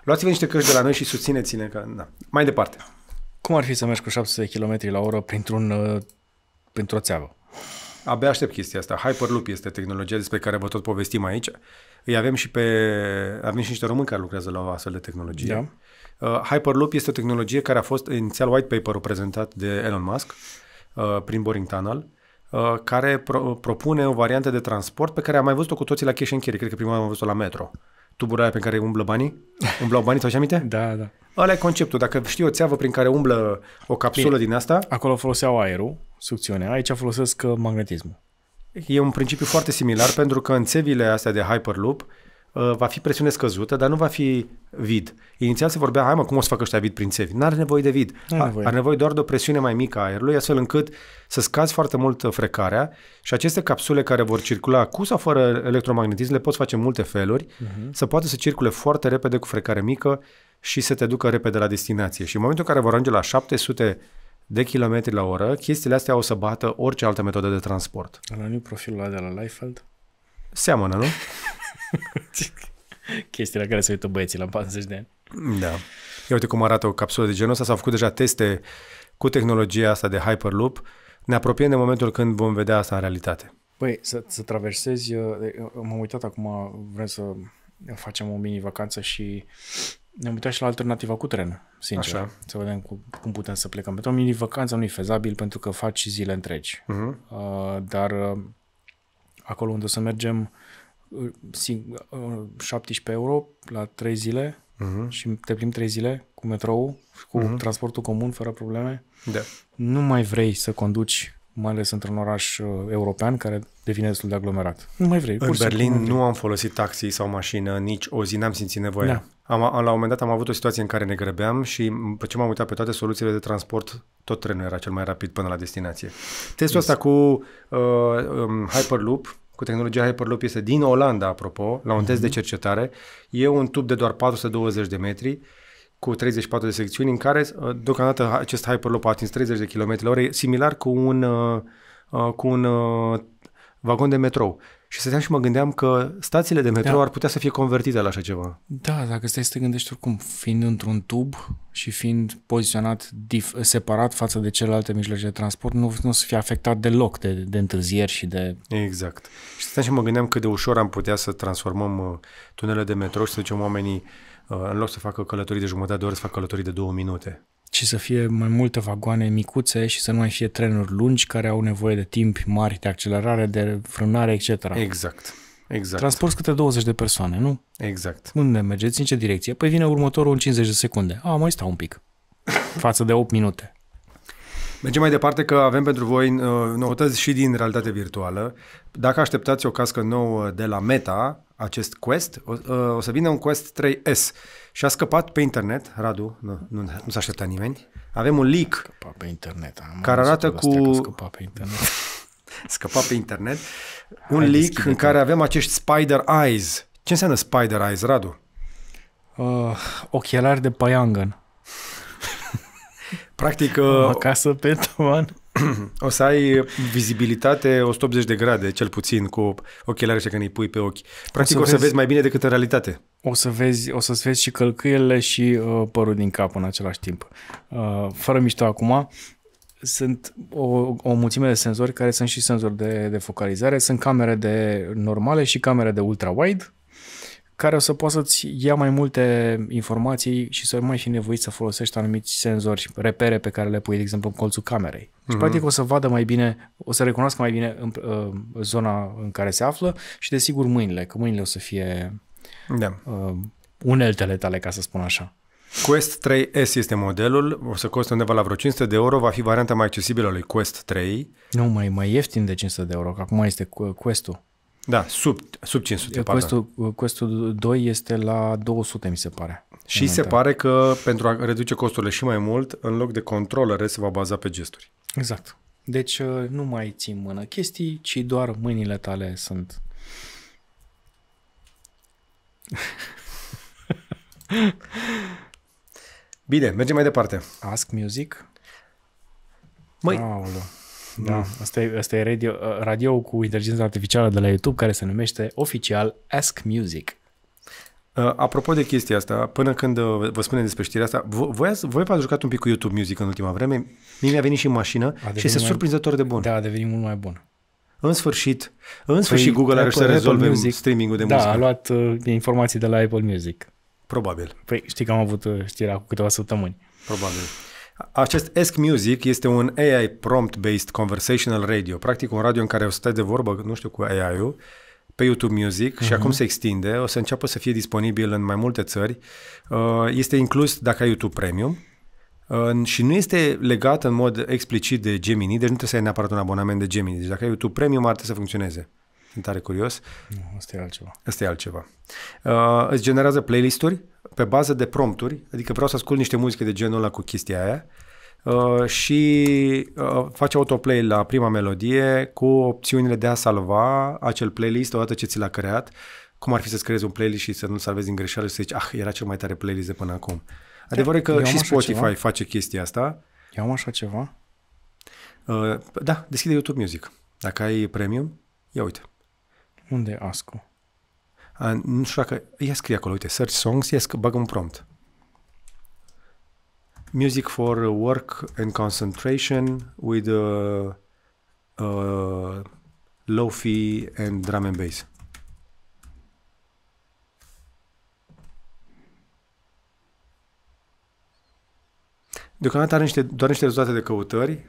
S1: Luați-vă niște căști de la noi și susțineți-ne că... Da. Mai departe.
S2: Cum ar fi să mergi cu 700 km la oră printr-un, uh, printr-o
S1: țeavă? Abia aștept chestia asta. Hyperloop este tehnologia despre care vă tot povestim aici. Îi avem și pe... Avem și niște români care lucrează la o astfel de tehnologie. Da. Uh, Hyperloop este o tehnologie care a fost inițial white paper-ul prezentat de Elon Musk uh, prin Boring Tunnel Uh, care pro- propune o variantă de transport pe care am mai văzut-o cu toții la cash and carry. Cred că prima am văzut-o la metro. Tubura pe care umblă banii? Umblau banii, ți aminte? da, da. Ăla e conceptul. Dacă știi o țeavă prin care umblă o capsulă Bine. din asta... Acolo foloseau aerul, sucțiunea. Aici folosesc uh, magnetismul. E un principiu foarte similar pentru că în țevile astea de Hyperloop uh, Uh, va fi presiune scăzută, dar nu va fi vid. Inițial se vorbea, hai mă, cum o să facă ăștia vid prin țevi? N-are nevoie de vid. Are nevoie. Are nevoie doar de o presiune mai mică a aerului, astfel încât să scazi foarte mult uh, frecarea și aceste capsule care vor circula cu sau fără electromagnetism, le poți face în multe feluri, uh-huh. să poată să circule foarte repede cu frecare mică și să te ducă repede la destinație. Și în momentul în care vor ajunge la 700 de kilometri la oră, chestiile astea o să bată orice altă metodă de transport.
S2: Am profilul ăla de la Leifeld?
S1: Seamănă, nu?
S2: Chestia la care se uită băieții la 40 de ani.
S1: Da. Ia uite cum arată o capsulă de genul ăsta. S-au făcut deja teste cu tehnologia asta de Hyperloop. Ne apropiem de momentul când vom vedea asta în realitate.
S2: Băi, să, să traversezi, m-am uitat acum, vrem să facem o mini-vacanță și ne-am uitat și la alternativa cu tren, sincer. Așa. Să vedem cu, cum putem să plecăm. Pentru o mini-vacanță nu e fezabil pentru că faci zile întregi. Uh-huh. dar uh, acolo unde o să mergem 17 uh, euro la 3 zile uh-huh. și te plimbi 3 zile cu metrou, cu uh-huh. transportul comun fără probleme. Da. Nu mai vrei să conduci mai ales într-un oraș uh, european care devine destul de aglomerat. Nu mai vrei. În Berlin nu,
S1: am folosit taxi sau mașină nici o zi, n-am simțit nevoie. Da. Am, la un moment dat am avut o situație în care ne grăbeam și pe ce m-am uitat pe toate soluțiile de transport, tot trenul era cel mai rapid până la destinație. Testul yes. cu uh, um, Hyperloop cu tehnologia Hyperloop este din Olanda, apropo, la un test de mhm. cercetare. E un tub de doar 420 de metri cu 34 de secțiuni în care uh, deocamdată acest Hyperloop a atins 30 de km h similar cu un, uh, uh, cu un vagon de metrou. Și stăteam și mă gândeam că stațiile de metrou da. ar putea să fie convertite la așa ceva.
S2: Da, dacă stai să te gândești oricum, fiind într-un tub și fiind poziționat dif- separat față de celelalte mijloace de transport, nu, nu o să fie afectat deloc de, de întârzieri și de...
S1: Exact. Și stăteam și mă gândeam cât de ușor am putea să transformăm uh, tunele de metrou și să ducem oamenii uh, în loc să facă călătorii de jumătate de oră, să facă călătorii de două minute
S2: ci să fie mai multe vagoane micuțe și să nu mai fie trenuri lungi care au nevoie de timp mari de accelerare, de frânare, etc. Exact.
S1: Exact. Transport
S2: câte 20 de persoane, nu? Exact. Unde mergeți? În ce direcție? Păi vine următorul în 50 de secunde. A, mai stau un pic. Față de 8 minute.
S1: Mergem mai departe că avem pentru voi uh, noutăți și din realitate virtuală. Dacă așteptați o cască nouă de la Meta, acest Quest, o, ă, o să vină un Quest 3S și a scăpat pe internet, Radu, nu, nu, nu s-a așteptat nimeni, avem un leak scăpa pe internet, am care arată cu... Scăpat pe internet. scăpa pe internet. Un Hai leak în care avem acești Spider Eyes. Ce înseamnă Spider Eyes, Radu?
S2: Uh, ochelari de paiangan.
S1: Practic... Uh, acasă pe tavan o să ai vizibilitate 180 de grade, cel puțin, cu ochelari și când îi pui pe ochi. Practic o să, o să vezi, vezi mai bine decât în realitate.
S2: O să vezi, o să vezi și călcâielile și uh, părul din cap în același timp. Uh, fără mișto acum, sunt o, o mulțime de senzori care sunt și senzori de, de focalizare, sunt camere de normale și camere de ultra-wide, care o să poată să-ți ia mai multe informații și să mai fi nevoit să folosești anumiți senzori, repere pe care le pui, de exemplu, în colțul camerei. Mm-hmm. Și mhm. practic o să vadă mai bine, o să recunoască mai bine în, în uh, zona în care se află și desigur mâinile, că mâinile o să fie da. uh, uneltele tale, ca să spun așa.
S1: Quest 3S este modelul, o să coste undeva la vreo 500 de euro, va fi varianta mai accesibilă a lui Quest 3.
S2: Nu, mai, mai ieftin de 500 de euro, că acum este Quest-ul. Da, sub, sub 500. Questul, questul 2 este la 200, mi se pare. Și se pare
S1: că pentru a reduce costurile și mai mult, în loc de controlere se va baza pe gesturi.
S2: Exact. Deci uh, nu mai ții mână chestii, ci doar mâinile tale sunt... Bine, mergem mai departe. Ask Music? Măi, da. da, asta e, asta e radio, radio cu inteligența artificială de la YouTube care se numește oficial Ask Music.
S1: Uh, apropo de chestia asta, până când uh, vă spunem despre știrea asta, voi, voi v-ați jucat un pic cu YouTube Music în ultima vreme? Mie mi-a venit și în mașină a și este mai... surprinzător de bun. Da, a devenit mult mai bun. În sfârșit, în păi sfârșit păi, Google reușit să rezolve Music, streaming-ul de da, muzică. Da, a luat uh,
S2: informații de la Apple Music. Probabil. Păi știi că am avut uh, știrea cu câteva săptămâni.
S1: Probabil. Acest Ask Music este un AI prompt-based conversational radio, practic un radio în care o să stai de vorbă, nu știu, cu AI-ul, pe YouTube Music uh-huh. și mhm. acum se extinde, o să înceapă să fie disponibil în mai multe țări. Uh, este inclus dacă ai YouTube Premium și nu este legat în mod explicit de Gemini, deci nu trebuie să ai neapărat un abonament de Gemini. Deci dacă ai YouTube Premium ar trebui să funcționeze tare curios. Nu, asta e altceva. Asta e altceva. Uh, îți generează playlisturi pe bază de prompturi, adică vreau să ascult niște muzică de genul ăla cu chestia aia uh, și uh, face autoplay la prima melodie cu opțiunile de a salva acel playlist odată ce ți l-a creat. Cum ar fi să-ți creezi un playlist și să nu-l salvezi din greșeală și să zici, ah, era cel mai tare playlist de până acum. Da, Adevărul e că și Spotify ceva. face chestia asta.
S2: Eu am așa ceva?
S1: Uh, da, deschide YouTube Music. Dacă ai premium, ia uite.
S2: Unde e ASCO?
S1: A, nu știu dacă... Ia scrie acolo, uite, search songs, ia scrie, bagă un prompt. Music for work and concentration with uh, uh, lofi and drum and bass. Deocamdată are niște, doar niște rezultate de căutări,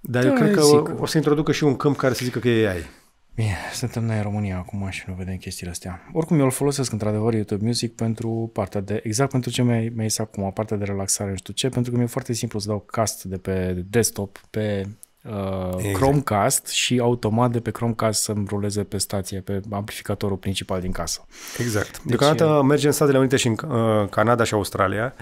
S1: dar da, eu cred că o, o să introducă și un câmp care să zică că e AI.
S2: Bine, suntem noi în România acum și nu vedem chestiile astea. Oricum, eu îl folosesc într-adevăr YouTube Music pentru partea de, exact pentru ce mi-a ieșit acum, partea de relaxare, nu știu ce, pentru că mi-e foarte simplu să dau cast de pe desktop, pe uh, exact. Chromecast și automat de pe Chromecast să-mi ruleze pe stație, pe amplificatorul principal din casă. Exact. Deci,
S1: mergem în Statele Unite și în uh, Canada și Australia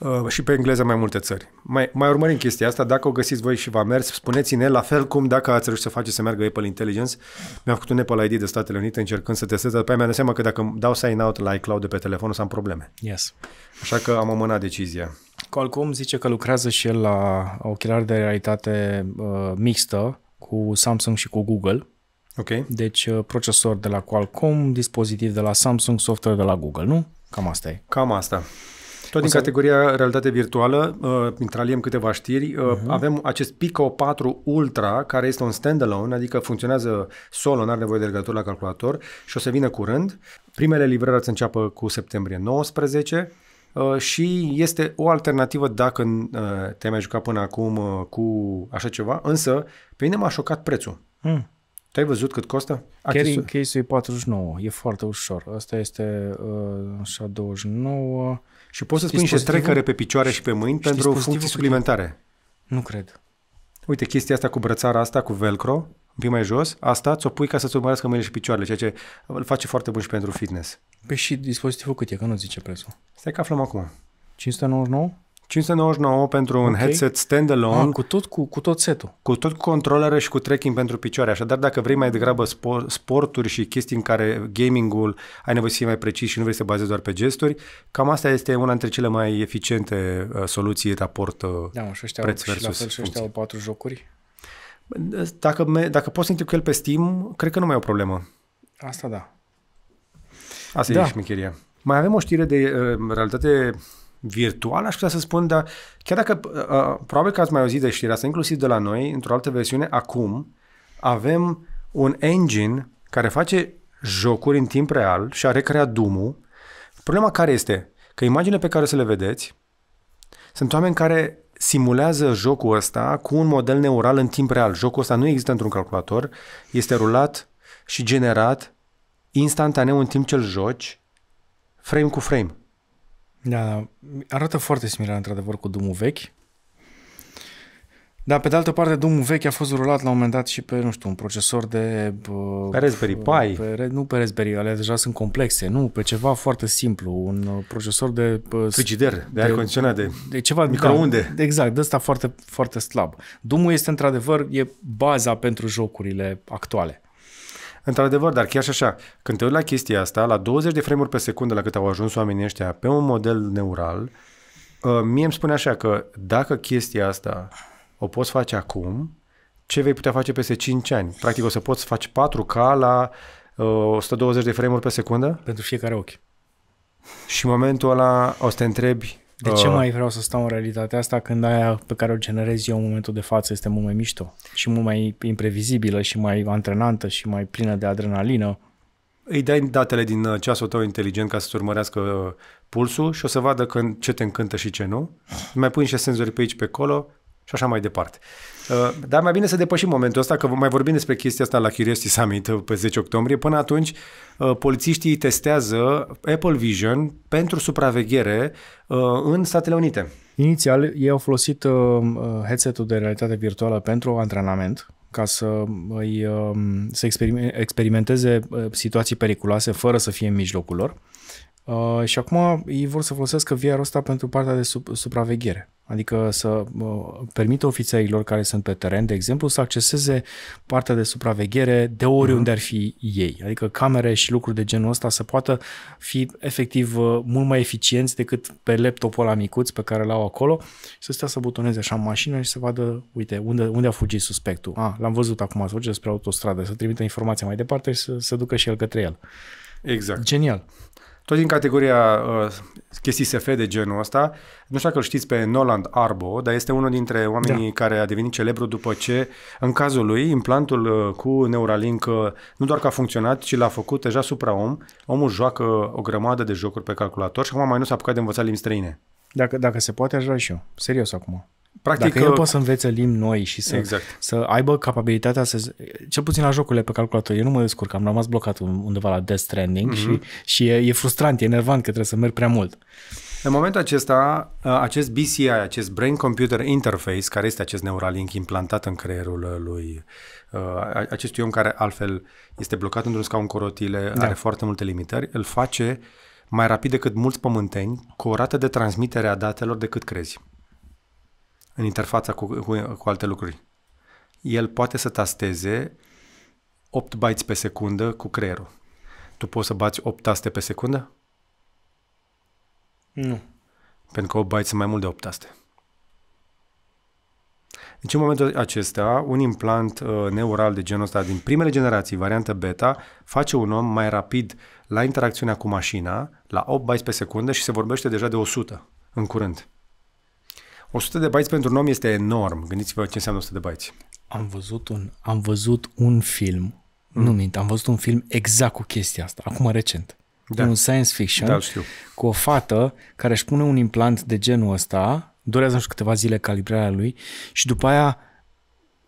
S1: Uh, și pe engleză mai multe țări. Mai, mai urmărim chestia asta, dacă o găsiți voi și v-a mers, spuneți-ne, la fel cum dacă ați reușit să faceți să meargă Apple Intelligence, mi-am făcut un Apple ID de Statele Unite încercând să testez, după mi-am dat seama că dacă dau sign out la iCloud de pe telefon o să am probleme. Yes. Așa că am amânat decizia.
S2: Qualcomm zice că lucrează și el la ochelari de realitate uh, mixtă cu Samsung și cu Google. Ok. Deci uh, procesor de la Qualcomm, dispozitiv de la Samsung, software de la Google, nu? Cam asta e.
S1: Cam asta. Tot din să... categoria realitate virtuală, uh, intraliem câteva știri, uh, uh-huh. avem acest Pico 4 Ultra, care este un standalone, adică funcționează solo, nu are nevoie de legătură la calculator și o să vină curând. Primele livrări se înceapă cu septembrie 19 uh, și este o alternativă dacă uh, te-ai mai jucat până acum uh, cu așa ceva, însă pe mine m-a șocat prețul. Mm. Te-ai văzut cât costă? Carrying
S2: case-ul e 49, e foarte ușor. Asta este uh, așa 29, și poți să spui niște trecăre
S1: pe picioare și pe mâini pentru funcții suplimentare. Nu cred. Uite, chestia asta cu brățara asta, cu velcro, un pic mai jos, asta ți-o pui ca să-ți urmărească mâinile și picioarele, ceea ce îl face foarte bun și pentru fitness.
S2: Pe păi și dispozitivul cât e, că nu zice prețul. Stai că aflăm acum. 599?
S1: 599 pentru okay. un headset standalone. Ah, cu tot cu, cu tot setul. Cu tot cu controlere și cu tracking pentru picioare. Așadar, dacă vrei mai degrabă spor, sporturi și chestii în care gamingul ai nevoie să fie mai precis și nu vrei să bazezi doar pe gesturi, cam asta este una dintre cele mai eficiente uh, soluții raport uh, da, și ăștia, preț și versus și la fel și ăștia au
S2: patru jocuri?
S1: Dacă, me, dacă poți să intri cu el pe Steam, cred că nu mai e o problemă. Asta da. Asta da. e șmecheria. Mai avem o știre de uh, realitate virtual, aș putea să spun, dar chiar dacă, uh, uh, probabil că ați mai auzit de știrea asta, inclusiv de la noi, într-o altă versiune, acum avem un engine care face jocuri în timp real și a recreat Doom-ul. Problema care este? Că imaginele pe care o să le vedeți sunt oameni care simulează jocul ăsta cu un model neural în timp real. Jocul ăsta nu există într-un calculator, este rulat și generat instantaneu în timp ce îl joci, frame cu frame.
S2: Da, da, arată foarte similar, într-adevăr, cu Dumul vechi. Dar, pe de altă parte, Dumul vechi a fost rulat la un moment dat și pe, nu știu, un procesor de... Pe Raspberry Pi. Pe, nu pe Raspberry, alea deja sunt complexe, nu, pe ceva foarte simplu, un uh, procesor de... Frigider, de, de aer condiționat, de, de ceva, microunde. Da, exact, de ăsta foarte, foarte slab. Dumul este, într-adevăr, e baza pentru
S1: jocurile actuale. Într-adevăr, dar chiar și așa, când te uiți la chestia asta, la 20 de frame-uri pe secundă la cât au ajuns oamenii ăștia pe un model neural, ă, mie îmi spune așa că dacă chestia asta o poți face acum, ce vei putea face peste 5 ani? Practic o să poți face 4K la 120 ă, de frame-uri pe secundă? Pentru fiecare ochi. Și în momentul ăla o să te întrebi de ce uh, mai
S2: vreau să stau în realitatea asta când aia pe care o generez eu în momentul de față este mult mai mișto și mult mai imprevizibilă și mai antrenantă și mai plină de adrenalină?
S1: Îi dai datele din uh, ceasul tău inteligent ca să-ți urmărească uh, pulsul și o să vadă când, ce te încântă și ce nu. Mai pui niște senzori pe aici, pe acolo și așa mai departe. Uh, dar mai bine să depășim momentul ăsta, că mai vorbim despre chestia asta la Curiosity Summit uh, pe 10 octombrie. Până atunci, uh, polițiștii testează Apple Vision pentru supraveghere în Statele Unite.
S2: Inițial, ei au folosit headset-ul de realitate virtuală pentru antrenament, ca să îi, um, să experimenteze situații periculoase fără să fie în mijlocul lor. Uh, și acum ei vor să folosească VR-ul ăsta pentru partea de sub, supraveghere. Adică să uh, permită ofițerilor care sunt pe teren, de exemplu, să acceseze partea de supraveghere de oriunde uh-huh. ar fi ei. Adică camere și lucruri de genul ăsta să poată fi efectiv uh, mult mai eficienți decât pe laptopul ăla micuț pe care l-au acolo și să stea să butoneze așa în mașină și să vadă, uite, unde, unde a fugit suspectul. Ah, l-am văzut acum, să fuge spre autostradă, să trimită informația mai departe și să se ducă și el către el. Exact. Genial
S1: tot din categoria uh, chestii SF de genul ăsta. Nu știu dacă îl știți pe Noland Arbo, dar este unul dintre oamenii da. care a devenit celebru după ce, în cazul lui, implantul uh, cu Neuralink uh, nu doar că a funcționat, ci l-a făcut deja supra om. Omul joacă o grămadă de jocuri pe calculator și acum mai nu s-a apucat de învățat limbi străine.
S2: Dacă, dacă se poate, aș vrea și eu. Serios
S1: acum. Practic, Dacă el uh, poate să
S2: învețe limbi noi și să, exact. să aibă capabilitatea să... Cel puțin la jocurile pe calculator, eu nu mă descurc, am rămas blocat undeva la Death Stranding mm-hmm. și, mhm. și e, e frustrant, e enervant că trebuie să merg prea mult.
S1: În momentul acesta, uh, acest BCI, acest Brain Computer Interface, care este acest Neuralink implantat în creierul uh, lui, acestui om care altfel este blocat într-un scaun cu rotile, da. are foarte multe limitări, îl face mai rapid decât mulți pământeni, cu o rată de transmitere a datelor decât crezi în interfața cu, cu, cu alte lucruri. El poate să tasteze 8 bytes pe secundă cu creierul. Tu poți să bați 8 taste pe secundă? Nu. Pentru că 8 bytes sunt mai mult de 8 taste. Deci în momentul acesta, un implant uh, neural de genul ăsta din primele generații, variantă beta, face un om mai rapid la interacțiunea cu mașina, la 8 bytes pe secundă și se vorbește deja de 100 în curând. 100 de bytes pentru un om este enorm. Gândiți-vă ce înseamnă 100 de bytes. Am văzut
S2: un, am văzut un film, mm. nu mint, am văzut un film exact cu chestia asta, acum recent. Da. Un science fiction da, știu. cu o fată care își pune un implant de genul ăsta, durează nu știu câteva zile calibrarea lui și după aia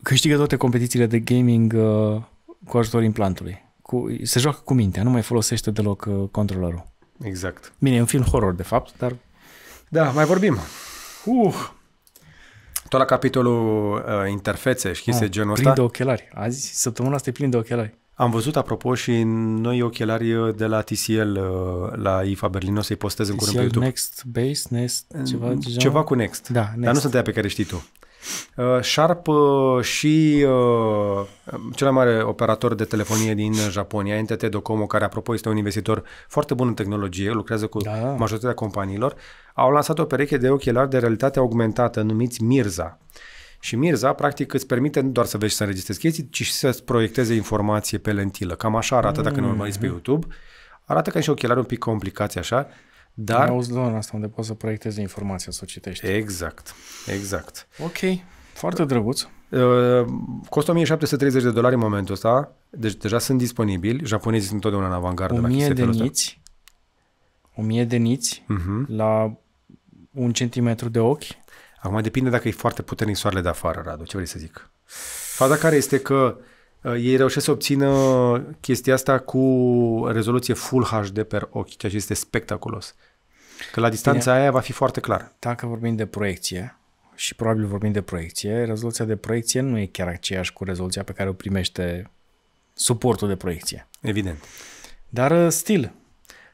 S2: câștigă toate competițiile de gaming uh, cu ajutorul implantului. Cu, se joacă cu mintea, nu mai folosește deloc uh, controllerul. Exact. Bine, e un film horror, de fapt, dar... Da, mai vorbim. Uf!
S1: Tot la capitolul uh, interfețe și chestii ah, genul ăsta. Plin de
S2: ochelari. Azi, săptămâna asta e plin de ochelari.
S1: Am văzut, apropo, și noi ochelari uh, de la TCL, uh, la IFA Berlin. O să-i postez în curând pe YouTube. Next Base, Next, ceva, Ceva cu Next. Da, Next. Dar nu sunt aia pe care știi tu. Uh, Sharp uh, și uh, cel mai mare operator de telefonie din Japonia, NTT Docomo, care apropo este un investitor foarte bun în tehnologie, lucrează cu da. majoritatea companiilor, au lansat o pereche de ochelari de realitate augmentată numiți Mirza. Și Mirza, practic, îți permite nu doar să vezi și să înregistrezi chestii, ci și să-ți proiecteze informație pe lentilă. Cam așa arată mm-hmm. dacă nu urmăriți pe mm-hmm. YouTube. Arată ca și ochelari un pic complicați așa, dar... Am auzit
S2: zona asta unde poți să proiectezi informația, să o citești. Exact,
S1: exact. Ok, foarte drăguț. Uh, costă 1730 de dolari în momentul ăsta, deci deja sunt disponibili. Japonezii sunt întotdeauna în avangardă 1000 de niți,
S2: 1000 de niți uh-huh. la un centimetru de ochi.
S1: Acum depinde dacă e foarte puternic soarele de afară, Radu, ce vrei să zic. Faza care este că uh, ei reușesc să obțină chestia asta cu rezoluție Full HD per ochi, ceea ce este spectaculos. Că la distanța Bine, aia va fi foarte clar. Dacă vorbim
S2: de proiecție, și probabil vorbim de proiecție, rezoluția de proiecție nu e chiar aceeași cu rezoluția pe care o primește
S1: suportul de proiecție. Evident. Dar uh, stil.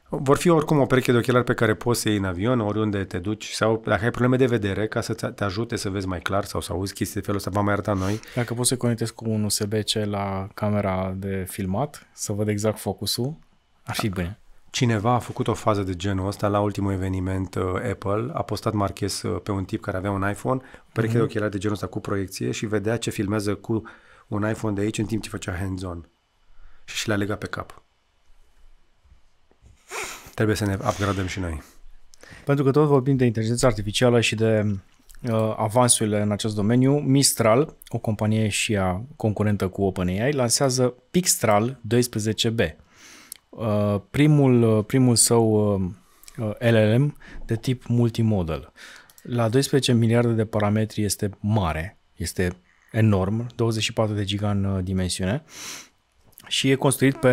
S1: Vor fi oricum o pereche de ochelari pe care poți să iei în avion, oriunde te duci, sau dacă ai probleme de vedere, ca să te ajute să vezi mai clar sau să auzi chestii de felul ăsta, v-am mai arătat noi.
S2: Dacă poți să conectezi cu un USB-C la camera de filmat, să văd exact focusul, ar fi bine
S1: cineva a făcut o fază de genul ăsta la ultimul eveniment uh, Apple, a postat marques uh, pe un tip care avea un iPhone, pereche mm-hmm. de ochelari de genul ăsta cu proiecție și vedea ce filmează cu un iPhone de aici în timp ce făcea hands-on și și le-a legat pe cap. Trebuie să ne upgradăm și noi.
S2: Pentru că tot vorbim de inteligență artificială și de uh, avansurile în acest domeniu, Mistral, o companie și a concurentă cu OpenAI, lansează Pixtral 12B Uh, primul, uh, primul său uh, LLM de tip multimodal. La 12 miliarde de parametri este mare, este enorm, 24 de giga în dimensiune și e construit pe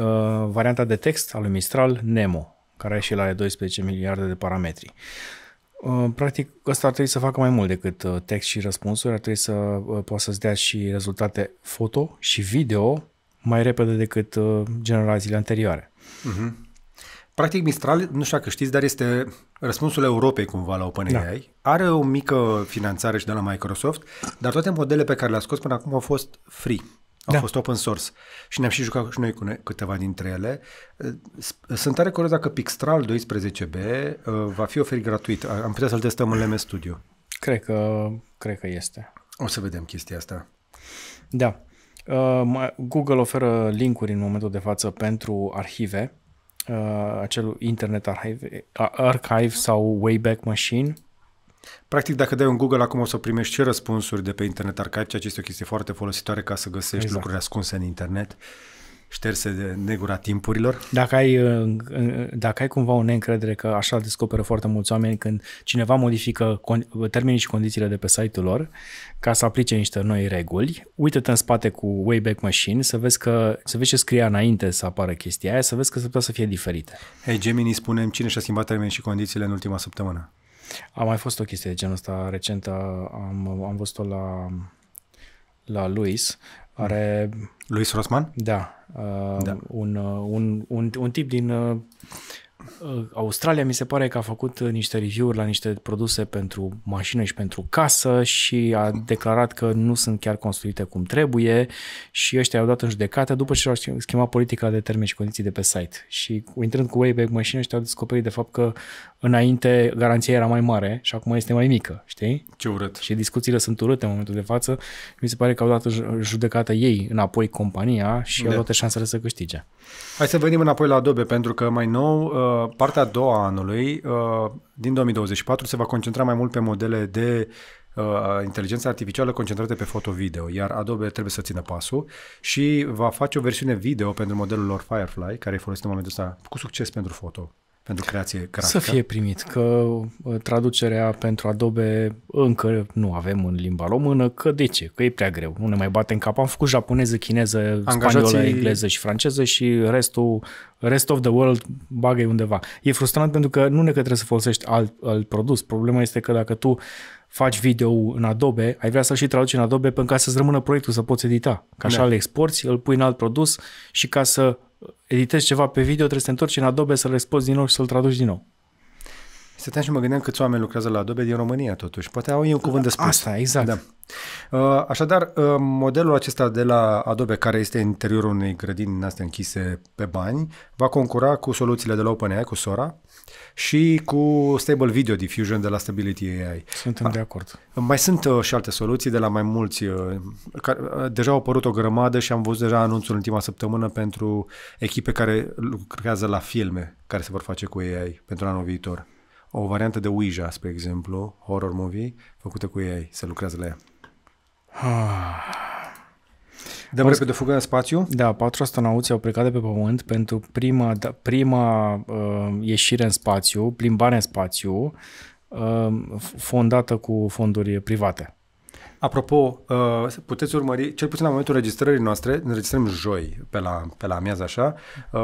S2: uh, varianta de text al lui Mistral Nemo, care și la 12 miliarde de parametri. practic, ăsta ar trebui să facă mai mult decât text și răspunsuri, ar trebui să poată să-ți dea și rezultate foto și video mai repede decât uh, generațiile anterioare.
S1: Mm-hmm. Practic, Mistral, nu știu dacă știți, dar este răspunsul Europei cumva la OpenAI. Da. Are o mică finanțare și de la Microsoft, dar toate modelele pe care le-a scos până acum au fost free. Au da. fost open source și ne-am și jucat și noi cu câteva dintre ele. Sunt tare curios dacă Pixtral 12B uh, va fi oferit gratuit. Am putea să-l testăm în LM Studio.
S2: Cred că, cred că este. O să vedem chestia asta. Da. Uh, Google oferă linkuri în momentul de față pentru arhive, uh, acel Internet Archive, Archive sau Wayback Machine.
S1: Practic, dacă dai un Google, acum o să primești și răspunsuri de pe Internet Archive, ceea ce este o chestie foarte folositoare ca să găsești exact. lucruri ascunse în internet. Uh, șterse de negura timpurilor.
S2: Dacă ai, uh, uh, dacă ai cumva o neîncredere că așa descoperă foarte mulți oameni când cineva modifică termenii și condițiile de pe site-ul lor ca să aplice niște noi reguli, uite-te în spate cu Wayback Machine să vezi, că, să vezi ce scria înainte să apară chestia aia, să vezi că se putea să fie diferite. Hei, Gemini, spunem cine și-a schimbat termenii și condițiile în ultima săptămână. A mai fost o chestie de genul ăsta recentă, am, am văzut-o la, la Luis, are... Mm Luis Rosman? Da. Uh, da. Un, uh, un, un, un tip din uh, uh, Australia mi se pare că a făcut uh, niște review-uri la niște produse pentru mașină și pentru casă și a declarat că nu sunt chiar construite cum trebuie și ăștia au dat în judecată după ce au schimbat politica de termeni și condiții de pe site. Și intrând cu Wayback Machine ăștia au descoperit de fapt că înainte garanția era mai mare și acum este mai mică, știi? Ce urât. Și discuțiile sunt urâte în momentul de față. Mi se pare că au dat judecată ei înapoi compania și da. au toate șansele să câștige.
S1: Hai să venim înapoi la Adobe, pentru că mai nou, uh, partea a doua anului, uh, din 2024, se va concentra mai mult pe modele de uh, inteligență artificială concentrate pe foto-video, iar Adobe trebuie să țină pasul și va face o versiune video pentru modelul lor Firefly, care e folosit în momentul ăsta cu succes pentru foto pentru creație grafică. Să fie
S2: primit, că uh, traducerea pentru Adobe încă nu avem în limba română, că de ce? Că e prea greu, nu ne mai în cap. Am făcut japoneză, chineză, Angajații... spaniolă, engleză și franceză și restul, rest of the world bagă undeva. E frustrant pentru că nu ne că trebuie să folosești alt, alt produs. Problema este că dacă tu faci video în Adobe, ai vrea să-l și traduci în Adobe pentru ca să-ți rămână proiectul, să poți edita. Ca așa da. îl îl pui în alt produs și ca să editezi ceva pe video, trebuie să te întorci în Adobe, să-l expozi din nou și să-l traduci din nou.
S1: Stăteam și mă gândeam câți oameni lucrează la Adobe din România, totuși. Poate au ei un cuvânt de spus. Asta, exact. Da. Uh, așadar, uh, modelul acesta de la Adobe, care este în interiorul unei grădini astea închise pe bani, va concura cu soluțiile de la OpenAI, cu Sora, și cu Stable Video Diffusion de la Stability AI. Suntem A, de acord. Mai sunt uh, și alte soluții de la mai mulți. Care, deja au apărut o grămadă și am văzut deja anunțul în ultima săptămână pentru echipe care lucrează la filme care se vor face cu AI pentru anul viitor o variantă de Ouija, spre exemplu, horror movie, făcută cu ei, se lucrează la ea. Dăm repede fugă
S2: în spațiu? Da, patru astronauți au plecat de pe Pământ pentru prima, da, prima uh, ieșire în spațiu, plimbare în spațiu, uh, fondată cu fonduri private.
S1: Apropo, uh, puteți urmări, cel puțin la momentul registrării noastre, ne registrăm joi pe la, pe la amiază așa, uh,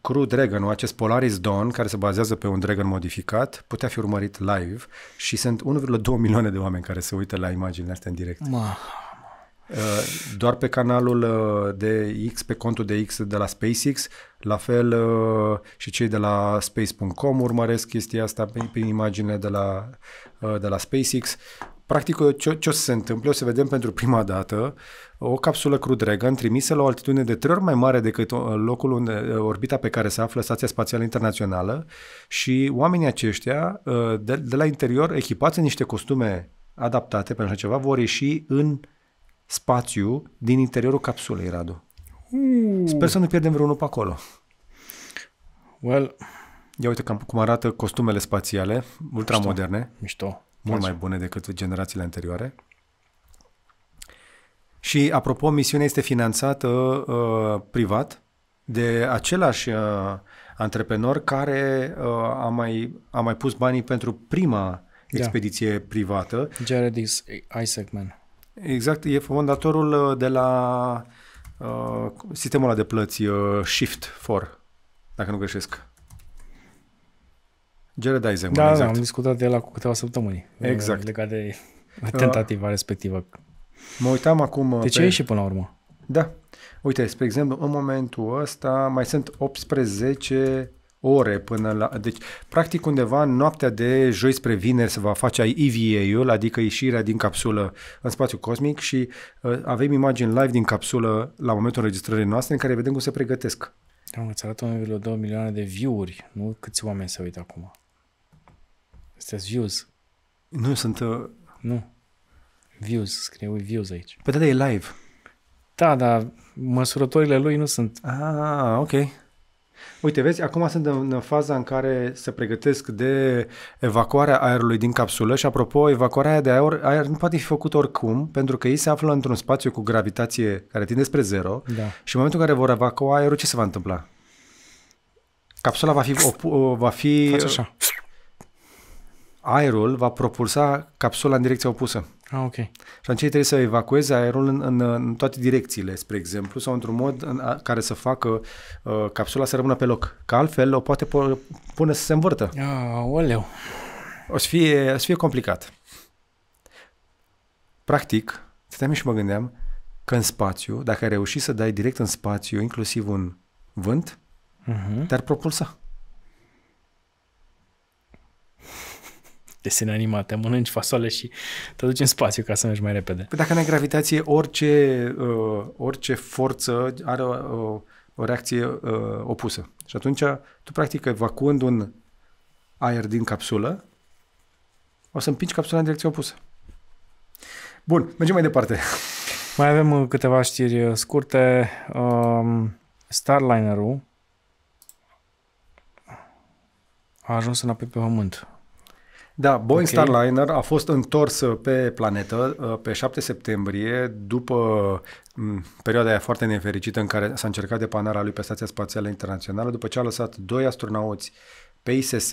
S1: Crew dragon acest Polaris Dawn, care se bazează pe un Dragon modificat, putea fi urmărit live și sunt 1,2 milioane de oameni care se uită la imaginile astea în direct. Ma. Uh, doar pe canalul uh, de X, pe contul de X de la SpaceX, la fel și cei de la space.com urmăresc chestia asta prin, prin de la, de la SpaceX. Practic, ce, ce o să se întâmple? O să vedem pentru prima dată o capsulă Crew Dragon trimisă la o altitudine de trei ori mai mare decât uh, locul unde, uh, orbita pe care se află Stația Spațială Internațională și oamenii aceștia, uh, de, de la interior, echipați în niște costume adaptate pentru așa ceva, vor ieși în spațiu din interiorul capsulei, Radu. Sper să nu pierdem vreunul pe acolo. Well... Ia uite cam cum arată costumele spațiale, ultramoderne. Mișto. mișto mult mai bune decât generațiile anterioare. Și, apropo, misiunea este finanțată uh, privat de același uh, antreprenor care uh, a, mai, a mai pus banii pentru prima da. expediție da. privată.
S2: Jared Isaacman.
S1: Exact, e fondatorul uh, de la uh, sistemul ăla de plăți uh, Shift4, dacă nu greșesc. Jared Eisenman, da, da, exact. Da, am
S2: discutat de la cu câteva săptămâni. Uh, exact. Legat de uh, tentativa uh, respectivă. Mă uitam acum... De ce pe... și până la urmă?
S1: Da. Uite, spre exemplu, în momentul ăsta mai sunt 18 ore până la... Deci, practic undeva noaptea de joi spre vineri se va face EVA-ul, adică ieșirea din capsulă în spațiu cosmic și uh, avem imagini live din capsulă la momentul înregistrării noastre în care vedem cum se pregătesc.
S2: Am îți arată 1,2 milioane de view-uri, nu câți oameni se uită acum. Sunteți views. Nu, sunt... Uh...
S1: Nu. Views, scrie views aici. Păi
S2: da, da, e live. Da, dar măsurătorile lui nu sunt...
S1: Ah, ok. Uite, vezi, acum sunt în faza în care se pregătesc de evacuarea aerului din capsulă și, apropo, evacuarea de aer, aer nu poate fi făcută oricum, pentru că ei se află într-un spațiu cu gravitație care tinde spre zero da. și în momentul în care vor evacua aerul, ce se va întâmpla? Capsula va fi... O, va fi așa aerul va propulsa capsula în direcția opusă. Ah, ok. Și atunci trebuie să evacueze aerul în, în, în toate direcțiile, spre exemplu, sau într-un mod în a, care să facă uh, capsula să rămână pe loc. Că altfel o poate po- pune să se învârtă. Ah, oleu. O să fie, o să fie complicat. Practic, stăteam și mă gândeam că în spațiu, dacă ai reușit să dai direct în spațiu, inclusiv un vânt, uh-huh. te-ar propulsa.
S2: desene animate, mănânci fasole și te duci în spațiu ca să mergi mai repede. Păi dacă nu ai
S1: gravitație, orice, uh, orice forță are o, uh, o, o reacție uh, opusă. Și atunci tu practic evacuând un aer din capsulă, o să împingi capsula în direcția opusă. Bun, mergem mai departe. Mai avem uh, câteva știri uh, scurte.
S2: Um, Starliner-ul a ajuns înapoi pe pământ.
S1: Da, Boeing okay. Starliner a fost întors pe planetă uh, pe 7 septembrie după mm, perioada aia foarte nefericită în care s-a încercat depanarea lui pe Stația Spațială Internațională, după ce a lăsat doi astronauți pe ISS,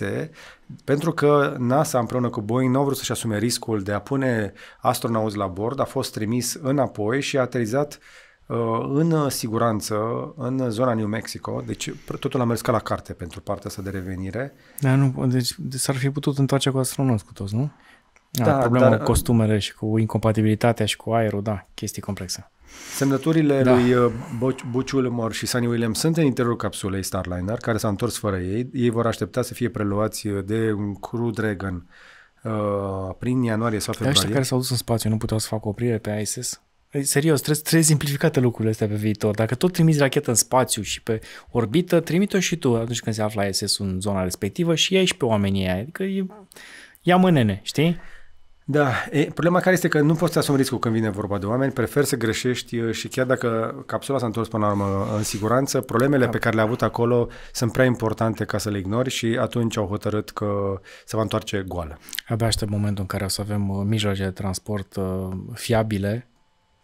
S1: pentru că NASA împreună cu Boeing nu a vrut să-și asume riscul de a pune astronauți la bord, a fost trimis înapoi și a aterizat uh, Uh, în siguranță, în zona New Mexico, deci totul a mers ca la carte pentru partea asta de revenire.
S2: Da, nu, deci s-ar fi putut întoarce cu astronauți cu toți, nu? Da, da problema dar, cu costumele și cu incompatibilitatea și cu aerul, da, chestii complexe.
S1: Semnăturile da. lui uh, Butch Ulmer și Sunny Williams sunt în interiorul capsulei Starliner, care s-a întors fără ei. Ei vor aștepta să fie preluați uh, de un Crew Dragon uh, prin ianuarie sau februarie. Dar care s-au
S2: dus în spațiu nu puteau să facă oprire pe ISS? Serios, trebuie, trebuie simplificate lucrurile astea pe viitor. Dacă tot trimiți rachetă în spațiu și pe orbită, trimite-o și tu atunci când se află ISS în zona
S1: respectivă și ieși pe oamenii aia. Adică e, ia mânene, știi? Da, e, problema care este că nu poți să asumi riscul când vine vorba de oameni, prefer să greșești uh, și chiar dacă capsula s-a întors până la urmă uh, în siguranță, problemele da. pe care le-a avut acolo sunt prea importante ca să le ignori și atunci au hotărât că se va întoarce goală.
S2: Abia aștept momentul în care o să avem uh, mijloace de transport fiabile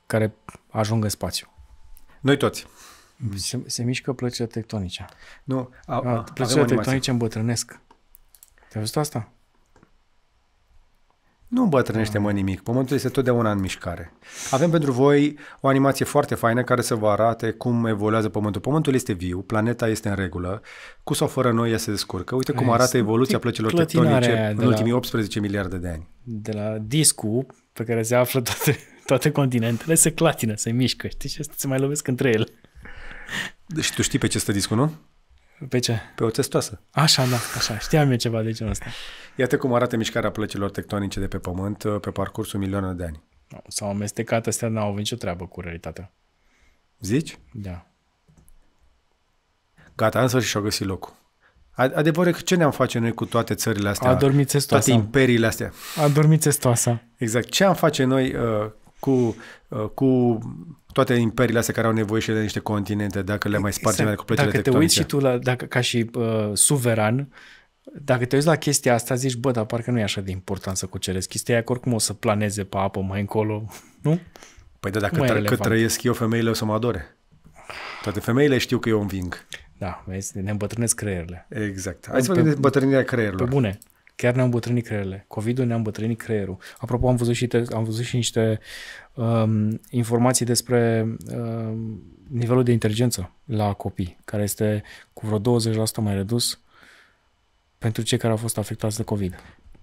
S2: care ajung în spațiu. Noi toți. Se, se mișcă plăcile tectonice. Nu, a, a, da, plăcile tectonice îmbătrânesc. Te-ai văzut asta?
S1: Nu îmbătrânește, mă, nimic. Pământul este totdeauna în mișcare. Avem pentru voi o animație foarte faină care să vă arate cum evoluează Pământul. Pământul este viu, planeta este în regulă, cu sau fără noi ea se descurcă. Uite cum arată evoluția plăcilor tectonice în ultimii 18 miliarde de ani.
S2: De la discul pe care se află toate toate continentele se clatină, se mișcă, știi? Și se mai lovesc între
S1: ele. Deci tu știi pe ce stă discul, nu? Pe ce? Pe o testoasă.
S2: Așa, da, așa. Știam eu ceva de genul ăsta.
S1: Iată cum arată mișcarea plăcilor tectonice de pe Pământ uh, pe parcursul milioane de ani.
S2: S-au amestecat astea, n-au avut nicio treabă cu realitatea.
S1: Zici? Da. Gata, însă și-au găsit locul. Adevărul că ce ne-am face noi cu toate țările astea? Adormițestoasa. Toate imperiile astea.
S2: Adormițestoasa.
S1: Exact. Ce am face noi uh, cu, uh, cu toate imperiile astea care au nevoie și de niște continente, dacă le mai spargem exact. cu plăcere Dacă te uiți și tu,
S2: la, dacă, ca și uh, suveran, dacă te uiți la chestia asta, zici, bă, dar parcă nu e așa de important să cuceresc chestia aia, că oricum o să planeze pe apă mai încolo,
S1: nu? Păi da, dacă tră- cât trăiesc eu, femeile o să mă adore. Toate femeile știu că eu înving. Da, vezi, ne îmbătrânesc creierile. Exact. Hai să vorbim de îmbătrânirea creierilor. Pe bune.
S2: Chiar ne am îmbătrânit creierele. COVID-ul ne-a îmbătrânit creierul. Apropo, am văzut și, te- am văzut și niște um, informații despre um, nivelul de inteligență la copii, care este cu vreo 20% mai redus pentru cei care au fost afectați de COVID.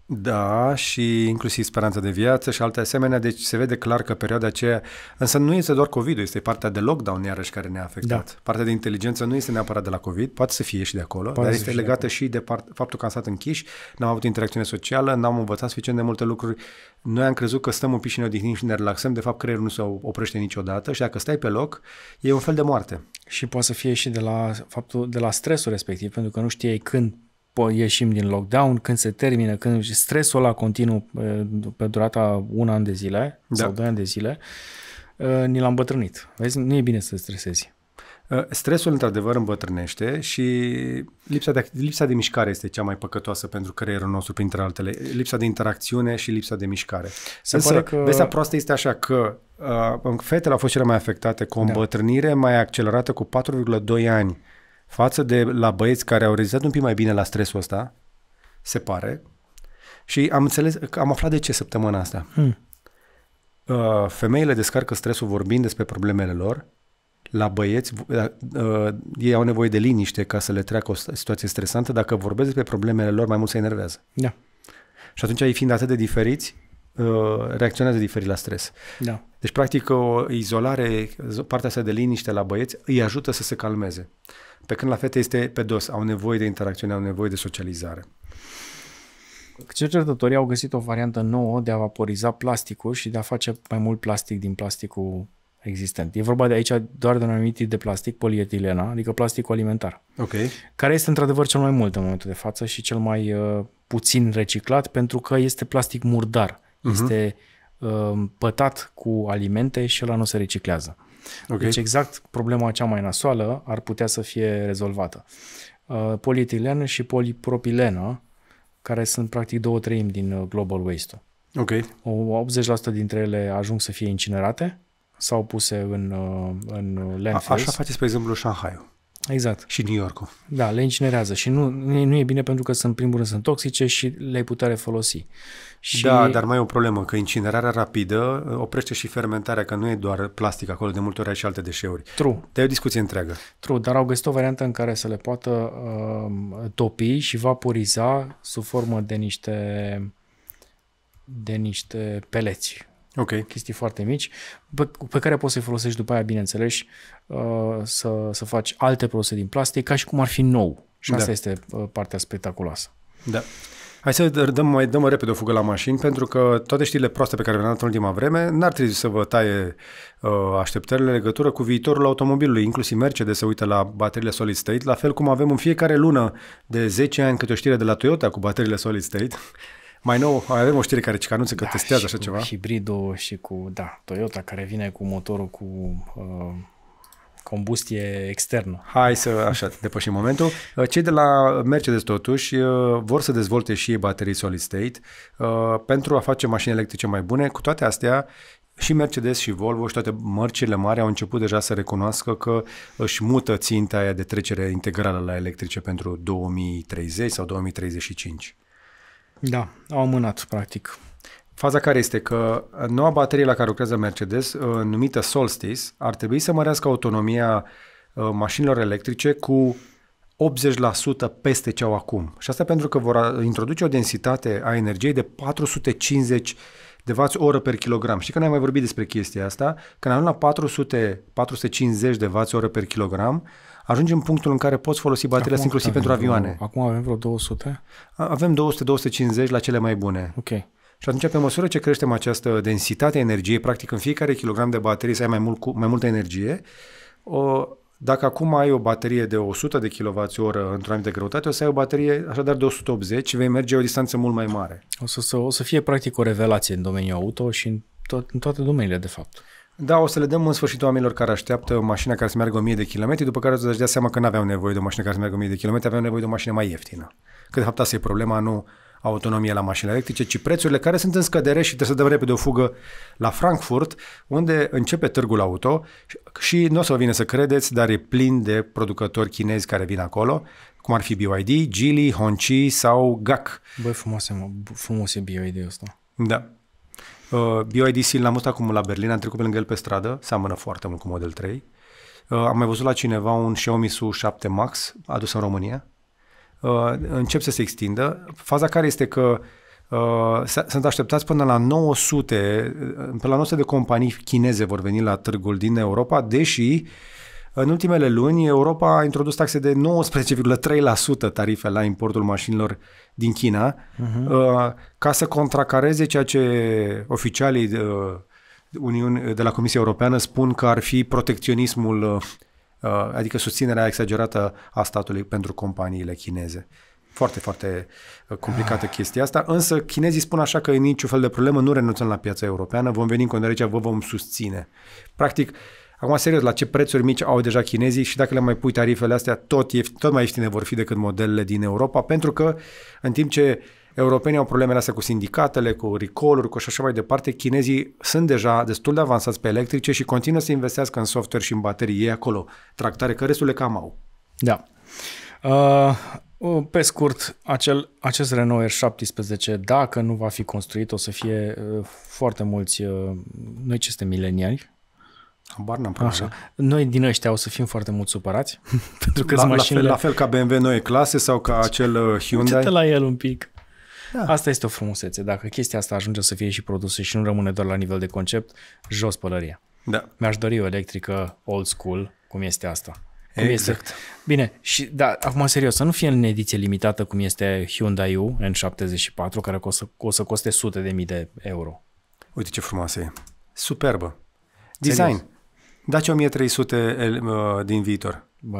S1: Da, și inclusiv speranța de viață și alte asemenea, deci se vede clar că perioada aceea, însă nu este doar covid este partea de lockdown iarăși care ne-a afectat. Da. Partea de inteligență nu este neapărat de la COVID, poate să fie și de acolo, poate dar este și legată de și de part, faptul că am stat închiși, n-am avut interacțiune socială, n-am învățat suficient de multe lucruri. Noi am crezut că stăm un pic și ne odihnim și ne relaxăm, de fapt creierul nu se oprește niciodată și dacă stai pe loc, e un fel de moarte.
S2: Și poate să fie și de la faptul de la stresul respectiv, pentru că nu știi când ieșim din lockdown, când se termină, când stresul ăla continuu eh, pe durata un an de zile da. sau doi ani de zile, eh, ni l-am bătrânit. Vezi, nu e bine să stresezi.
S1: Eh, stresul, într-adevăr, îmbătrânește și lipsa de, lipsa de mișcare este cea mai păcătoasă pentru creierul nostru, printre altele. Lipsa de interacțiune și lipsa de mișcare. Se Însă, că... vestea proastă este așa că uh, fetele au fost cele mai afectate cu o da. îmbătrânire da. mai accelerată cu 4,2 ani față de la băieți care au rezistat un pic mai bine la stresul ăsta, se pare, și am înțeles, am aflat de ce săptămâna asta. Hmm. Uh, femeile descarcă stresul vorbind despre problemele lor, la băieți, uh, ei au nevoie de liniște ca să le treacă o situație stresantă, dacă vorbesc despre problemele lor, mai mult se enervează. Da. Și atunci ei fiind atât de diferiți, uh, reacționează diferit la stres. Da. Deci, practic, o izolare, partea asta de liniște la băieți, îi ajută să se calmeze. Pe când la fete este pe dos, au nevoie de interacțiune, au nevoie de socializare. Cercetătorii au găsit o variantă nouă de a vaporiza
S2: plasticul și de a face mai mult plastic din plasticul existent. E vorba de aici doar de un anumit tip de plastic, polietilena, adică plasticul alimentar. Ok. Care este într-adevăr cel mai mult în momentul de față și cel mai uh, puțin reciclat pentru că este plastic murdar. Uh-huh. Este uh, pătat cu alimente și ăla nu se reciclează. Okay. Deci exact problema cea mai nasoală ar putea să fie rezolvată. Uh, polietilen și polipropilenă, care sunt practic două treimi din uh, global waste-ul. Okay. 80% dintre ele ajung să fie incinerate sau puse în, uh, în landfills. A, așa faceți, pe exemplu, Shanghai-ul.
S1: Exact. Și New York-ul.
S2: Da, le incinerează și nu, nu e bine pentru că sunt, în primul rând, sunt toxice și le-ai putea refolosi. Și... Da, dar
S1: mai e o problemă, că incinerarea rapidă uh, oprește și fermentarea, că nu e doar plastic acolo, de multe ori ai și alte deșeuri. True. te e o discuție întreagă.
S2: True, dar au găsit o variantă în care să le poată uh, topi și vaporiza sub formă de niște de niște peleți Okay. Chestii foarte mici, pe, pe care poți să-i folosești după aia, bineînțeles, uh, să, să faci alte produse din plastic, ca și cum ar fi nou. Și da. asta da. este uh, partea spectaculoasă.
S1: Da. Hai să dăm mai, dăm mai repede o fugă la mașini, pentru că toate știrile proaste pe care le-am dat în ultima vreme n-ar trebui să vă taie uh, așteptările în legătură cu viitorul automobilului, inclusiv Mercedes se uită la bateriile solid state, la fel cum avem în fiecare lună de 10 ani câte o știre de la Toyota cu bateriile solid state. Mai nou, avem o știre care, care anunță că da, testează așa ceva.
S2: hibridul și cu, da, Toyota care vine cu motorul cu uh,
S1: combustie externă. Hai să așa depășim momentul. Uh, cei de la Mercedes totuși uh, vor să dezvolte și ei baterii solid state uh, pentru a face mașini electrice mai bune. Cu toate astea, și Mercedes și Volvo și toate mărcile mari au început deja să recunoască că își mută ținta aia de trecere integrală la electrice pentru 2030 sau 2035.
S2: Da, au amânat, practic.
S1: Faza care este că noua baterie la care lucrează Mercedes, uh, numită Solstice, ar trebui să mărească autonomia uh, mașinilor electrice cu 80% peste ce au acum. Și asta pentru că vor introduce o densitate a energiei de 450 de vați oră per kilogram. Și că n am mai vorbit despre chestia asta? Când am la 400, 450 de vați oră per kilogram, ajungi în punctul în care poți folosi bateriile inclusiv pentru avioane. Vreo, acum avem vreo 200? Avem 200-250 la cele mai bune. Ok. Și atunci, pe măsură ce creștem această densitate a energiei, practic în fiecare kilogram de baterie să ai mai, mult, mai multă energie, o, dacă acum ai o baterie de 100 de kWh într-o anumită greutate, o să ai o baterie așadar de 180 și vei merge o distanță mult mai mare.
S2: O să, să, o să fie practic o revelație în domeniul auto și în, to-
S1: în toate domeniile, de fapt. Da, o să le dăm în sfârșit oamenilor care așteaptă o mașină care să meargă 1000 de kilometri, după care o să-și dea seama că nu aveau nevoie de o mașină care să meargă 1000 de kilometri, aveau nevoie de o mașină mai ieftină. Că de fapt asta e problema, nu autonomie la mașini electrice, ci prețurile care sunt în scădere și trebuie să dăm repede o fugă la Frankfurt, unde începe târgul auto și nu o să vină să credeți, dar e plin de producători chinezi care vin acolo, cum ar fi BYD, Geely, Honchi sau GAC.
S2: Băi, frumoase, mă, frumos e BYD ăsta.
S1: Da. Uh, BYDC l-am văzut acum la Berlin, am trecut pe lângă el pe stradă, seamănă foarte mult cu Model 3. Uh, am mai văzut la cineva un Xiaomi Su 7 Max adus în România. Uh, încep să se extindă. Faza care este că Uh, sunt așteptați până la 900, uh, până la 900 de companii chineze vor veni la târgul din Europa, deși uh, în ultimele luni, Europa a introdus taxe de 19,3% tarife la importul mașinilor din China uh-huh. ca să contracareze ceea ce oficialii de, uh, Uniune, de la Comisia Europeană spun că ar fi protecționismul, uh, uh, adică susținerea exagerată a statului pentru companiile chineze. Foarte, foarte complicată ah. chestia asta, însă chinezii spun așa că e niciun fel de problemă, nu renunțăm la piața europeană, vom veni în condiția, vă vom susține. Practic, uh, Acum, serios, la ce prețuri mici au deja chinezii și dacă le mai pui tarifele astea, tot, ieftin, tot mai ieftine vor fi decât modelele din Europa, pentru că în timp ce europenii au problemele astea cu sindicatele, cu recall cu așa mai departe, chinezii sunt deja destul de avansați pe electrice și continuă să investească în software și în baterii ei acolo, tractare, că restul le cam au.
S2: Da. Uh, pe scurt, acel, acest Renault R17, dacă nu va fi construit, o să fie uh, foarte mulți, uh, noi ce suntem mileniari, Habar n-am Așa. Noi din ăștia o să
S1: fim foarte mult supărați,
S2: pentru că la, mașinile... la, fel,
S1: la fel ca BMW noi clase sau ca acel uh, Hyundai. Uite la el un pic.
S3: Da.
S2: Asta este o frumusețe. Dacă chestia asta ajunge să fie și produsă și nu rămâne doar la nivel de concept, jos pălăria. Da. Mi-aș dori o electrică old school, cum este asta. Cum exact. Este. Bine, și da, acum serios, să nu fie în ediție limitată cum este Hyundai U N74, care o să, o să coste sute de mii de euro. Uite
S1: ce frumoasă e. Superbă. Design. Serios? Dacia 1300 uh, din viitor. Bă.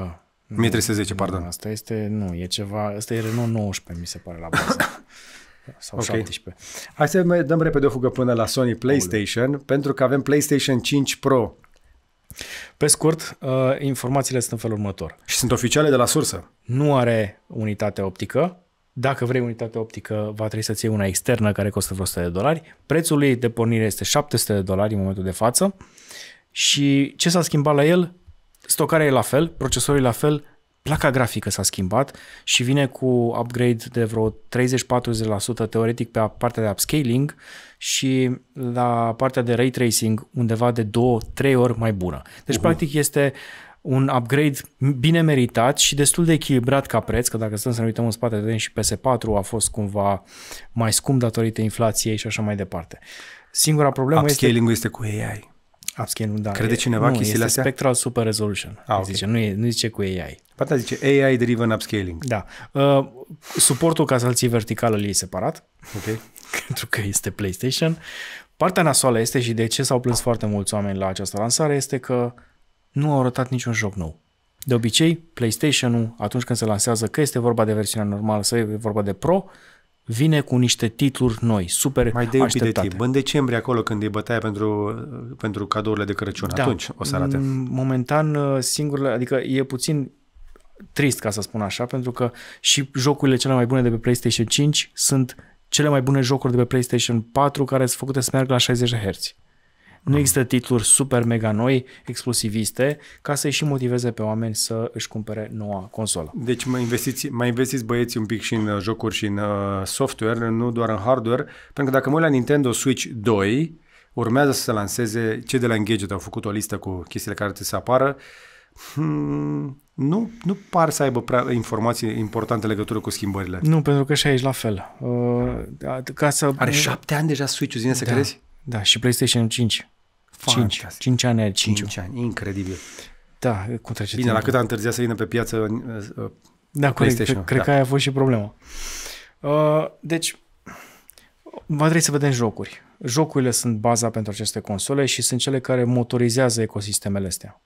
S1: 1310, nu, pardon. Nu,
S2: asta este, nu, e ceva, asta e Renault 19, mi se pare, la bază. Sau okay. 17.
S1: Hai să mai dăm repede o fugă până la Sony PlayStation, Aole. pentru că avem PlayStation 5 Pro. Pe scurt, uh,
S2: informațiile sunt în felul următor. Și
S1: sunt oficiale de la sursă.
S2: Nu are unitate optică. Dacă vrei unitate optică, va trebui să-ți iei una externă care costă vreo 100 de dolari. Prețul ei de pornire este 700 de dolari în momentul de față. Uh, și ce s-a schimbat la el? Stocarea e la fel, procesorul e la fel, placa grafică s-a schimbat și vine cu upgrade de vreo 30-40% teoretic pe partea de upscaling și la partea de ray tracing undeva de 2-3 ori mai bună. Deci, uh-huh. practic, este un upgrade bine meritat și destul de echilibrat ca preț, că dacă stăm să ne uităm în spate, vedem și PS4 a fost cumva mai scump datorită inflației și așa mai departe. Singura problemă Upscaling-ul
S1: este cu AI. Upscale, da. Crede cineva e, nu, chestiile este astea?
S2: Spectral Super Resolution. Ah, okay. zice, nu, e, nu zice cu AI. Partea păi da, zice AI Driven Upscaling. Da. Uh, suportul ca să-l ții vertical îl iei separat. Ok. pentru că este PlayStation. Partea nasoală este și de ce s-au plâns foarte mulți oameni la această lansare este că nu au arătat niciun joc nou. De obicei, PlayStation-ul, atunci când se lansează, că este vorba de versiunea normală sau e vorba de Pro, vine cu niște titluri noi, super Mai de așteptate. de timp.
S1: În decembrie acolo când e bătaia pentru, pentru cadourile de Crăciun, da. atunci o să arate.
S2: Mm, momentan uh, singurele, adică e puțin trist ca să spun așa, pentru că și jocurile cele mai bune de pe PlayStation 5 sunt cele mai bune jocuri de pe PlayStation 4 care sunt făcute să meargă la 60 Hz. Nu există titluri super mega noi, exclusiviste, ca să-i și motiveze pe oameni să își cumpere noua consolă.
S1: Deci mai investiți, mai investiți băieții un pic și în uh, jocuri și în uh, software, nu doar în hardware, pentru că dacă mă uit la Nintendo Switch 2, urmează să se lanseze, cei de la Engadget au făcut o listă cu chestiile care trebuie să apară, hmm, nu, nu par să aibă prea informații importante legătură cu schimbările. Nu,
S2: pentru că și aici la fel. Uh, ca să... Are șapte ani deja Switch-ul, zine să da, crezi? Da, și PlayStation 5. Fantastic. 5, 5 ani 5. 5 ani, incredibil.
S1: Da, cum trece Bine, la cât a întârziat să vină pe piață uh, uh Da, corect, cred, cred da. că aia a fost și
S2: problema. Uh, deci, va trebui să vedem jocuri. Jocurile sunt baza pentru aceste console și sunt cele care motorizează ecosistemele astea.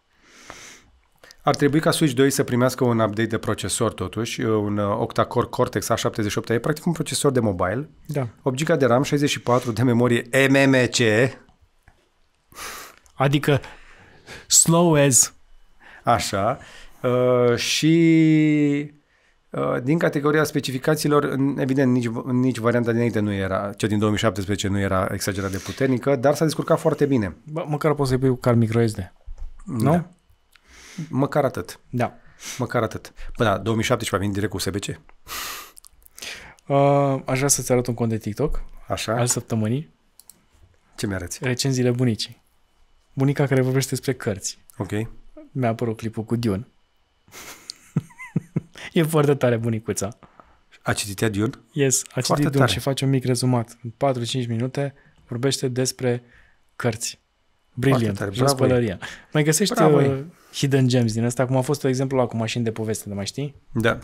S1: Ar trebui ca Switch 2 să primească un update de procesor totuși, uh, un uh, octa-core Cortex A78, e practic un procesor de mobile, da. 8 GB de RAM, 64 de memorie MMC, Adică slow as. Așa. Uh, și uh, din categoria specificațiilor, evident, nici, nici varianta dinainte nu era, cea din 2017 nu era exagerat de puternică, dar s-a descurcat foarte bine.
S2: Bă, măcar poți să-i pui car SD. Nu? Da.
S1: Măcar atât. Da. Măcar atât. Bă, da, 2017 vin direct cu SBC. Uh,
S2: aș vrea să-ți arăt un cont de TikTok. Așa. Al săptămânii. Ce mi arăți? Recenziile bunicii bunica care vorbește despre cărți. Ok. Mi-a apărut clipul cu Dion. e foarte tare bunicuța.
S1: A citit Dion?
S2: Yes, a citit Dion tare. și face un mic rezumat. În 4-5 minute vorbește despre cărți. Brilliant, Bravo, spălăria. Mai găsești Bravo uh, hidden gems din asta, cum a fost, de exemplu, la cu mașini de poveste, de mai știi? Da.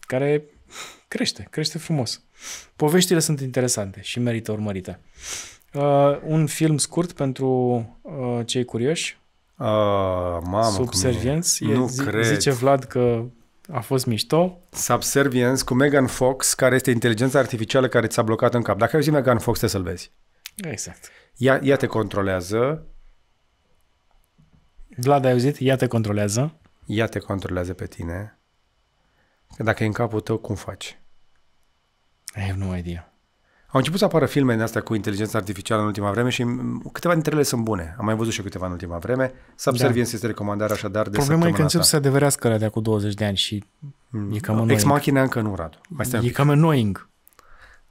S2: Care crește, crește frumos. Poveștile sunt interesante și merită urmărite. Uh, un film scurt pentru uh,
S1: cei curioși. Uh, mamă, Subservienți. Nu zi, cred. Zice
S2: Vlad că a fost mișto.
S1: Subservience cu Megan Fox, care este inteligența artificială care ți-a blocat în cap. Dacă ai zis Megan Fox, te să-l vezi. Exact. Ia ea te controlează.
S2: Vlad, ai auzit? Ea te controlează.
S1: Ea te controlează pe tine. dacă e în capul tău, cum faci? I have no idea. Au început să apară filme din astea cu inteligența artificială în ultima vreme și mm, câteva dintre ele sunt bune. Am mai văzut și eu câteva în ultima vreme. observiem da. este recomandarea așadar de Problema e că încep să se
S2: adeverească alea de cu 20 de ani și mm. e cam annoying. Ex
S1: Machina încă nu, Radu. Mai e cam annoying.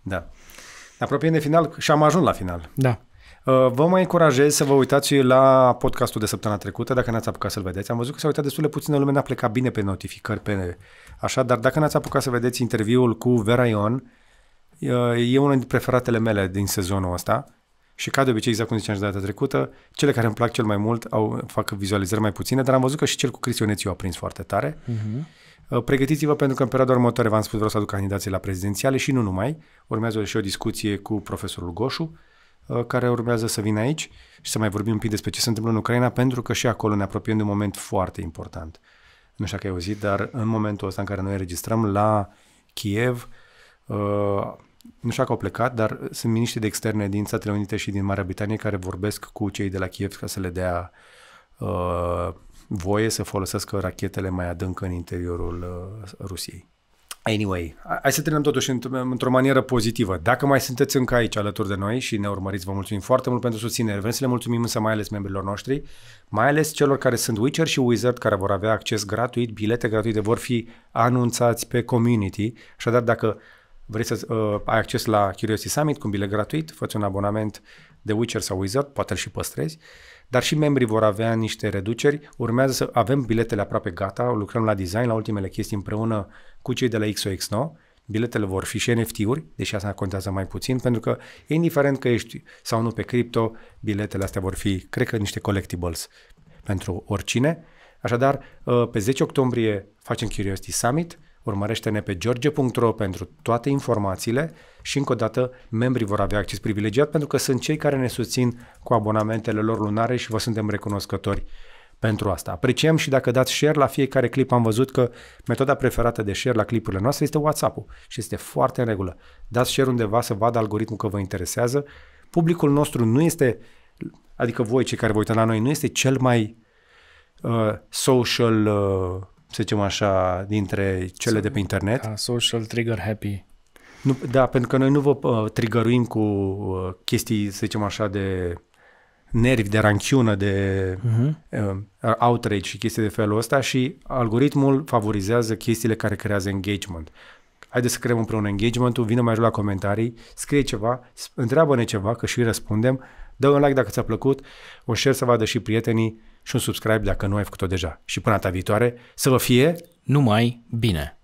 S1: Da. apropiem de final și am ajuns la final. Da. Uh, vă mai încurajez să vă uitați la podcastul de săptămâna trecută, dacă n-ați apucat să-l vedeți. Am văzut că s-a uitat destul de puțină lume, n-a plecat bine pe notificări, pe așa, dar dacă n-ați apucat să vedeți interviul cu Vera Ion, e una dintre preferatele mele din sezonul ăsta și ca de obicei, exact cum ziceam și data trecută, cele care îmi plac cel mai mult au, fac vizualizări mai puține, dar am văzut că și cel cu Crisionețiu a prins foarte tare. Uh-huh. Pregătiți-vă pentru că în perioada următoare, v-am spus, vreau să aduc candidații la prezidențiale și nu numai. Urmează și o discuție cu profesorul Goșu, uh, care urmează să vină aici și să mai vorbim un pic despre ce se întâmplă în Ucraina, pentru că și acolo ne apropiem de un moment foarte important. Nu știu dacă ai auzit, dar în momentul ăsta în care noi registrăm la Kiev, uh, nu știu că au plecat, dar sunt miniștri de externe din Statele Unite și din Marea Britanie care vorbesc cu cei de la Kiev ca să le dea uh, voie să folosească rachetele mai adânc în interiorul uh, Rusiei. Anyway, hai să terminăm totuși într-o manieră pozitivă. Dacă mai sunteți încă aici alături de noi și ne urmăriți, vă mulțumim foarte mult pentru susținere. Vrem să le mulțumim însă mai ales membrilor noștri, mai ales celor care sunt Witcher și Wizard, care vor avea acces gratuit, bilete gratuite, vor fi anunțați pe community. Așadar, dacă vrei să uh, ai acces la Curiosity Summit cu un bilet gratuit, faci un abonament de Witcher sau Wizard, poate și păstrezi, dar și membrii vor avea niște reduceri. Urmează să avem biletele aproape gata, lucrăm la design, la ultimele chestii împreună cu cei de la XOX9. Biletele vor fi și NFT-uri, deși asta contează mai puțin, pentru că indiferent că ești sau nu pe cripto, biletele astea vor fi, cred că, niște collectibles pentru oricine. Așadar, uh, pe 10 octombrie facem Curiosity Summit, Urmărește-ne pe george.ro pentru toate informațiile și încă o dată membrii vor avea acces privilegiat pentru că sunt cei care ne susțin cu abonamentele lor lunare și vă suntem recunoscători pentru asta. Apreciem și dacă dați share la fiecare clip, am văzut că metoda preferată de share la clipurile noastre este WhatsApp-ul și este foarte în regulă. Dați share undeva să vadă algoritmul că vă interesează. Publicul nostru nu este, adică voi cei care vă uitați la noi, nu este cel mai uh, social uh, să zicem așa, dintre cele so, de pe internet. Uh, social trigger happy. Nu, da, pentru că noi nu vă uh, trigăruim cu uh, chestii, să zicem așa, de nervi, de ranchiună, de uh-huh. uh, outrage și chestii de felul ăsta și algoritmul favorizează chestiile care creează engagement. Haideți să creăm împreună engagement-ul, vină mai jos la comentarii, scrie ceva, întreabă-ne ceva, că și răspundem, dă un like dacă ți-a plăcut, o share să vadă și prietenii, și un subscribe dacă nu ai făcut-o deja. Și până data viitoare, să vă fie numai bine!